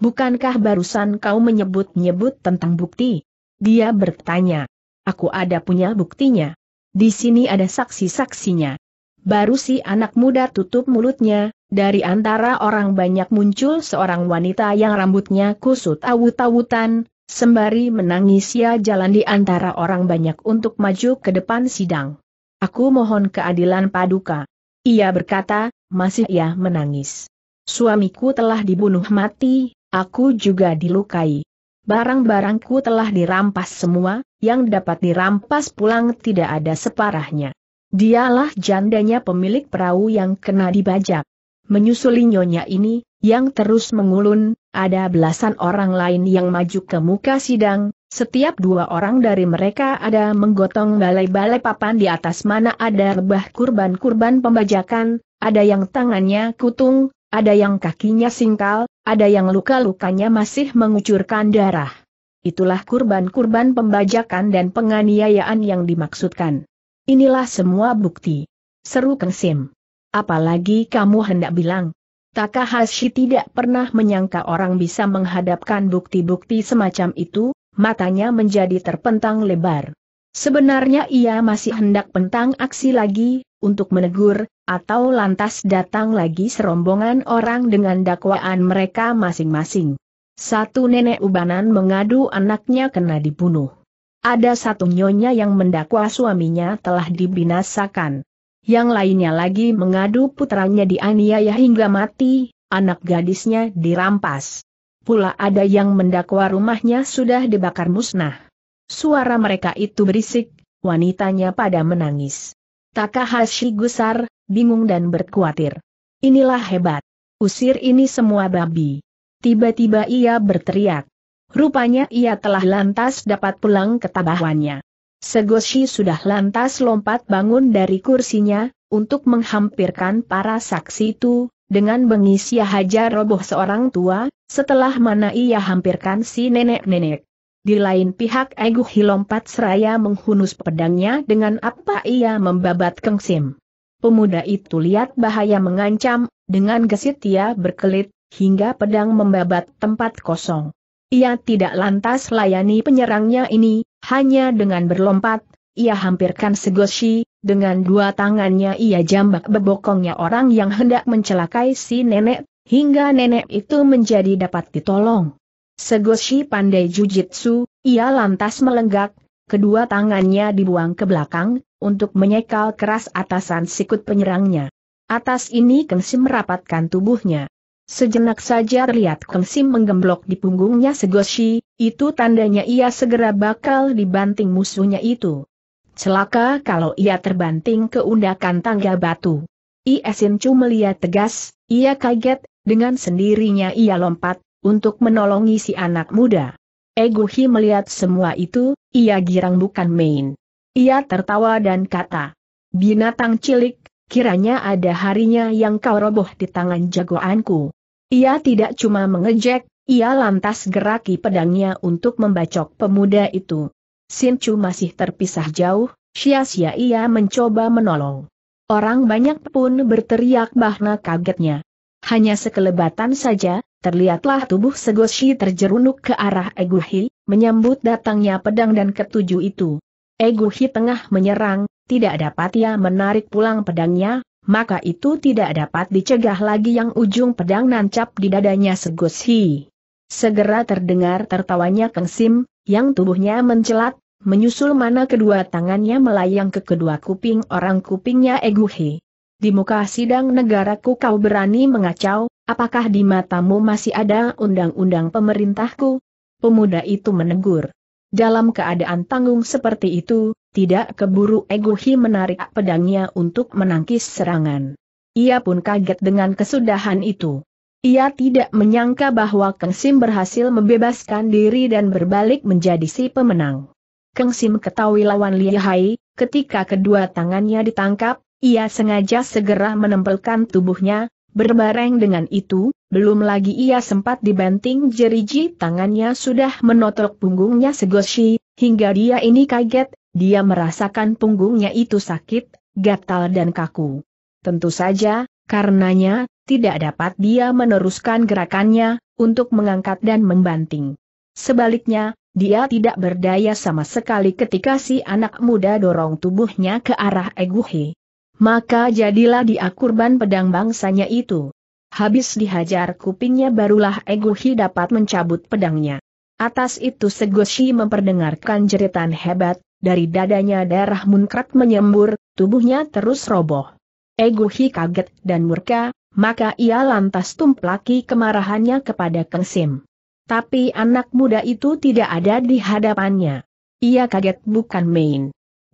bukankah barusan kau menyebut-nyebut tentang bukti? Dia bertanya. Aku ada punya buktinya. Di sini ada saksi-saksinya. Baru si anak muda tutup mulutnya, dari antara orang banyak muncul seorang wanita yang rambutnya kusut awut-awutan, sembari menangis ia jalan di antara orang banyak untuk maju ke depan sidang. Aku mohon keadilan paduka. Ia berkata, masih ia menangis. Suamiku telah dibunuh mati, aku juga dilukai. Barang-barangku telah dirampas semua, yang dapat dirampas pulang tidak ada separahnya. Dialah jandanya pemilik perahu yang kena dibajak. Menyusuli nyonya ini, yang terus mengulun, ada belasan orang lain yang maju ke muka sidang, setiap dua orang dari mereka ada menggotong balai-balai papan di atas mana ada rebah kurban-kurban pembajakan, ada yang tangannya kutung, ada yang kakinya singkal, ada yang luka-lukanya masih mengucurkan darah. Itulah kurban-kurban pembajakan dan penganiayaan yang dimaksudkan. Inilah semua bukti. Seru Keng Sim. Apalagi kamu hendak bilang. Takahashi tidak pernah menyangka orang bisa menghadapkan bukti-bukti semacam itu, matanya menjadi terpentang lebar. Sebenarnya ia masih hendak pentang aksi lagi, untuk menegur, atau lantas datang lagi serombongan orang dengan dakwaan mereka masing-masing. Satu nenek ubanan mengadu anaknya kena dibunuh. Ada satu nyonya yang mendakwa suaminya telah dibinasakan. Yang lainnya lagi mengadu putranya dianiaya hingga mati, anak gadisnya dirampas. Pula ada yang mendakwa rumahnya sudah dibakar musnah. Suara mereka itu berisik, wanitanya pada menangis. Takahashi gusar, bingung dan berkuatir. Inilah hebat. Usir ini semua babi. Tiba-tiba ia berteriak. Rupanya ia telah lantas dapat pulang ke tabahwannya. Segoshi sudah lantas lompat bangun dari kursinya, untuk menghampirkan para saksi itu, dengan bengis ia hajar roboh seorang tua, setelah mana ia hampirkan si nenek-nenek. Di lain pihak Aiguhi lompat seraya menghunus pedangnya dengan apa ia membabat kengsim. Pemuda itu lihat bahaya mengancam, dengan gesit ia berkelit, hingga pedang membabat tempat kosong. Ia tidak lantas layani penyerangnya ini, hanya dengan berlompat, ia hampirkan segoshi, dengan dua tangannya ia jambak bebokongnya orang yang hendak mencelakai si nenek, hingga nenek itu menjadi dapat ditolong. Segoshi pandai jujitsu, ia lantas melenggak, kedua tangannya dibuang ke belakang, untuk menyekal keras atasan sikut penyerangnya. Atas ini Kengsim merapatkan tubuhnya. Sejenak saja terlihat Kengsim menggemblok di punggungnya Segoshi, itu tandanya ia segera bakal dibanting musuhnya itu. Celaka kalau ia terbanting ke undakan tangga batu. Ia Sinchu melihat tegas, ia kaget, dengan sendirinya ia lompat, untuk menolongi si anak muda. Eguhi melihat semua itu, ia girang bukan main. Ia tertawa dan kata, binatang cilik, kiranya ada harinya yang kau roboh di tangan jagoanku. Ia tidak cuma mengejek, ia lantas geraki pedangnya untuk membacok pemuda itu. Sinchu masih terpisah jauh, sia-sia ia mencoba menolong. Orang banyak pun berteriak bahna kagetnya. Hanya sekelebatan saja, terlihatlah tubuh Segoshi terjerunuk ke arah Eguhi, menyambut datangnya pedang dan ketujuh itu. Eguhi tengah menyerang, tidak dapat ia menarik pulang pedangnya, maka itu tidak dapat dicegah lagi yang ujung pedang nancap di dadanya Segoshi. Segera terdengar tertawanya Kang Sim, yang tubuhnya mencelat, menyusul mana kedua tangannya melayang ke kedua kuping orang kupingnya Eguhi di muka sidang negaraku kau berani mengacau, apakah di matamu masih ada undang-undang pemerintahku? Pemuda itu menegur. Dalam keadaan tanggung seperti itu, tidak keburu Eguhi menarik pedangnya untuk menangkis serangan. Ia pun kaget dengan kesudahan itu. Ia tidak menyangka bahwa Keng Sim berhasil membebaskan diri dan berbalik menjadi si pemenang. Keng Sim ketahui lawan Hai, ketika kedua tangannya ditangkap, ia sengaja segera menempelkan tubuhnya, berbareng dengan itu, belum lagi ia sempat dibanting jeriji tangannya sudah menotok punggungnya segoshi, hingga dia ini kaget, dia merasakan punggungnya itu sakit, gatal dan kaku. Tentu saja, karenanya, tidak dapat dia meneruskan gerakannya, untuk mengangkat dan membanting. Sebaliknya, dia tidak berdaya sama sekali ketika si anak muda dorong tubuhnya ke arah Eguhi maka jadilah dia kurban pedang bangsanya itu. Habis dihajar kupingnya barulah Eguhi dapat mencabut pedangnya. Atas itu Segoshi memperdengarkan jeritan hebat, dari dadanya darah munkrat menyembur, tubuhnya terus roboh. Eguhi kaget dan murka, maka ia lantas tumplaki kemarahannya kepada Kengsim. Tapi anak muda itu tidak ada di hadapannya. Ia kaget bukan main.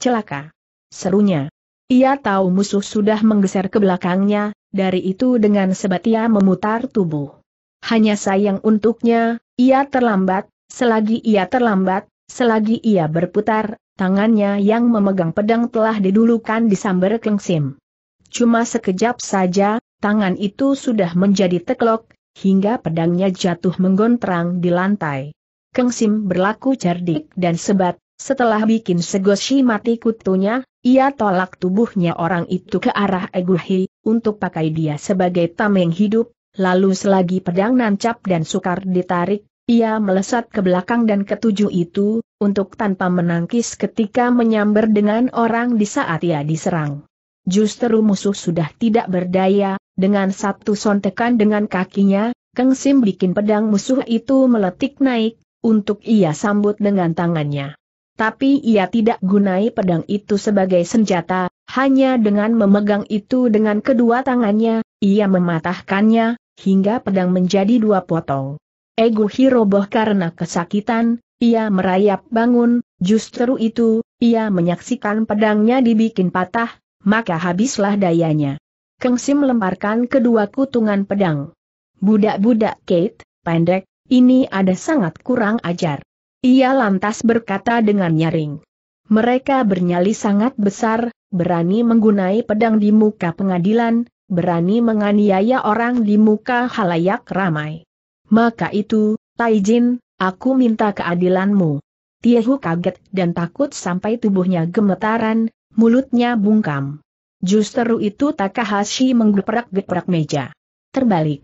Celaka. Serunya. Ia tahu musuh sudah menggeser ke belakangnya, dari itu dengan sebat ia memutar tubuh. Hanya sayang untuknya, ia terlambat, selagi ia terlambat, selagi ia berputar, tangannya yang memegang pedang telah didulukan di sambar kengsim. Cuma sekejap saja, tangan itu sudah menjadi teklok, hingga pedangnya jatuh menggontrang di lantai. Kengsim berlaku cerdik dan sebat, setelah bikin segoshi mati kutunya, ia tolak tubuhnya orang itu ke arah Eguhi, untuk pakai dia sebagai tameng hidup, lalu selagi pedang nancap dan sukar ditarik, ia melesat ke belakang dan ketujuh itu, untuk tanpa menangkis ketika menyamber dengan orang di saat ia diserang. Justru musuh sudah tidak berdaya, dengan satu sontekan dengan kakinya, kengsim bikin pedang musuh itu meletik naik, untuk ia sambut dengan tangannya tapi ia tidak gunai pedang itu sebagai senjata, hanya dengan memegang itu dengan kedua tangannya, ia mematahkannya, hingga pedang menjadi dua potong. Ego hiroboh karena kesakitan, ia merayap bangun, justru itu, ia menyaksikan pedangnya dibikin patah, maka habislah dayanya. Kengsi melemparkan kedua kutungan pedang. Budak-budak Kate, pendek, ini ada sangat kurang ajar. Ia lantas berkata dengan nyaring. Mereka bernyali sangat besar, berani menggunai pedang di muka pengadilan, berani menganiaya orang di muka halayak ramai. Maka itu, Taijin, aku minta keadilanmu. Tiehu kaget dan takut sampai tubuhnya gemetaran, mulutnya bungkam. Justru itu Takahashi menggeprak-geprak meja. Terbalik.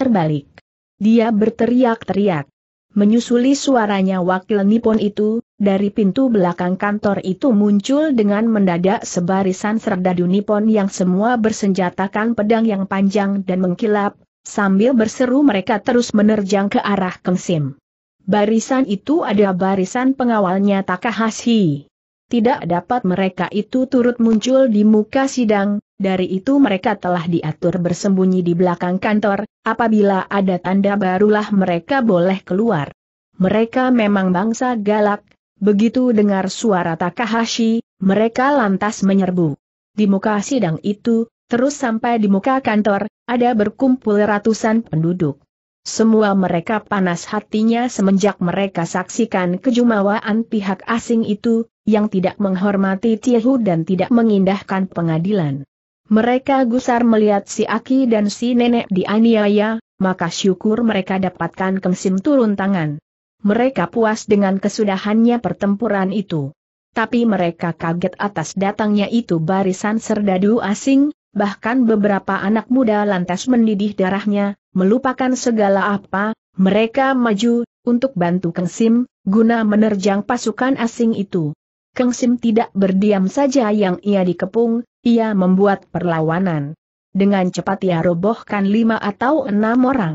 Terbalik. Dia berteriak-teriak. Menyusuli suaranya wakil Nippon itu, dari pintu belakang kantor itu muncul dengan mendadak sebarisan serdadu Nippon yang semua bersenjatakan pedang yang panjang dan mengkilap, sambil berseru mereka terus menerjang ke arah Kengsim. Barisan itu ada barisan pengawalnya Takahashi tidak dapat mereka itu turut muncul di muka sidang, dari itu mereka telah diatur bersembunyi di belakang kantor, apabila ada tanda barulah mereka boleh keluar. Mereka memang bangsa galak, begitu dengar suara Takahashi, mereka lantas menyerbu. Di muka sidang itu, terus sampai di muka kantor, ada berkumpul ratusan penduduk. Semua mereka panas hatinya semenjak mereka saksikan kejumawaan pihak asing itu, yang tidak menghormati Tiehu dan tidak mengindahkan pengadilan. Mereka gusar melihat si Aki dan si nenek dianiaya, maka syukur mereka dapatkan Kengsim turun tangan. Mereka puas dengan kesudahannya pertempuran itu. Tapi mereka kaget atas datangnya itu barisan serdadu asing, bahkan beberapa anak muda lantas mendidih darahnya, melupakan segala apa, mereka maju, untuk bantu Kengsim, guna menerjang pasukan asing itu. Kang Sim tidak berdiam saja yang ia dikepung, ia membuat perlawanan. Dengan cepat ia robohkan lima atau enam orang.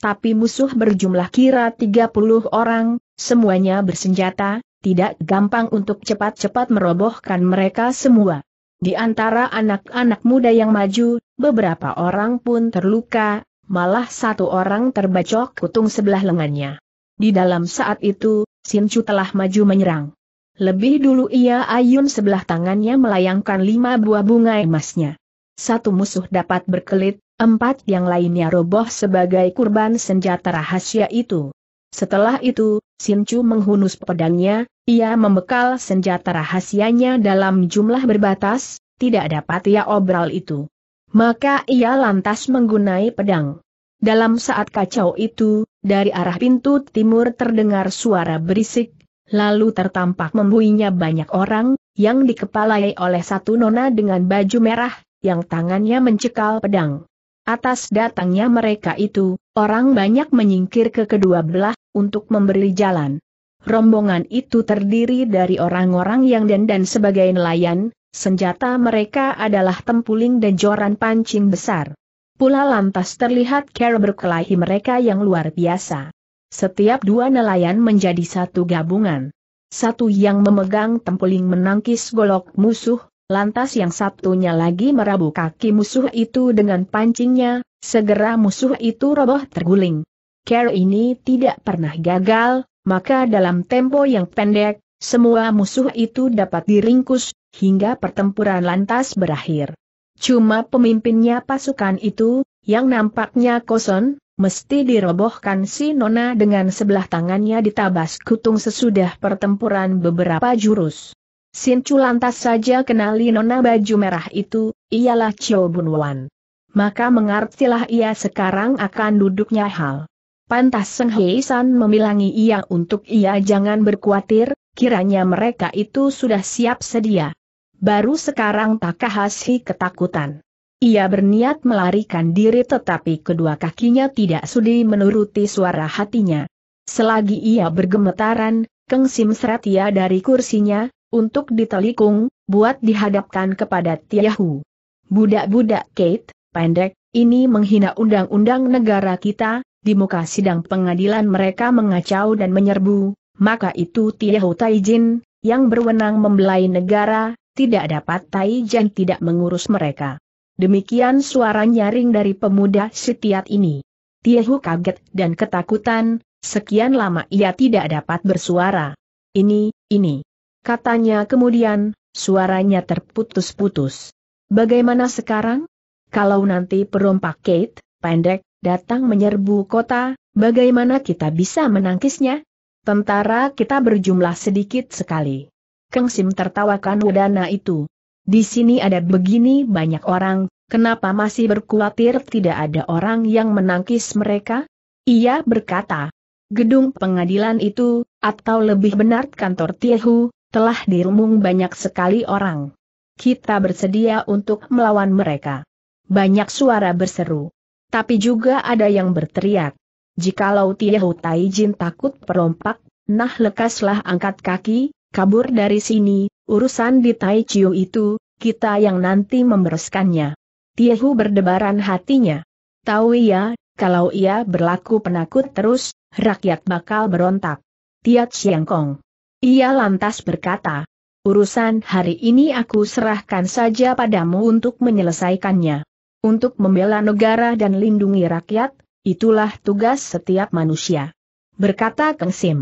Tapi musuh berjumlah kira tiga puluh orang, semuanya bersenjata, tidak gampang untuk cepat-cepat merobohkan mereka semua. Di antara anak-anak muda yang maju, beberapa orang pun terluka, malah satu orang terbacok kutung sebelah lengannya. Di dalam saat itu, Sinchu telah maju menyerang. Lebih dulu ia ayun sebelah tangannya melayangkan lima buah bunga emasnya. Satu musuh dapat berkelit, empat yang lainnya roboh sebagai kurban senjata rahasia itu. Setelah itu, Chu menghunus pedangnya, ia membekal senjata rahasianya dalam jumlah berbatas, tidak dapat ia obral itu. Maka ia lantas menggunai pedang. Dalam saat kacau itu, dari arah pintu timur terdengar suara berisik, Lalu tertampak membuinya banyak orang, yang dikepalai oleh satu nona dengan baju merah, yang tangannya mencekal pedang. Atas datangnya mereka itu, orang banyak menyingkir ke kedua belah, untuk memberi jalan. Rombongan itu terdiri dari orang-orang yang dan sebagai nelayan, senjata mereka adalah tempuling dan joran pancing besar. Pula lantas terlihat cara berkelahi mereka yang luar biasa. Setiap dua nelayan menjadi satu gabungan. Satu yang memegang tempuling menangkis golok musuh, lantas yang satunya lagi merabu kaki musuh itu dengan pancingnya, segera musuh itu roboh terguling. Care ini tidak pernah gagal, maka dalam tempo yang pendek, semua musuh itu dapat diringkus, hingga pertempuran lantas berakhir. Cuma pemimpinnya pasukan itu, yang nampaknya kosong, mesti dirobohkan si Nona dengan sebelah tangannya ditabas kutung sesudah pertempuran beberapa jurus. Sincu lantas saja kenali Nona baju merah itu, ialah Bun Wan. Maka mengartilah ia sekarang akan duduknya hal. Pantas Seng Hei San memilangi ia untuk ia jangan berkuatir, kiranya mereka itu sudah siap sedia. Baru sekarang Takahasi ketakutan. Ia berniat melarikan diri tetapi kedua kakinya tidak sudi menuruti suara hatinya. Selagi ia bergemetaran, Keng Sim ia dari kursinya, untuk ditelikung, buat dihadapkan kepada Tiahu. Budak-budak Kate, pendek, ini menghina undang-undang negara kita, di muka sidang pengadilan mereka mengacau dan menyerbu, maka itu Tiahu Taijin, yang berwenang membelai negara, tidak dapat Taijin tidak mengurus mereka. Demikian suara nyaring dari pemuda setiat ini. Tiehu kaget dan ketakutan, sekian lama ia tidak dapat bersuara. Ini, ini. Katanya kemudian, suaranya terputus-putus. Bagaimana sekarang? Kalau nanti perompak Kate, pendek, datang menyerbu kota, bagaimana kita bisa menangkisnya? Tentara kita berjumlah sedikit sekali. Kengsim tertawakan wedana itu. Di sini ada begini banyak orang, kenapa masih berkuatir tidak ada orang yang menangkis mereka? Ia berkata, gedung pengadilan itu, atau lebih benar kantor Tiehu, telah dirumung banyak sekali orang. Kita bersedia untuk melawan mereka. Banyak suara berseru. Tapi juga ada yang berteriak. Jikalau Tiehu Taijin takut perompak, nah lekaslah angkat kaki, kabur dari sini, urusan di Tai Chiu itu, kita yang nanti membereskannya. Tiehu berdebaran hatinya. Tahu ya, kalau ia berlaku penakut terus, rakyat bakal berontak. Tiat Siangkong. Ia lantas berkata, urusan hari ini aku serahkan saja padamu untuk menyelesaikannya. Untuk membela negara dan lindungi rakyat, itulah tugas setiap manusia. Berkata Keng Sim.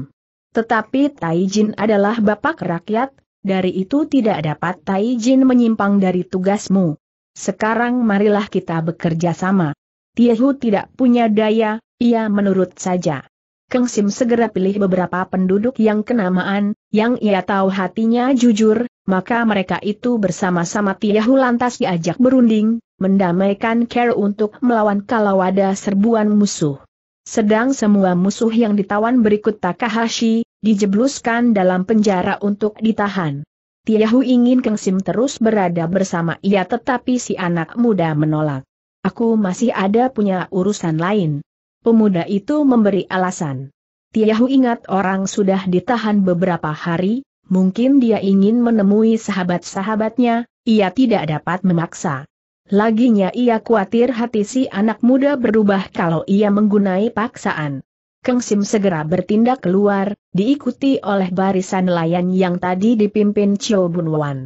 Tetapi Taijin adalah bapak rakyat, dari itu tidak dapat Taijin menyimpang dari tugasmu. Sekarang marilah kita bekerja sama. Tiehu tidak punya daya, ia menurut saja. Keng Sim segera pilih beberapa penduduk yang kenamaan, yang ia tahu hatinya jujur, maka mereka itu bersama-sama Tiahu lantas diajak berunding, mendamaikan Care untuk melawan kalau ada serbuan musuh. Sedang semua musuh yang ditawan berikut Takahashi, dijebluskan dalam penjara untuk ditahan. Tiahu ingin Kang Sim terus berada bersama ia tetapi si anak muda menolak. Aku masih ada punya urusan lain. Pemuda itu memberi alasan. Tiahu ingat orang sudah ditahan beberapa hari, mungkin dia ingin menemui sahabat-sahabatnya, ia tidak dapat memaksa. Laginya ia khawatir hati si anak muda berubah kalau ia menggunai paksaan. Keng Sim segera bertindak keluar, diikuti oleh barisan nelayan yang tadi dipimpin Bun Bunwan.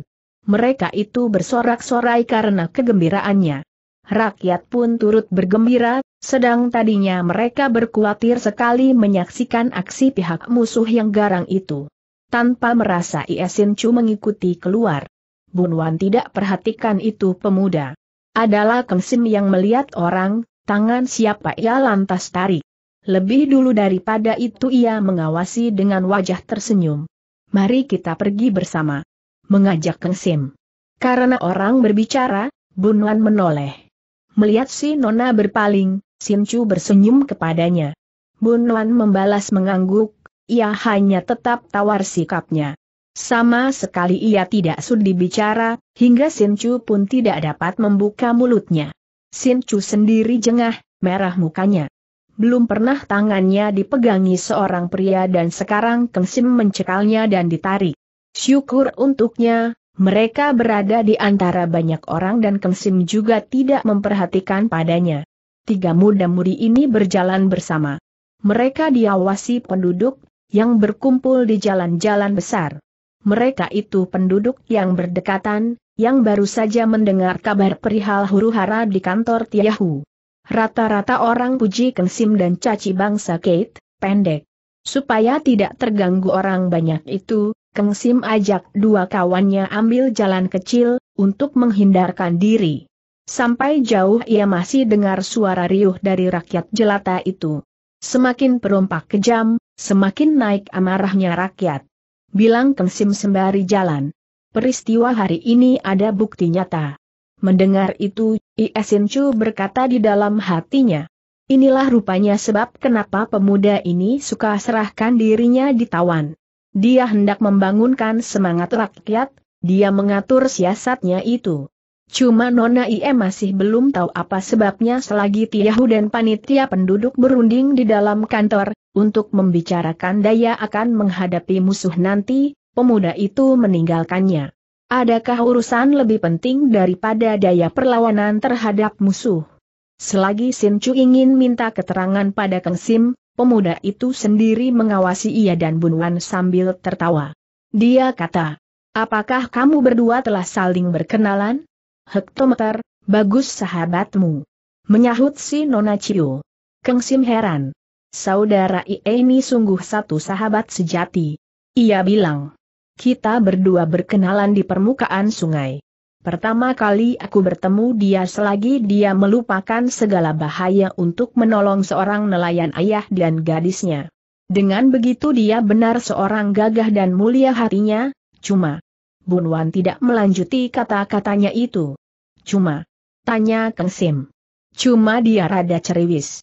Mereka itu bersorak-sorai karena kegembiraannya. Rakyat pun turut bergembira, sedang tadinya mereka berkhawatir sekali menyaksikan aksi pihak musuh yang garang itu. Tanpa merasa Iesin Chu mengikuti keluar. Bunwan tidak perhatikan itu pemuda. Adalah Kemsim yang melihat orang, tangan siapa ia lantas tarik. Lebih dulu daripada itu ia mengawasi dengan wajah tersenyum. Mari kita pergi bersama. Mengajak Kengsim. Karena orang berbicara, Bunwan menoleh. Melihat si Nona berpaling, Sinchu bersenyum kepadanya. Bunwan membalas mengangguk, ia hanya tetap tawar sikapnya. Sama sekali ia tidak sudi bicara, hingga Chu pun tidak dapat membuka mulutnya. Chu sendiri jengah, merah mukanya. Belum pernah tangannya dipegangi seorang pria dan sekarang Keng Sim mencekalnya dan ditarik. Syukur untuknya, mereka berada di antara banyak orang dan Keng Sim juga tidak memperhatikan padanya. Tiga muda-mudi ini berjalan bersama. Mereka diawasi penduduk yang berkumpul di jalan-jalan besar mereka itu penduduk yang berdekatan, yang baru saja mendengar kabar perihal huru-hara di kantor Tiahu. Rata-rata orang puji kensim dan caci bangsa Kate, pendek. Supaya tidak terganggu orang banyak itu, kengsim ajak dua kawannya ambil jalan kecil, untuk menghindarkan diri. Sampai jauh ia masih dengar suara riuh dari rakyat jelata itu. Semakin perompak kejam, semakin naik amarahnya rakyat bilang Kengsim sembari jalan. Peristiwa hari ini ada bukti nyata. Mendengar itu, Iesin Chu berkata di dalam hatinya. Inilah rupanya sebab kenapa pemuda ini suka serahkan dirinya ditawan. Dia hendak membangunkan semangat rakyat, dia mengatur siasatnya itu. Cuma Nona Ie masih belum tahu apa sebabnya selagi Tiahu dan panitia penduduk berunding di dalam kantor, untuk membicarakan daya akan menghadapi musuh nanti, pemuda itu meninggalkannya. Adakah urusan lebih penting daripada daya perlawanan terhadap musuh? Selagi Sin Chu ingin minta keterangan pada Kang Sim, pemuda itu sendiri mengawasi ia dan Bun Wan sambil tertawa. Dia kata, apakah kamu berdua telah saling berkenalan? hektometer, bagus sahabatmu. Menyahut si Nona Cio. Keng Sim heran. Saudara Ie ini sungguh satu sahabat sejati. Ia bilang. Kita berdua berkenalan di permukaan sungai. Pertama kali aku bertemu dia selagi dia melupakan segala bahaya untuk menolong seorang nelayan ayah dan gadisnya. Dengan begitu dia benar seorang gagah dan mulia hatinya, cuma Bunwan tidak melanjuti kata-katanya itu. Cuma. Tanya Kang Sim. Cuma dia rada ceriwis.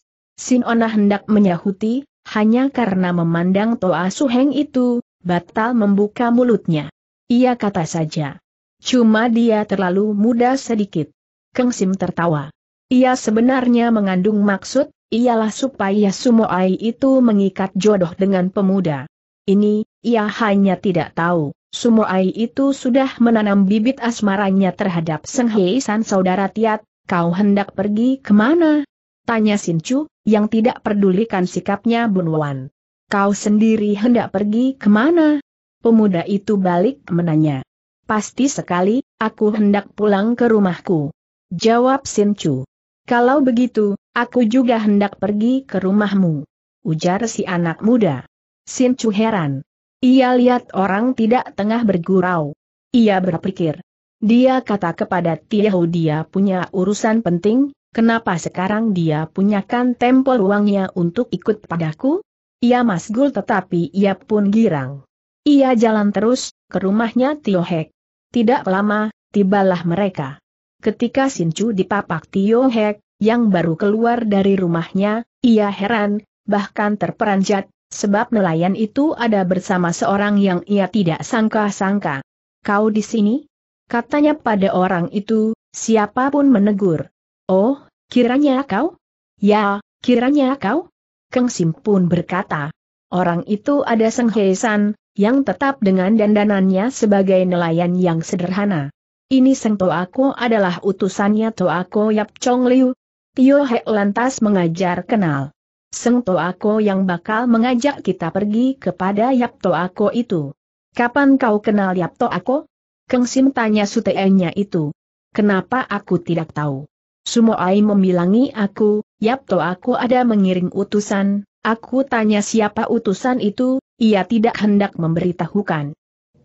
Ona hendak menyahuti, hanya karena memandang Toa Suheng itu, batal membuka mulutnya. Ia kata saja. Cuma dia terlalu muda sedikit. Kang Sim tertawa. Ia sebenarnya mengandung maksud, ialah supaya Sumoai itu mengikat jodoh dengan pemuda. Ini, ia hanya tidak tahu. Sumoai itu sudah menanam bibit asmaranya terhadap Seng Hei San saudara Tiat, kau hendak pergi kemana? Tanya Sin Chu, yang tidak pedulikan sikapnya Bun Wan. Kau sendiri hendak pergi kemana? Pemuda itu balik menanya. Pasti sekali, aku hendak pulang ke rumahku. Jawab Sin Chu. Kalau begitu, aku juga hendak pergi ke rumahmu. Ujar si anak muda. Sin Chu heran. Ia lihat orang tidak tengah bergurau. Ia berpikir. Dia kata kepada Tiahu dia punya urusan penting, kenapa sekarang dia punyakan tempo ruangnya untuk ikut padaku? Ia ya, masgul tetapi ia pun girang. Ia jalan terus, ke rumahnya Tio Hek. Tidak lama, tibalah mereka. Ketika Sincu dipapak Tio Hek, yang baru keluar dari rumahnya, ia heran, bahkan terperanjat, Sebab nelayan itu ada bersama seorang yang ia tidak sangka-sangka. Kau di sini? Katanya pada orang itu, siapapun menegur. Oh, kiranya kau? Ya, kiranya kau? Keng Sim pun berkata. Orang itu ada Seng San, yang tetap dengan dandanannya sebagai nelayan yang sederhana. Ini Seng Toako adalah utusannya Toako Yap Chong Liu. Tio Hei lantas mengajar kenal. Seng Toako yang bakal mengajak kita pergi kepada Yap Toako itu. Kapan kau kenal Yap Toako? Keng Sim tanya sutenya itu. Kenapa aku tidak tahu? Sumoai memilangi aku, Yap Toako ada mengiring utusan, aku tanya siapa utusan itu, ia tidak hendak memberitahukan.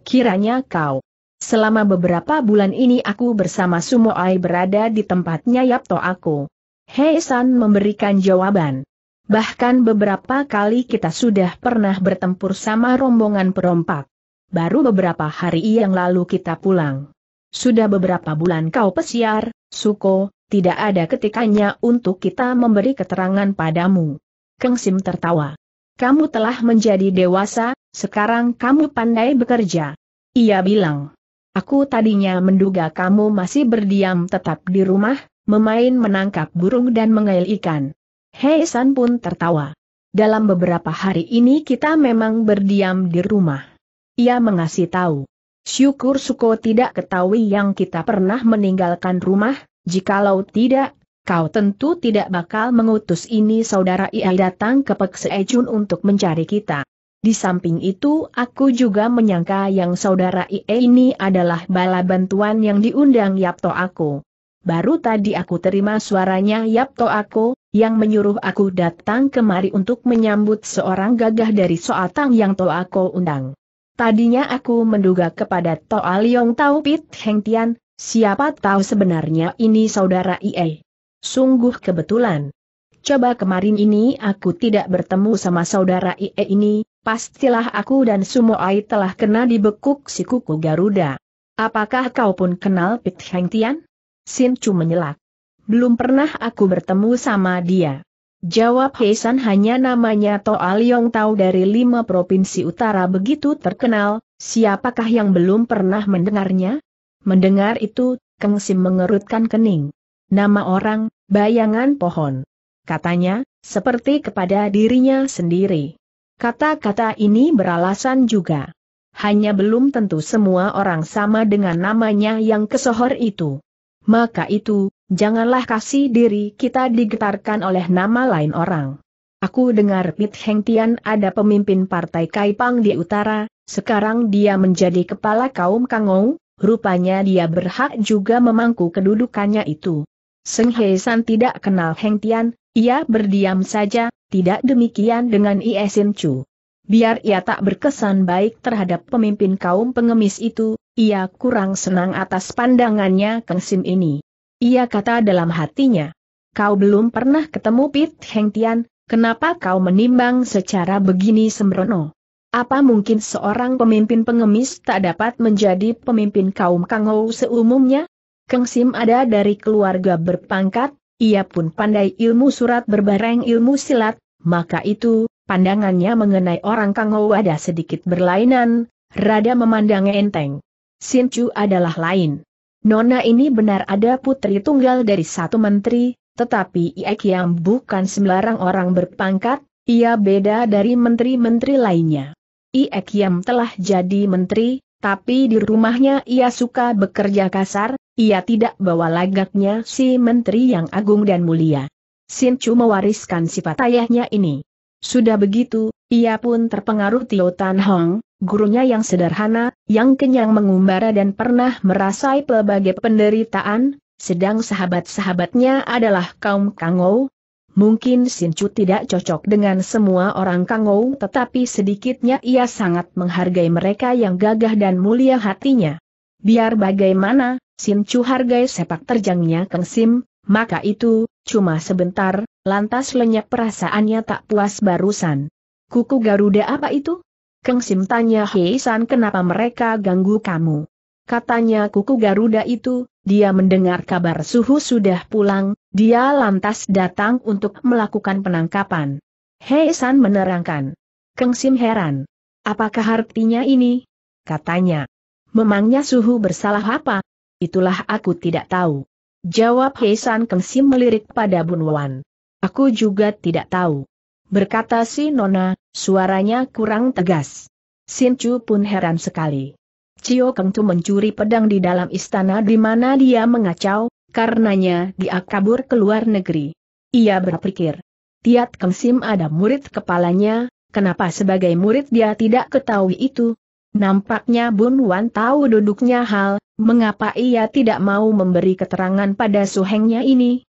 Kiranya kau. Selama beberapa bulan ini aku bersama Sumoai berada di tempatnya Yapto aku. Hei San memberikan jawaban. Bahkan beberapa kali kita sudah pernah bertempur sama rombongan perompak. Baru beberapa hari yang lalu kita pulang. Sudah beberapa bulan kau pesiar, Suko, tidak ada ketikanya untuk kita memberi keterangan padamu. Keng Sim tertawa. Kamu telah menjadi dewasa, sekarang kamu pandai bekerja. Ia bilang. Aku tadinya menduga kamu masih berdiam tetap di rumah, memain menangkap burung dan mengail ikan. Hei San pun tertawa. Dalam beberapa hari ini kita memang berdiam di rumah. Ia mengasih tahu. Syukur Suko tidak ketahui yang kita pernah meninggalkan rumah, jikalau tidak, kau tentu tidak bakal mengutus ini saudara Ia datang ke Pek untuk mencari kita. Di samping itu aku juga menyangka yang saudara IE ini adalah bala bantuan yang diundang Yapto aku. Baru tadi aku terima suaranya Yapto aku, yang menyuruh aku datang kemari untuk menyambut seorang gagah dari Soatang yang toa aku undang. Tadinya aku menduga kepada Toa Liong Tau Pit Heng Tian, siapa tahu sebenarnya ini saudara IE. Sungguh kebetulan. Coba kemarin ini aku tidak bertemu sama saudara IE ini, pastilah aku dan Sumo Ai telah kena dibekuk si kuku Garuda. Apakah kau pun kenal Pit Heng Tian? Sin Chu menyelak. Belum pernah aku bertemu sama dia. Jawab Heisan hanya namanya Toa Liong Tau dari lima provinsi utara begitu terkenal, siapakah yang belum pernah mendengarnya? Mendengar itu, Kang Sim mengerutkan kening. Nama orang, bayangan pohon. Katanya, seperti kepada dirinya sendiri. Kata-kata ini beralasan juga. Hanya belum tentu semua orang sama dengan namanya yang kesohor itu. Maka itu, Janganlah kasih diri kita digetarkan oleh nama lain orang. Aku dengar Pit Heng Tian ada pemimpin partai Kaipang di utara, sekarang dia menjadi kepala kaum Kangou, rupanya dia berhak juga memangku kedudukannya itu. Seng Hei San tidak kenal Heng Tian, ia berdiam saja, tidak demikian dengan Ie Sin Chu. Biar ia tak berkesan baik terhadap pemimpin kaum pengemis itu, ia kurang senang atas pandangannya Keng Sim ini. Ia kata dalam hatinya. Kau belum pernah ketemu Pit Heng Tian, kenapa kau menimbang secara begini sembrono? Apa mungkin seorang pemimpin pengemis tak dapat menjadi pemimpin kaum Kangou seumumnya? Keng Sim ada dari keluarga berpangkat, ia pun pandai ilmu surat berbareng ilmu silat, maka itu, pandangannya mengenai orang Kangou ada sedikit berlainan, rada memandang enteng. Sin Chu adalah lain. Nona ini benar ada putri tunggal dari satu menteri, tetapi Iek yang bukan sembarang orang berpangkat, ia beda dari menteri-menteri lainnya. Iek yang telah jadi menteri, tapi di rumahnya ia suka bekerja kasar, ia tidak bawa lagaknya si menteri yang agung dan mulia. cuma mewariskan sifat ayahnya ini. Sudah begitu, ia pun terpengaruh Tio Tan Hong, gurunya yang sederhana, yang kenyang mengumbara dan pernah merasai pelbagai penderitaan, sedang sahabat-sahabatnya adalah kaum Kangou. Mungkin Sincu tidak cocok dengan semua orang Kangou tetapi sedikitnya ia sangat menghargai mereka yang gagah dan mulia hatinya. Biar bagaimana, Sincu hargai sepak terjangnya Kang Sim, maka itu, cuma sebentar, lantas lenyap perasaannya tak puas barusan. Kuku Garuda apa itu? Keng Sim tanya Hei San kenapa mereka ganggu kamu. Katanya kuku Garuda itu, dia mendengar kabar suhu sudah pulang, dia lantas datang untuk melakukan penangkapan. Hei San menerangkan. Keng Sim heran. Apakah artinya ini? Katanya. Memangnya suhu bersalah apa? Itulah aku tidak tahu. Jawab Hei San Keng Sim melirik pada Bun Wan. Aku juga tidak tahu berkata si Nona, suaranya kurang tegas. Sin Chu pun heran sekali. Cio Keng Tu mencuri pedang di dalam istana di mana dia mengacau, karenanya dia kabur ke luar negeri. Ia berpikir, Tiat Keng Sim ada murid kepalanya, kenapa sebagai murid dia tidak ketahui itu? Nampaknya Bun Wan tahu duduknya hal, mengapa ia tidak mau memberi keterangan pada suhengnya ini?